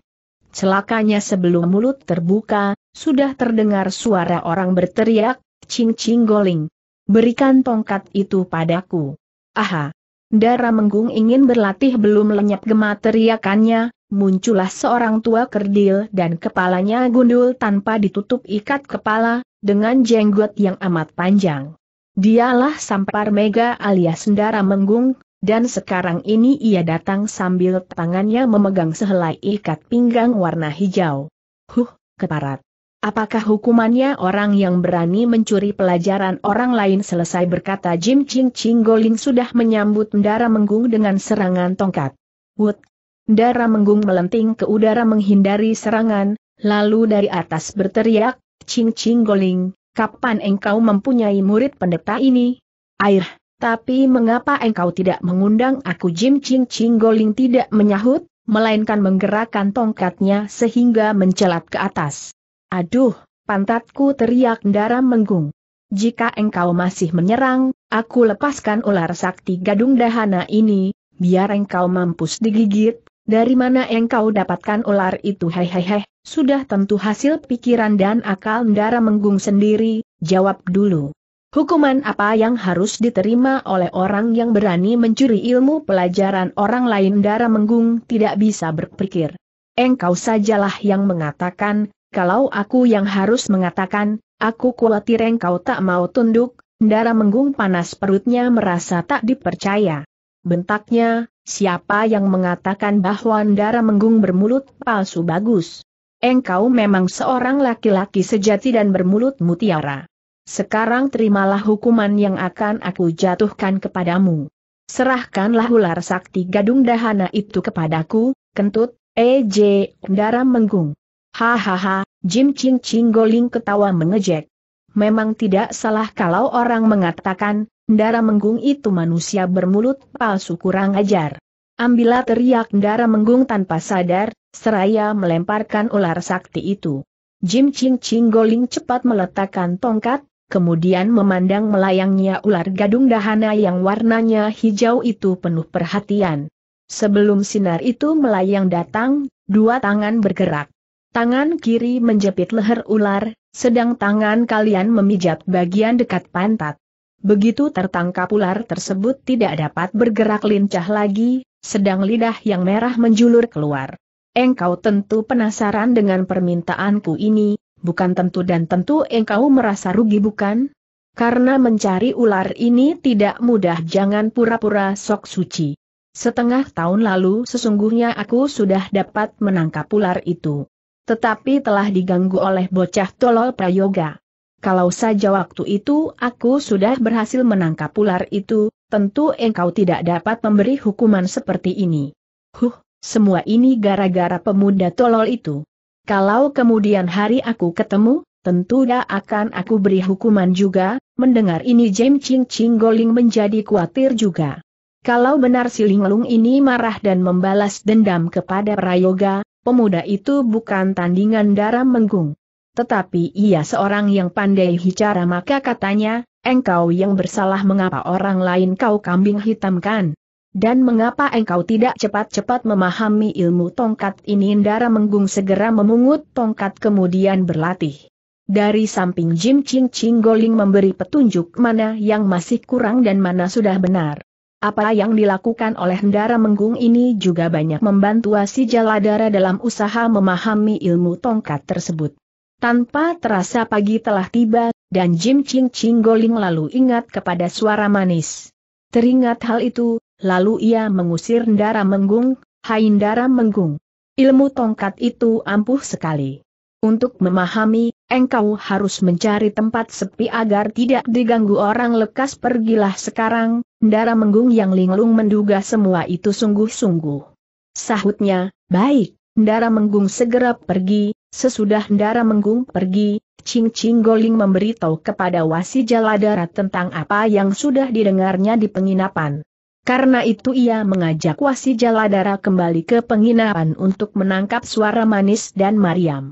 Celakanya sebelum mulut terbuka, sudah terdengar suara orang berteriak, cing Ching goling. Berikan tongkat itu padaku. Aha! Dara Menggung ingin berlatih belum lenyap gema teriakannya, muncullah seorang tua kerdil dan kepalanya gundul tanpa ditutup ikat kepala, dengan jenggot yang amat panjang. Dialah Sampar Mega alias Sendara Menggung, dan sekarang ini ia datang sambil tangannya memegang sehelai ikat pinggang warna hijau. Huh, keparat. Apakah hukumannya orang yang berani mencuri pelajaran orang lain selesai berkata Jim Ching Ching Goling sudah menyambut Ndara Menggung dengan serangan tongkat. Wut. Ndara Menggung melenting ke udara menghindari serangan, lalu dari atas berteriak, Ching Ching Goling, kapan engkau mempunyai murid pendeta ini? Air, tapi mengapa engkau tidak mengundang aku Jim Ching Ching Goling tidak menyahut, melainkan menggerakkan tongkatnya sehingga mencelat ke atas. Aduh, pantatku teriak darah menggung. Jika engkau masih menyerang, aku lepaskan ular sakti gadung dahana ini, biar engkau mampus digigit, dari mana engkau dapatkan ular itu hehehe, sudah tentu hasil pikiran dan akal ndara menggung sendiri, jawab dulu. Hukuman apa yang harus diterima oleh orang yang berani mencuri ilmu pelajaran orang lain ndara menggung tidak bisa berpikir. Engkau sajalah yang mengatakan, kalau aku yang harus mengatakan, aku khawatir engkau tak mau tunduk, ndara menggung panas perutnya merasa tak dipercaya. Bentaknya, Siapa yang mengatakan bahwa Ndara Menggung bermulut palsu bagus? Engkau memang seorang laki-laki sejati dan bermulut mutiara. Sekarang terimalah hukuman yang akan aku jatuhkan kepadamu. Serahkanlah ular sakti gadung dahana itu kepadaku, kentut, EJ, Ndara Menggung. Hahaha, Jim Ching Ching Goling ketawa mengejek memang tidak salah kalau orang mengatakan, Ndara Menggung itu manusia bermulut palsu kurang ajar. Ambillah teriak Ndara Menggung tanpa sadar, seraya melemparkan ular sakti itu. Jim Ching Ching Goling cepat meletakkan tongkat, kemudian memandang melayangnya ular gadung dahana yang warnanya hijau itu penuh perhatian. Sebelum sinar itu melayang datang, dua tangan bergerak. Tangan kiri menjepit leher ular, sedang tangan kalian memijat bagian dekat pantat. Begitu tertangkap ular tersebut tidak dapat bergerak lincah lagi, sedang lidah yang merah menjulur keluar. Engkau tentu penasaran dengan permintaanku ini, bukan tentu dan tentu engkau merasa rugi bukan? Karena mencari ular ini tidak mudah jangan pura-pura sok suci. Setengah tahun lalu sesungguhnya aku sudah dapat menangkap ular itu. Tetapi telah diganggu oleh bocah tolol prayoga. Kalau saja waktu itu aku sudah berhasil menangkap ular itu, tentu engkau tidak dapat memberi hukuman seperti ini. Huh, semua ini gara-gara pemuda tolol itu. Kalau kemudian hari aku ketemu, tentu dah akan aku beri hukuman juga, mendengar ini Jem Ching Ching Goling menjadi khawatir juga. Kalau benar si Linglung ini marah dan membalas dendam kepada Prayoga, pemuda itu bukan tandingan darah menggung. Tetapi ia seorang yang pandai bicara maka katanya, engkau yang bersalah mengapa orang lain kau kambing hitamkan? Dan mengapa engkau tidak cepat-cepat memahami ilmu tongkat ini Indara Menggung segera memungut tongkat kemudian berlatih. Dari samping Jim Ching Ching Goling memberi petunjuk mana yang masih kurang dan mana sudah benar. Apa yang dilakukan oleh Hendara Menggung ini juga banyak membantu si Jaladara dalam usaha memahami ilmu tongkat tersebut. Tanpa terasa pagi telah tiba, dan Jim Ching Ching Goling lalu ingat kepada suara manis. Teringat hal itu, lalu ia mengusir Hendara Menggung, Hai Hendara Menggung. Ilmu tongkat itu ampuh sekali. Untuk memahami, engkau harus mencari tempat sepi agar tidak diganggu orang lekas pergilah sekarang, Ndara Menggung yang linglung menduga semua itu sungguh-sungguh. Sahutnya, baik, Ndara Menggung segera pergi, sesudah Ndara Menggung pergi, Ching Ching Goling memberitahu kepada Wasi Jaladara tentang apa yang sudah didengarnya di penginapan. Karena itu ia mengajak Wasi Jaladara kembali ke penginapan untuk menangkap suara manis dan Mariam.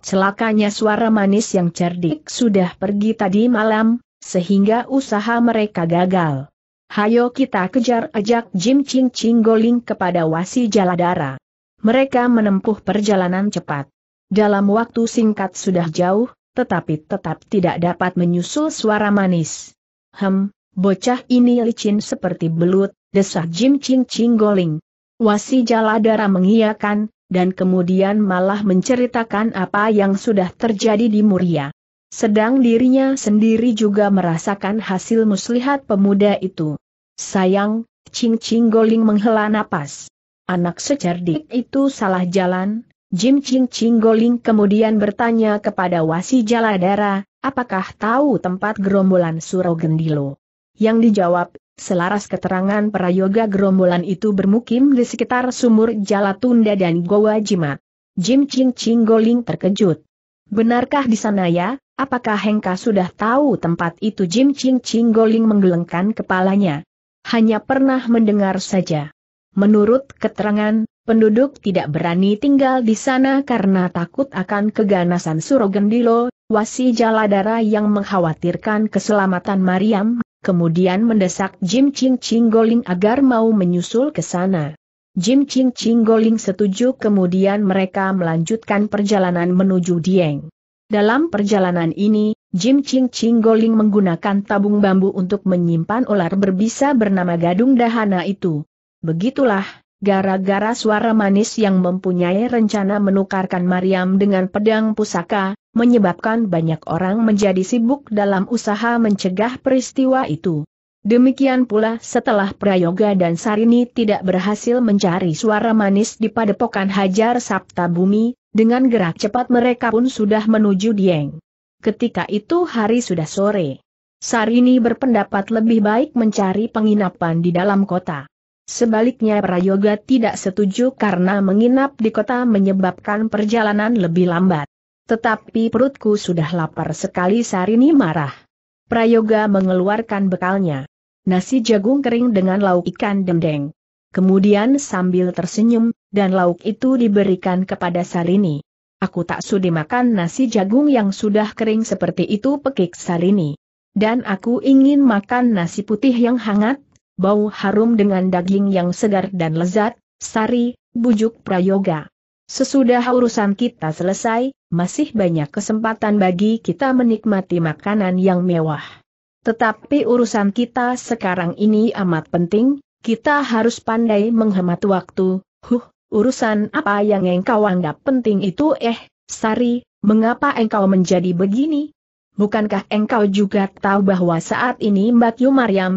Celakanya suara manis yang cerdik sudah pergi tadi malam, sehingga usaha mereka gagal. Hayo kita kejar ajak Jim Ching Ching Goling kepada Wasi Jaladara. Mereka menempuh perjalanan cepat. Dalam waktu singkat sudah jauh, tetapi tetap tidak dapat menyusul suara manis. Hem, bocah ini licin seperti belut, desah Jim Ching Ching Goling. Wasi Jaladara mengiyakan, dan kemudian malah menceritakan apa yang sudah terjadi di Muria. Sedang dirinya sendiri juga merasakan hasil muslihat pemuda itu. Sayang, Ching Ching Goling menghela napas. Anak secerdik itu salah jalan, Jim Ching Ching Goling kemudian bertanya kepada Wasi Jaladara, apakah tahu tempat gerombolan Surogendilo? Yang dijawab Selaras keterangan prayoga gerombolan itu bermukim di sekitar sumur Jalatunda dan Goa Jimat. Jim Ching Ching Goling terkejut. Benarkah di sana ya? Apakah Hengka sudah tahu tempat itu? Jim Ching Ching Goling menggelengkan kepalanya. Hanya pernah mendengar saja. Menurut keterangan, penduduk tidak berani tinggal di sana karena takut akan keganasan Surogendilo, wasi jaladara yang mengkhawatirkan keselamatan Mariam kemudian mendesak Jim Ching Chinggoling agar mau menyusul ke sana. Jim Ching Chinggoling setuju kemudian mereka melanjutkan perjalanan menuju Dieng. Dalam perjalanan ini, Jim Ching Chinggoling menggunakan tabung bambu untuk menyimpan ular berbisa bernama gadung dahana itu. Begitulah, gara-gara suara manis yang mempunyai rencana menukarkan Mariam dengan pedang pusaka, menyebabkan banyak orang menjadi sibuk dalam usaha mencegah peristiwa itu. Demikian pula setelah Prayoga dan Sarini tidak berhasil mencari suara manis di padepokan Hajar Sabta Bumi, dengan gerak cepat mereka pun sudah menuju Dieng. Ketika itu hari sudah sore. Sarini berpendapat lebih baik mencari penginapan di dalam kota. Sebaliknya Prayoga tidak setuju karena menginap di kota menyebabkan perjalanan lebih lambat. Tetapi perutku sudah lapar sekali Sarini marah. Prayoga mengeluarkan bekalnya. Nasi jagung kering dengan lauk ikan dendeng. Kemudian sambil tersenyum, dan lauk itu diberikan kepada Sarini. Aku tak sudi makan nasi jagung yang sudah kering seperti itu pekik Sarini. Dan aku ingin makan nasi putih yang hangat, bau harum dengan daging yang segar dan lezat, Sari, bujuk Prayoga. Sesudah urusan kita selesai, masih banyak kesempatan bagi kita menikmati makanan yang mewah. Tetapi urusan kita sekarang ini amat penting, kita harus pandai menghemat waktu, huh, urusan apa yang engkau anggap penting itu eh, Sari, mengapa engkau menjadi begini? Bukankah engkau juga tahu bahwa saat ini Mbak Yu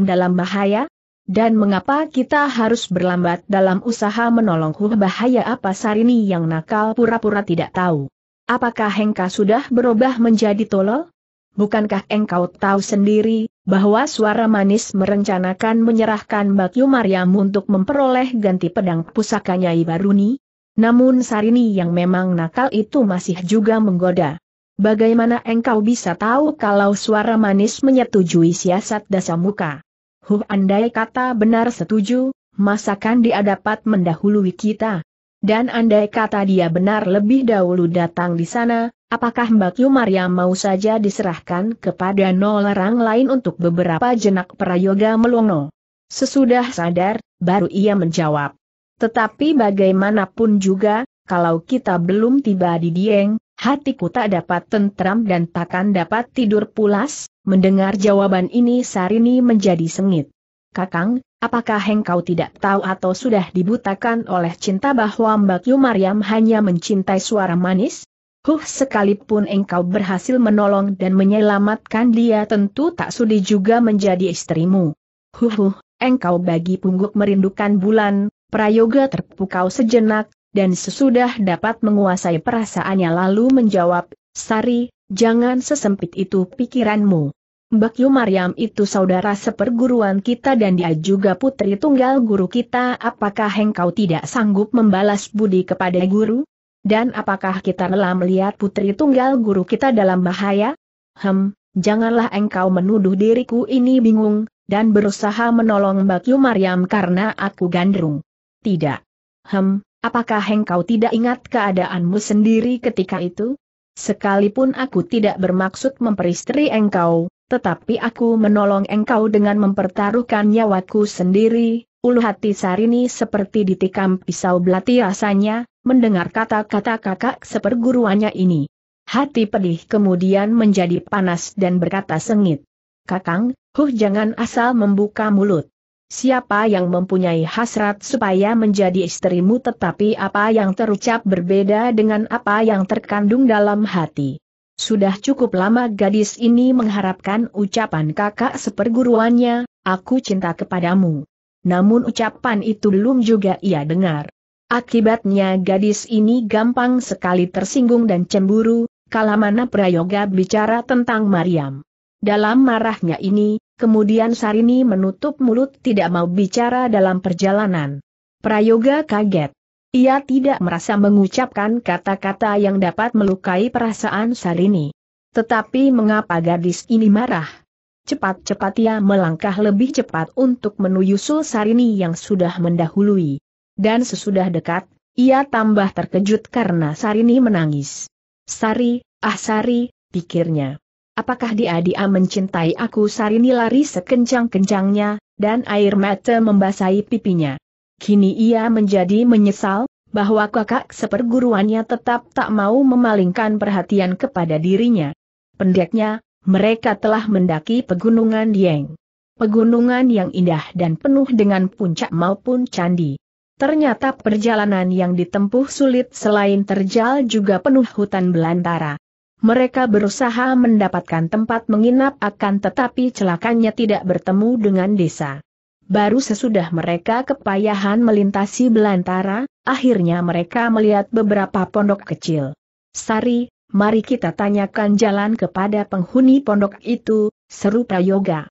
dalam bahaya? Dan mengapa kita harus berlambat dalam usaha menolong Huh bahaya apa Sarini yang nakal pura-pura tidak tahu? Apakah Engkau sudah berubah menjadi tolol? Bukankah engkau tahu sendiri, bahwa suara manis merencanakan menyerahkan Bakyu Mariam untuk memperoleh ganti pedang pusakanya Ibaruni? Namun Sarini yang memang nakal itu masih juga menggoda. Bagaimana engkau bisa tahu kalau suara manis menyetujui siasat muka? Huh andai kata benar setuju, masakan dia dapat mendahului kita? Dan andai kata dia benar lebih dahulu datang di sana, apakah Mbak Yumaria mau saja diserahkan kepada nol orang lain untuk beberapa jenak prayoga melongo? Sesudah sadar, baru ia menjawab. Tetapi bagaimanapun juga, kalau kita belum tiba di Dieng, hatiku tak dapat tentram dan takkan dapat tidur pulas, mendengar jawaban ini Sarini menjadi sengit. Kakang, apakah engkau tidak tahu atau sudah dibutakan oleh cinta bahwa Mbak Yu Mariam hanya mencintai suara manis? Huh sekalipun engkau berhasil menolong dan menyelamatkan dia tentu tak sudi juga menjadi istrimu. Huh huh, engkau bagi pungguk merindukan bulan, prayoga terpukau sejenak, dan sesudah dapat menguasai perasaannya lalu menjawab, Sari, jangan sesempit itu pikiranmu. Mbak Yu Maryam itu saudara seperguruan kita dan dia juga putri tunggal guru kita. Apakah engkau tidak sanggup membalas budi kepada guru? Dan apakah kita rela melihat putri tunggal guru kita dalam bahaya? Hem, janganlah engkau menuduh diriku ini bingung, dan berusaha menolong Mbak Yu Maryam karena aku gandrung. Tidak. Hem, apakah engkau tidak ingat keadaanmu sendiri ketika itu? Sekalipun aku tidak bermaksud memperistri engkau, tetapi aku menolong engkau dengan mempertaruhkan nyawaku sendiri, ulu hati Sarini seperti ditikam pisau belati rasanya, mendengar kata-kata kakak seperguruannya ini. Hati pedih kemudian menjadi panas dan berkata sengit. Kakang, huh jangan asal membuka mulut. Siapa yang mempunyai hasrat supaya menjadi istrimu tetapi apa yang terucap berbeda dengan apa yang terkandung dalam hati. Sudah cukup lama gadis ini mengharapkan ucapan kakak seperguruannya, aku cinta kepadamu. Namun ucapan itu belum juga ia dengar. Akibatnya gadis ini gampang sekali tersinggung dan cemburu, kalau mana Prayoga bicara tentang Mariam. Dalam marahnya ini, kemudian Sarini menutup mulut tidak mau bicara dalam perjalanan. Prayoga kaget. Ia tidak merasa mengucapkan kata-kata yang dapat melukai perasaan Sarini. Tetapi mengapa gadis ini marah? Cepat-cepat ia melangkah lebih cepat untuk menuyusul Sarini yang sudah mendahului. Dan sesudah dekat, ia tambah terkejut karena Sarini menangis. Sari, ah Sari, pikirnya. Apakah dia-dia mencintai aku Sarini lari sekencang-kencangnya, dan air mata membasahi pipinya. Kini ia menjadi menyesal, bahwa kakak seperguruannya tetap tak mau memalingkan perhatian kepada dirinya. Pendeknya, mereka telah mendaki pegunungan Dieng. Pegunungan yang indah dan penuh dengan puncak maupun candi. Ternyata perjalanan yang ditempuh sulit selain terjal juga penuh hutan belantara. Mereka berusaha mendapatkan tempat menginap akan tetapi celakanya tidak bertemu dengan desa. Baru sesudah mereka kepayahan melintasi belantara, akhirnya mereka melihat beberapa pondok kecil. Sari, mari kita tanyakan jalan kepada penghuni pondok itu, seru Prayoga.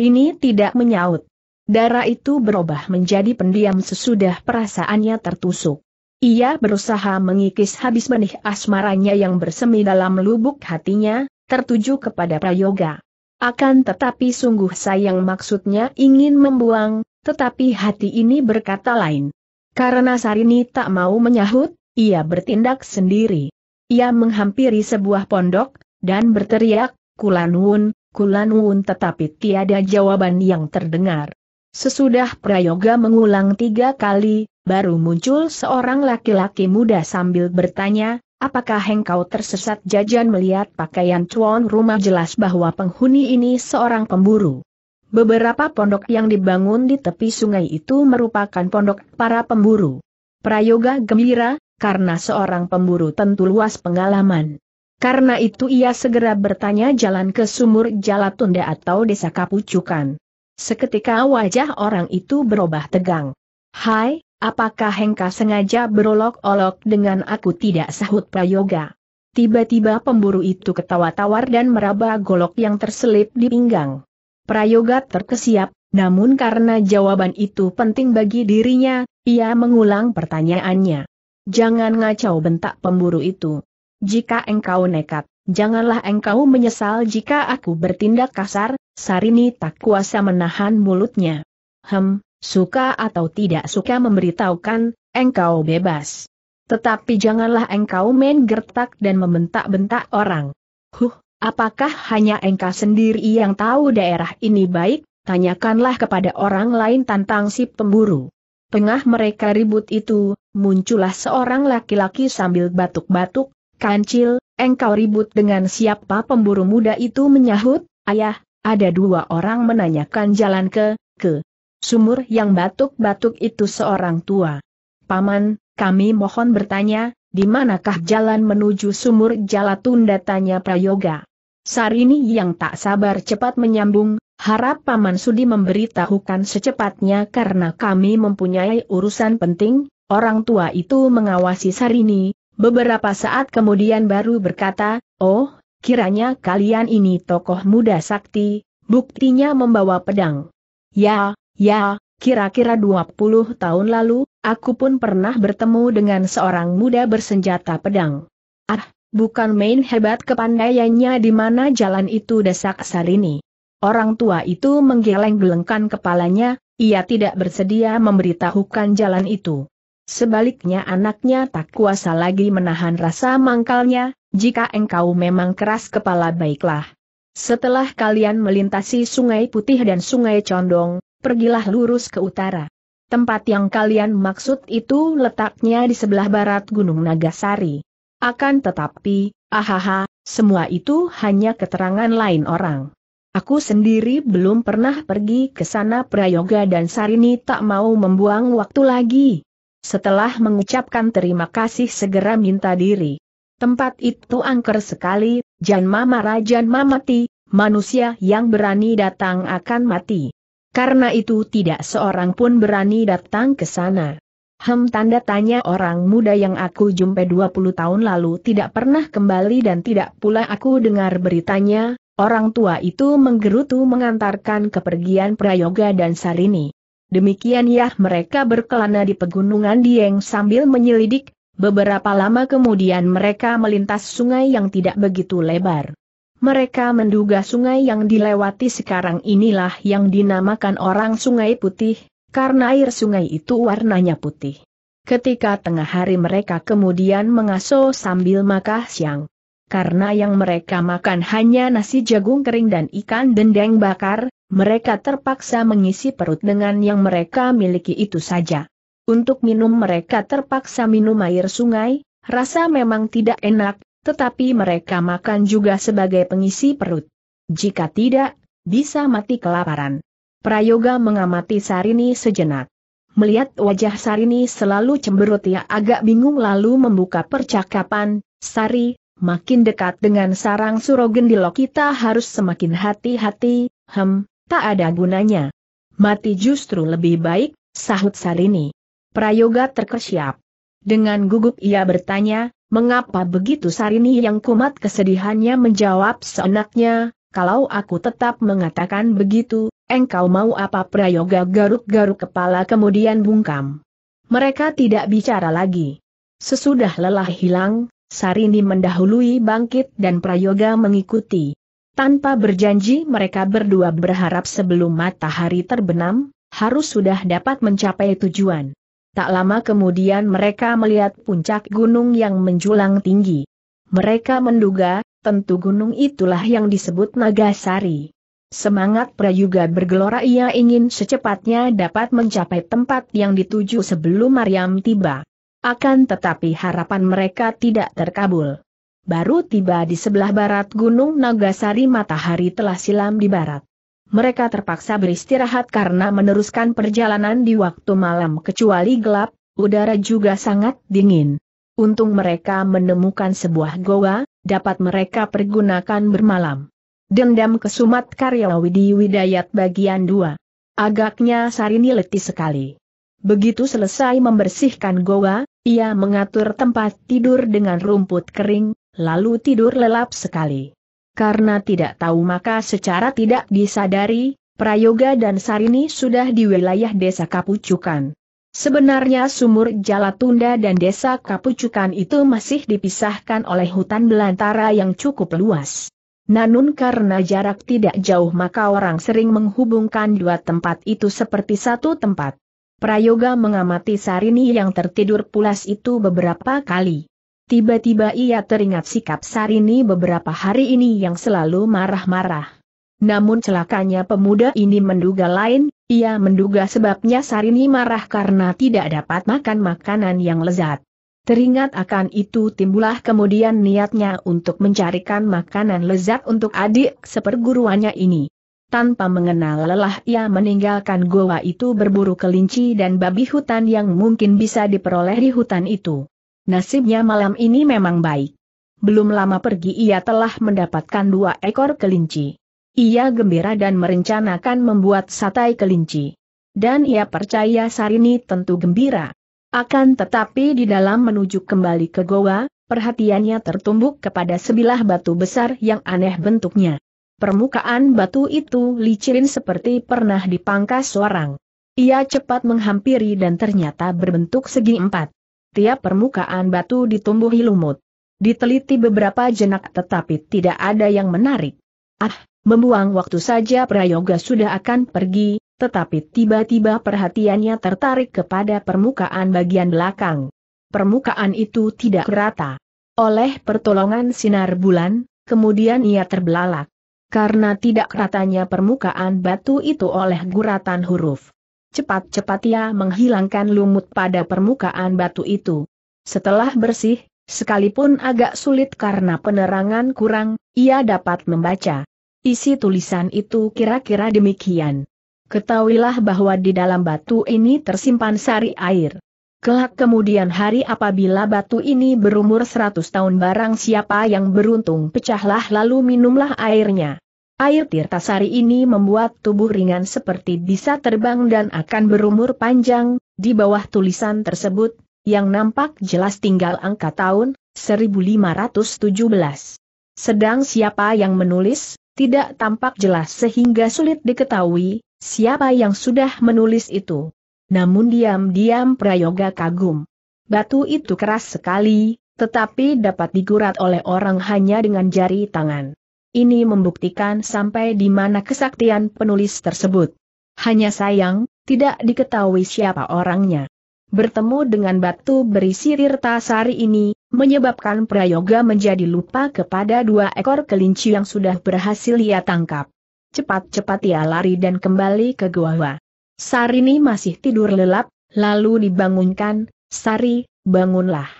ini tidak menyaut. Darah itu berubah menjadi pendiam sesudah perasaannya tertusuk. Ia berusaha mengikis habis benih asmaranya yang bersemi dalam lubuk hatinya, tertuju kepada Prayoga. Akan tetapi sungguh sayang maksudnya ingin membuang, tetapi hati ini berkata lain. Karena Sarini tak mau menyahut, ia bertindak sendiri. Ia menghampiri sebuah pondok, dan berteriak, Kulanwun, Kulanwun tetapi tiada jawaban yang terdengar. Sesudah prayoga mengulang tiga kali, baru muncul seorang laki-laki muda sambil bertanya, Apakah engkau tersesat jajan melihat pakaian tuan rumah jelas bahwa penghuni ini seorang pemburu? Beberapa pondok yang dibangun di tepi sungai itu merupakan pondok para pemburu. Prayoga gembira, karena seorang pemburu tentu luas pengalaman. Karena itu ia segera bertanya jalan ke sumur Jalatunda atau desa Kapucukan. Seketika wajah orang itu berubah tegang. Hai, Apakah Hengka sengaja berolok-olok dengan aku tidak sahut Prayoga? Tiba-tiba pemburu itu ketawa tawar dan meraba golok yang terselip di pinggang. Prayoga terkesiap, namun karena jawaban itu penting bagi dirinya, ia mengulang pertanyaannya. Jangan ngacau bentak pemburu itu. Jika engkau nekat, janganlah engkau menyesal jika aku bertindak kasar, Sarini tak kuasa menahan mulutnya. Hem, suka atau tidak suka memberitahukan, engkau bebas. Tetapi janganlah engkau main gertak dan membentak-bentak orang. Huh, apakah hanya engkau sendiri yang tahu daerah ini baik? Tanyakanlah kepada orang lain tantang si pemburu. Tengah mereka ribut itu, muncullah seorang laki-laki sambil batuk-batuk, kancil, engkau ribut dengan siapa pemburu muda itu menyahut, ayah, ada dua orang menanyakan jalan ke, ke, Sumur yang batuk-batuk itu seorang tua. Paman, kami mohon bertanya, di manakah jalan menuju sumur Jalatunda tanya Prayoga. Sarini yang tak sabar cepat menyambung, harap Paman Sudi memberitahukan secepatnya karena kami mempunyai urusan penting, orang tua itu mengawasi Sarini, beberapa saat kemudian baru berkata, oh, kiranya kalian ini tokoh muda sakti, buktinya membawa pedang. Ya, Ya, kira-kira 20 tahun lalu, aku pun pernah bertemu dengan seorang muda bersenjata pedang. Ah, bukan main hebat kepandaiannya di mana jalan itu desak sarini. Orang tua itu menggeleng-gelengkan kepalanya, ia tidak bersedia memberitahukan jalan itu. Sebaliknya anaknya tak kuasa lagi menahan rasa mangkalnya, jika engkau memang keras kepala baiklah. Setelah kalian melintasi Sungai Putih dan Sungai Condong, pergilah lurus ke utara. Tempat yang kalian maksud itu letaknya di sebelah barat Gunung Nagasari. Akan tetapi, ahaha, semua itu hanya keterangan lain orang. Aku sendiri belum pernah pergi ke sana Prayoga dan Sarini tak mau membuang waktu lagi. Setelah mengucapkan terima kasih segera minta diri. Tempat itu angker sekali, Jan Mama Rajan Mamati, manusia yang berani datang akan mati. Karena itu tidak seorang pun berani datang ke sana. Hem tanda tanya orang muda yang aku jumpai 20 tahun lalu tidak pernah kembali dan tidak pula aku dengar beritanya, orang tua itu menggerutu mengantarkan kepergian Prayoga dan Sarini. Demikian ya mereka berkelana di pegunungan Dieng sambil menyelidik, beberapa lama kemudian mereka melintas sungai yang tidak begitu lebar. Mereka menduga sungai yang dilewati sekarang inilah yang dinamakan orang Sungai Putih, karena air sungai itu warnanya putih. Ketika tengah hari mereka kemudian mengaso sambil makan siang. Karena yang mereka makan hanya nasi jagung kering dan ikan dendeng bakar, mereka terpaksa mengisi perut dengan yang mereka miliki itu saja. Untuk minum mereka terpaksa minum air sungai, rasa memang tidak enak, tetapi mereka makan juga sebagai pengisi perut. Jika tidak, bisa mati kelaparan. Prayoga mengamati Sarini sejenak. Melihat wajah Sarini selalu cemberut ia agak bingung lalu membuka percakapan, Sari, makin dekat dengan sarang Surogendilo kita harus semakin hati-hati, hem, tak ada gunanya. Mati justru lebih baik, sahut Sarini. Prayoga terkesiap. Dengan gugup ia bertanya, Mengapa begitu Sarini yang kumat kesedihannya menjawab seenaknya, kalau aku tetap mengatakan begitu, engkau mau apa Prayoga garuk-garuk kepala kemudian bungkam. Mereka tidak bicara lagi. Sesudah lelah hilang, Sarini mendahului bangkit dan Prayoga mengikuti. Tanpa berjanji mereka berdua berharap sebelum matahari terbenam, harus sudah dapat mencapai tujuan. Tak lama kemudian mereka melihat puncak gunung yang menjulang tinggi. Mereka menduga, tentu gunung itulah yang disebut Nagasari. Semangat prayuga bergelora ia ingin secepatnya dapat mencapai tempat yang dituju sebelum Maryam tiba. Akan tetapi harapan mereka tidak terkabul. Baru tiba di sebelah barat Gunung Nagasari matahari telah silam di barat mereka terpaksa beristirahat karena meneruskan perjalanan di waktu malam kecuali gelap, udara juga sangat dingin. Untung mereka menemukan sebuah goa, dapat mereka pergunakan bermalam. Dendam kesumat karya Widi Widayat bagian 2. Agaknya Sarini letih sekali. Begitu selesai membersihkan goa, ia mengatur tempat tidur dengan rumput kering, lalu tidur lelap sekali. Karena tidak tahu maka secara tidak disadari, Prayoga dan Sarini sudah di wilayah desa Kapucukan. Sebenarnya sumur Jalatunda dan desa Kapucukan itu masih dipisahkan oleh hutan belantara yang cukup luas. Namun karena jarak tidak jauh maka orang sering menghubungkan dua tempat itu seperti satu tempat. Prayoga mengamati Sarini yang tertidur pulas itu beberapa kali. Tiba-tiba ia teringat sikap Sarini beberapa hari ini yang selalu marah-marah. Namun celakanya pemuda ini menduga lain, ia menduga sebabnya Sarini marah karena tidak dapat makan makanan yang lezat. Teringat akan itu timbullah kemudian niatnya untuk mencarikan makanan lezat untuk adik seperguruannya ini. Tanpa mengenal lelah ia meninggalkan goa itu berburu kelinci dan babi hutan yang mungkin bisa diperoleh di hutan itu. Nasibnya malam ini memang baik. Belum lama pergi ia telah mendapatkan dua ekor kelinci. Ia gembira dan merencanakan membuat satai kelinci. Dan ia percaya Sarini tentu gembira. Akan tetapi di dalam menuju kembali ke goa, perhatiannya tertumbuk kepada sebilah batu besar yang aneh bentuknya. Permukaan batu itu licin seperti pernah dipangkas orang. Ia cepat menghampiri dan ternyata berbentuk segi empat tiap permukaan batu ditumbuhi lumut. Diteliti beberapa jenak tetapi tidak ada yang menarik. Ah, membuang waktu saja Prayoga sudah akan pergi, tetapi tiba-tiba perhatiannya tertarik kepada permukaan bagian belakang. Permukaan itu tidak rata. Oleh pertolongan sinar bulan, kemudian ia terbelalak. Karena tidak ratanya permukaan batu itu oleh guratan huruf. Cepat-cepat ia menghilangkan lumut pada permukaan batu itu. Setelah bersih, sekalipun agak sulit karena penerangan kurang, ia dapat membaca. Isi tulisan itu kira-kira demikian. Ketahuilah bahwa di dalam batu ini tersimpan sari air. Kelak kemudian hari apabila batu ini berumur 100 tahun barang siapa yang beruntung pecahlah lalu minumlah airnya. Air tirtasari ini membuat tubuh ringan seperti bisa terbang dan akan berumur panjang, di bawah tulisan tersebut, yang nampak jelas tinggal angka tahun, 1517. Sedang siapa yang menulis, tidak tampak jelas sehingga sulit diketahui, siapa yang sudah menulis itu. Namun diam-diam Prayoga kagum. Batu itu keras sekali, tetapi dapat digurat oleh orang hanya dengan jari tangan. Ini membuktikan sampai di mana kesaktian penulis tersebut. Hanya sayang, tidak diketahui siapa orangnya. Bertemu dengan batu berisi Sari ini, menyebabkan Prayoga menjadi lupa kepada dua ekor kelinci yang sudah berhasil ia tangkap. Cepat-cepat ia lari dan kembali ke gua. Sari ini masih tidur lelap, lalu dibangunkan, Sari, bangunlah.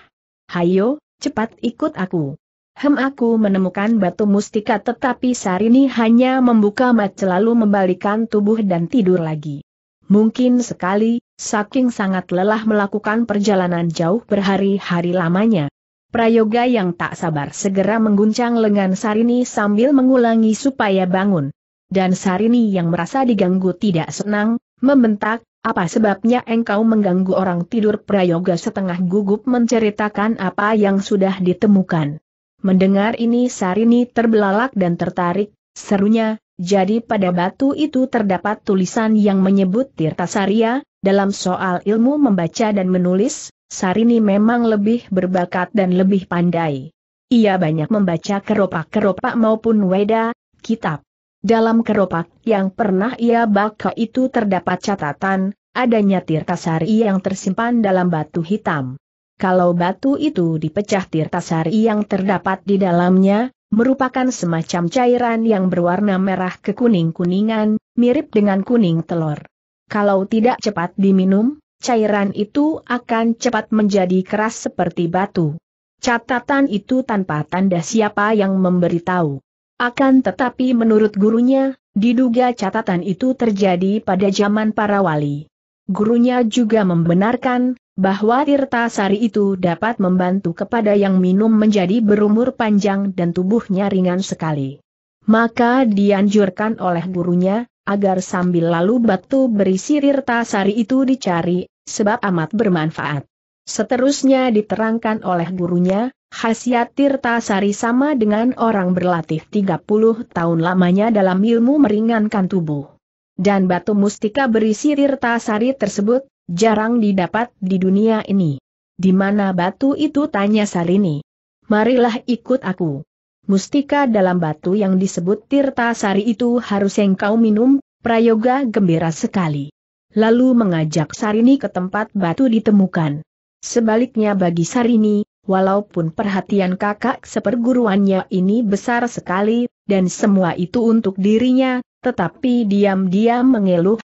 Hayo, cepat ikut aku. Hem aku menemukan batu mustika tetapi Sarini hanya membuka mat lalu membalikan tubuh dan tidur lagi. Mungkin sekali, saking sangat lelah melakukan perjalanan jauh berhari-hari lamanya. Prayoga yang tak sabar segera mengguncang lengan Sarini sambil mengulangi supaya bangun. Dan Sarini yang merasa diganggu tidak senang, membentak, apa sebabnya engkau mengganggu orang tidur Prayoga setengah gugup menceritakan apa yang sudah ditemukan. Mendengar ini Sarini terbelalak dan tertarik, serunya, jadi pada batu itu terdapat tulisan yang menyebut Tirta Saria, dalam soal ilmu membaca dan menulis, Sarini memang lebih berbakat dan lebih pandai. Ia banyak membaca keropak-keropak maupun weda, kitab. Dalam keropak yang pernah ia baca itu terdapat catatan, adanya Tirta Saria yang tersimpan dalam batu hitam kalau batu itu dipecah tirtasari yang terdapat di dalamnya, merupakan semacam cairan yang berwarna merah kekuning-kuningan, mirip dengan kuning telur. Kalau tidak cepat diminum, cairan itu akan cepat menjadi keras seperti batu. Catatan itu tanpa tanda siapa yang memberitahu. Akan tetapi menurut gurunya, diduga catatan itu terjadi pada zaman para wali. Gurunya juga membenarkan, bahwa Tirta sari itu dapat membantu kepada yang minum menjadi berumur panjang dan tubuhnya ringan sekali. Maka dianjurkan oleh gurunya, agar sambil lalu batu berisi Tirta sari itu dicari, sebab amat bermanfaat. Seterusnya diterangkan oleh gurunya, khasiat Tirta sari sama dengan orang berlatih 30 tahun lamanya dalam ilmu meringankan tubuh. Dan batu mustika berisi Tirta sari tersebut jarang didapat di dunia ini. Di mana batu itu tanya Sarini. Marilah ikut aku. Mustika dalam batu yang disebut Tirta Sari itu harus engkau minum, Prayoga gembira sekali. Lalu mengajak Sarini ke tempat batu ditemukan. Sebaliknya bagi Sarini, walaupun perhatian kakak seperguruannya ini besar sekali, dan semua itu untuk dirinya, tetapi diam-diam mengeluh,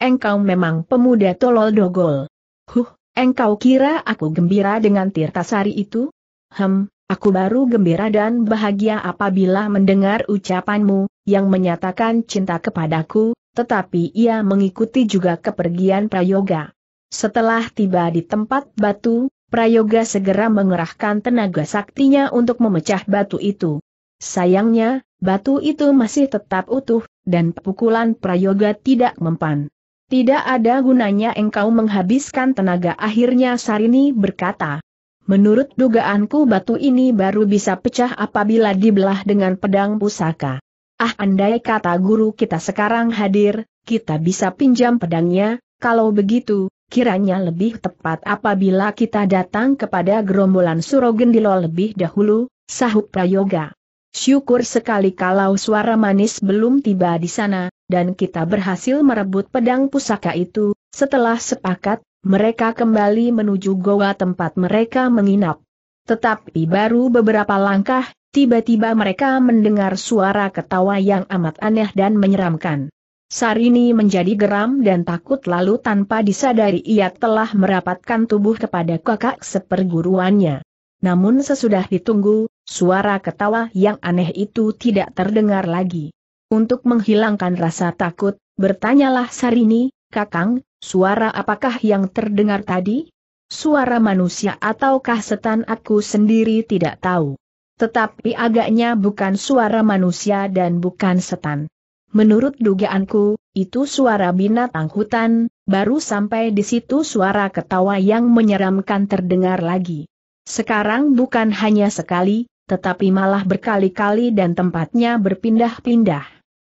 engkau memang pemuda tolol dogol. Huh, engkau kira aku gembira dengan Tirtasari itu? Hem, aku baru gembira dan bahagia apabila mendengar ucapanmu, yang menyatakan cinta kepadaku, tetapi ia mengikuti juga kepergian Prayoga. Setelah tiba di tempat batu, Prayoga segera mengerahkan tenaga saktinya untuk memecah batu itu. Sayangnya, batu itu masih tetap utuh, dan pukulan Prayoga tidak mempan. Tidak ada gunanya engkau menghabiskan tenaga akhirnya Sarini berkata. Menurut dugaanku batu ini baru bisa pecah apabila dibelah dengan pedang pusaka. Ah andai kata guru kita sekarang hadir, kita bisa pinjam pedangnya, kalau begitu, kiranya lebih tepat apabila kita datang kepada gerombolan Surogendilo lebih dahulu, sahut Prayoga. Syukur sekali kalau suara manis belum tiba di sana, dan kita berhasil merebut pedang pusaka itu, setelah sepakat, mereka kembali menuju goa tempat mereka menginap. Tetapi baru beberapa langkah, tiba-tiba mereka mendengar suara ketawa yang amat aneh dan menyeramkan. Sarini menjadi geram dan takut lalu tanpa disadari ia telah merapatkan tubuh kepada kakak seperguruannya. Namun sesudah ditunggu, suara ketawa yang aneh itu tidak terdengar lagi. Untuk menghilangkan rasa takut, bertanyalah Sarini, Kakang, suara apakah yang terdengar tadi? Suara manusia ataukah setan aku sendiri tidak tahu. Tetapi agaknya bukan suara manusia dan bukan setan. Menurut dugaanku, itu suara binatang hutan, baru sampai di situ suara ketawa yang menyeramkan terdengar lagi. Sekarang bukan hanya sekali, tetapi malah berkali-kali dan tempatnya berpindah-pindah.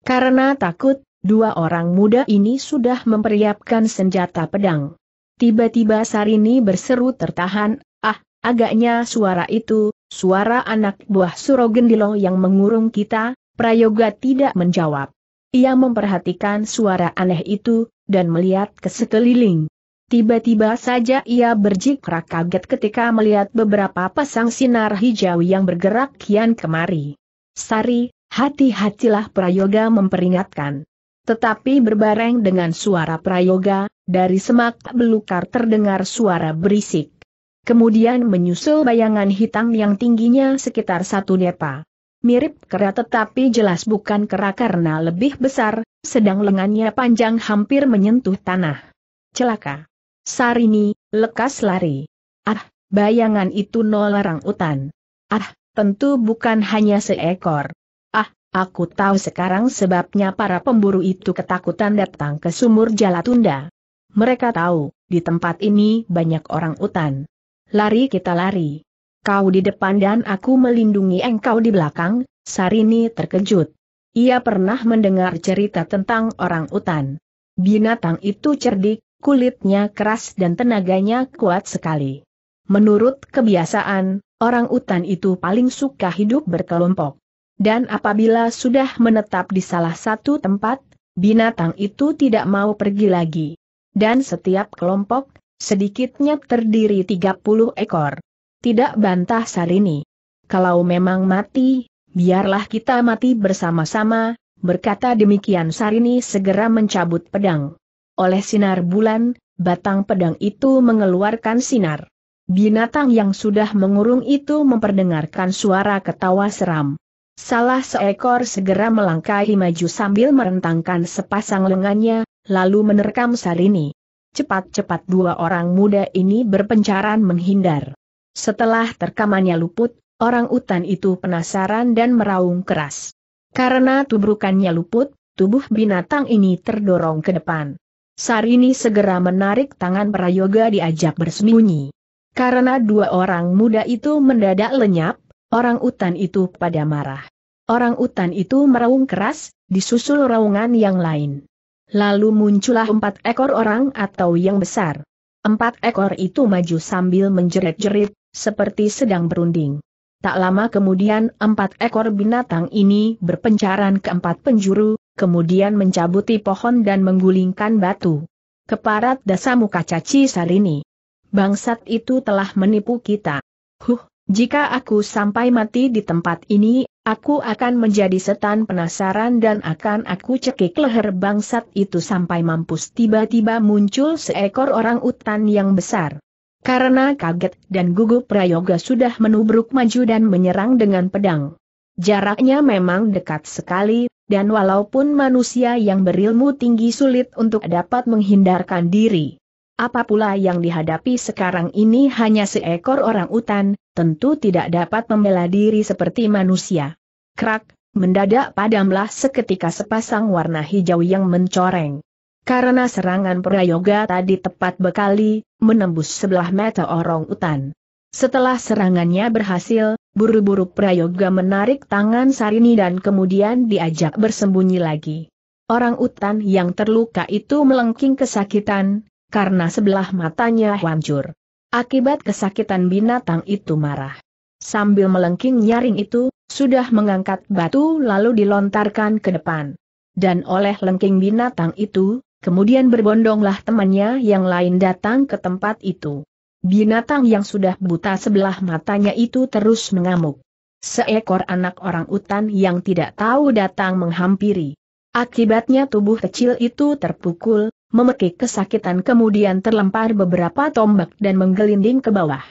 Karena takut, dua orang muda ini sudah memperlihatkan senjata pedang. Tiba-tiba Sarini berseru tertahan, ah, agaknya suara itu, suara anak buah Surogendilo yang mengurung kita, Prayoga tidak menjawab. Ia memperhatikan suara aneh itu, dan melihat ke sekeliling. Tiba-tiba saja ia berjikrak kaget ketika melihat beberapa pasang sinar hijau yang bergerak kian kemari. Sari, Hati-hatilah Prayoga memperingatkan. Tetapi berbareng dengan suara Prayoga, dari semak belukar terdengar suara berisik. Kemudian menyusul bayangan hitam yang tingginya sekitar satu depa. Mirip kera tetapi jelas bukan kera karena lebih besar, sedang lengannya panjang hampir menyentuh tanah. Celaka. Sarini, lekas lari. Ah, bayangan itu nolarang utan. Ah, tentu bukan hanya seekor. Aku tahu sekarang sebabnya para pemburu itu ketakutan datang ke sumur Jalatunda. Mereka tahu, di tempat ini banyak orang utan. Lari kita lari. Kau di depan dan aku melindungi engkau di belakang, Sarini terkejut. Ia pernah mendengar cerita tentang orang utan. Binatang itu cerdik, kulitnya keras dan tenaganya kuat sekali. Menurut kebiasaan, orang utan itu paling suka hidup berkelompok. Dan apabila sudah menetap di salah satu tempat, binatang itu tidak mau pergi lagi. Dan setiap kelompok, sedikitnya terdiri 30 ekor. Tidak bantah Sarini. Kalau memang mati, biarlah kita mati bersama-sama, berkata demikian Sarini segera mencabut pedang. Oleh sinar bulan, batang pedang itu mengeluarkan sinar. Binatang yang sudah mengurung itu memperdengarkan suara ketawa seram. Salah seekor segera melangkahi maju sambil merentangkan sepasang lengannya, lalu menerkam Sarini. Cepat-cepat dua orang muda ini berpencaran menghindar. Setelah terkamannya luput, orang utan itu penasaran dan meraung keras. Karena tubrukannya luput, tubuh binatang ini terdorong ke depan. Sarini segera menarik tangan Prayoga diajak bersembunyi. Karena dua orang muda itu mendadak lenyap, orang utan itu pada marah. Orang utan itu meraung keras, disusul raungan yang lain. Lalu muncullah empat ekor orang atau yang besar. Empat ekor itu maju sambil menjerit-jerit, seperti sedang berunding. Tak lama kemudian empat ekor binatang ini berpencaran ke empat penjuru, kemudian mencabuti pohon dan menggulingkan batu. Keparat dasamu muka caci Bangsat itu telah menipu kita. Huh, jika aku sampai mati di tempat ini, aku akan menjadi setan penasaran dan akan aku cekik leher bangsat itu sampai mampus tiba-tiba muncul seekor orang utan yang besar. Karena kaget dan gugup Prayoga sudah menubruk maju dan menyerang dengan pedang. Jaraknya memang dekat sekali, dan walaupun manusia yang berilmu tinggi sulit untuk dapat menghindarkan diri. Apa pula yang dihadapi sekarang ini hanya seekor orang utan, tentu tidak dapat membela diri seperti manusia. Krak, mendadak padamlah seketika sepasang warna hijau yang mencoreng. Karena serangan prayoga tadi tepat bekali, menembus sebelah mata orang utan. Setelah serangannya berhasil, buru-buru prayoga menarik tangan Sarini dan kemudian diajak bersembunyi lagi. Orang utan yang terluka itu melengking kesakitan, karena sebelah matanya hancur. Akibat kesakitan binatang itu marah. Sambil melengking nyaring itu, sudah mengangkat batu lalu dilontarkan ke depan. Dan oleh lengking binatang itu, kemudian berbondonglah temannya yang lain datang ke tempat itu. Binatang yang sudah buta sebelah matanya itu terus mengamuk. Seekor anak orang utan yang tidak tahu datang menghampiri. Akibatnya tubuh kecil itu terpukul, memekik kesakitan kemudian terlempar beberapa tombak dan menggelinding ke bawah.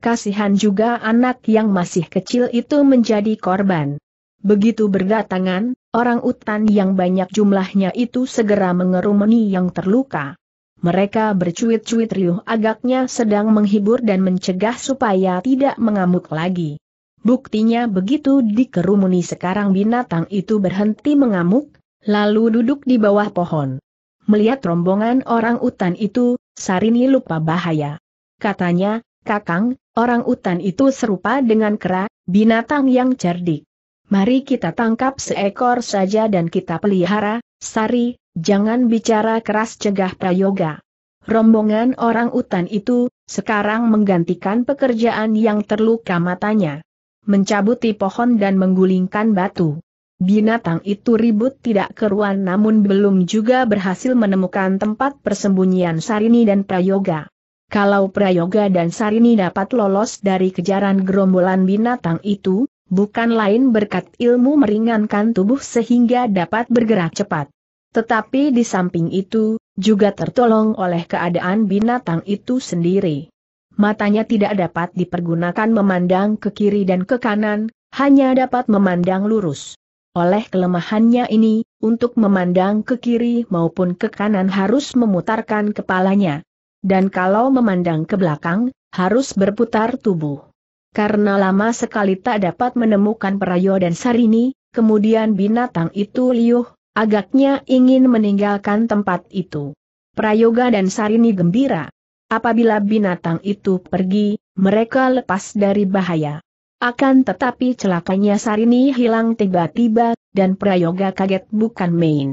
Kasihan juga anak yang masih kecil itu menjadi korban. Begitu berdatangan, orang utan yang banyak jumlahnya itu segera mengerumuni yang terluka. Mereka bercuit-cuit riuh agaknya sedang menghibur dan mencegah supaya tidak mengamuk lagi. Buktinya begitu dikerumuni sekarang binatang itu berhenti mengamuk, lalu duduk di bawah pohon. Melihat rombongan orang utan itu, Sarini lupa bahaya. Katanya, Kakang, orang utan itu serupa dengan kera, binatang yang cerdik. Mari kita tangkap seekor saja dan kita pelihara, Sari, jangan bicara keras cegah Prayoga. Rombongan orang utan itu, sekarang menggantikan pekerjaan yang terluka matanya. Mencabuti pohon dan menggulingkan batu. Binatang itu ribut tidak keruan namun belum juga berhasil menemukan tempat persembunyian Sarini dan Prayoga. Kalau Prayoga dan Sarini dapat lolos dari kejaran gerombolan binatang itu, bukan lain berkat ilmu meringankan tubuh sehingga dapat bergerak cepat. Tetapi di samping itu, juga tertolong oleh keadaan binatang itu sendiri. Matanya tidak dapat dipergunakan memandang ke kiri dan ke kanan, hanya dapat memandang lurus. Oleh kelemahannya ini, untuk memandang ke kiri maupun ke kanan harus memutarkan kepalanya. Dan kalau memandang ke belakang, harus berputar tubuh. Karena lama sekali tak dapat menemukan Prayo dan Sarini, kemudian binatang itu liuh, agaknya ingin meninggalkan tempat itu. Prayoga dan Sarini gembira. Apabila binatang itu pergi, mereka lepas dari bahaya. Akan tetapi celakanya Sarini hilang tiba-tiba, dan Prayoga kaget bukan main.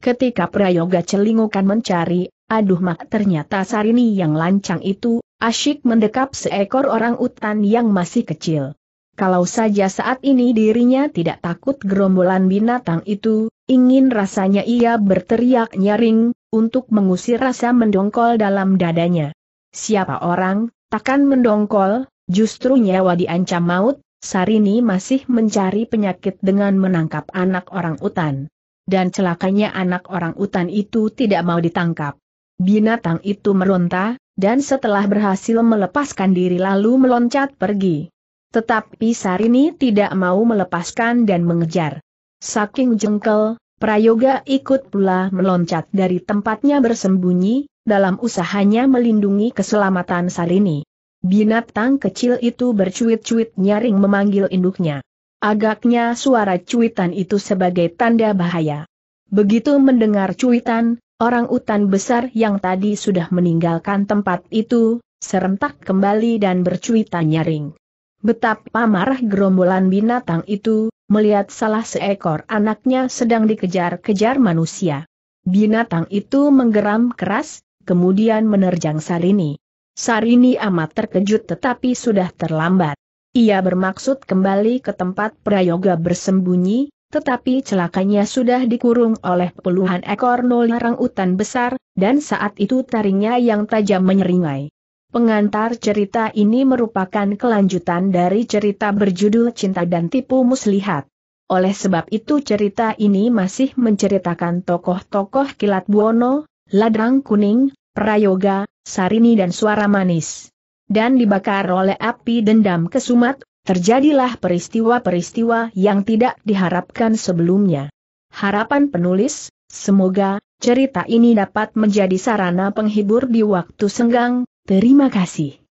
Ketika Prayoga celingukan mencari, aduh mak ternyata Sarini yang lancang itu, asyik mendekap seekor orang utan yang masih kecil. Kalau saja saat ini dirinya tidak takut gerombolan binatang itu, ingin rasanya ia berteriak nyaring, untuk mengusir rasa mendongkol dalam dadanya. Siapa orang, takkan mendongkol, Justru nyawa diancam maut, Sarini masih mencari penyakit dengan menangkap anak orang utan. Dan celakanya anak orang utan itu tidak mau ditangkap. Binatang itu meronta, dan setelah berhasil melepaskan diri lalu meloncat pergi. Tetapi Sarini tidak mau melepaskan dan mengejar. Saking jengkel, Prayoga ikut pula meloncat dari tempatnya bersembunyi, dalam usahanya melindungi keselamatan Sarini. Binatang kecil itu bercuit-cuit nyaring memanggil induknya. Agaknya suara cuitan itu sebagai tanda bahaya. Begitu mendengar cuitan, orang utan besar yang tadi sudah meninggalkan tempat itu, serentak kembali dan bercuitan nyaring. Betapa marah gerombolan binatang itu, melihat salah seekor anaknya sedang dikejar-kejar manusia. Binatang itu menggeram keras, kemudian menerjang Salini. Sarini amat terkejut tetapi sudah terlambat. Ia bermaksud kembali ke tempat Prayoga bersembunyi, tetapi celakanya sudah dikurung oleh puluhan ekor nolarang utan besar, dan saat itu taringnya yang tajam menyeringai. Pengantar cerita ini merupakan kelanjutan dari cerita berjudul Cinta dan Tipu Muslihat. Oleh sebab itu cerita ini masih menceritakan tokoh-tokoh kilat buono, ladrang kuning, prayoga, sarini dan suara manis. Dan dibakar oleh api dendam kesumat, terjadilah peristiwa-peristiwa yang tidak diharapkan sebelumnya. Harapan penulis, semoga cerita ini dapat menjadi sarana penghibur di waktu senggang. Terima kasih.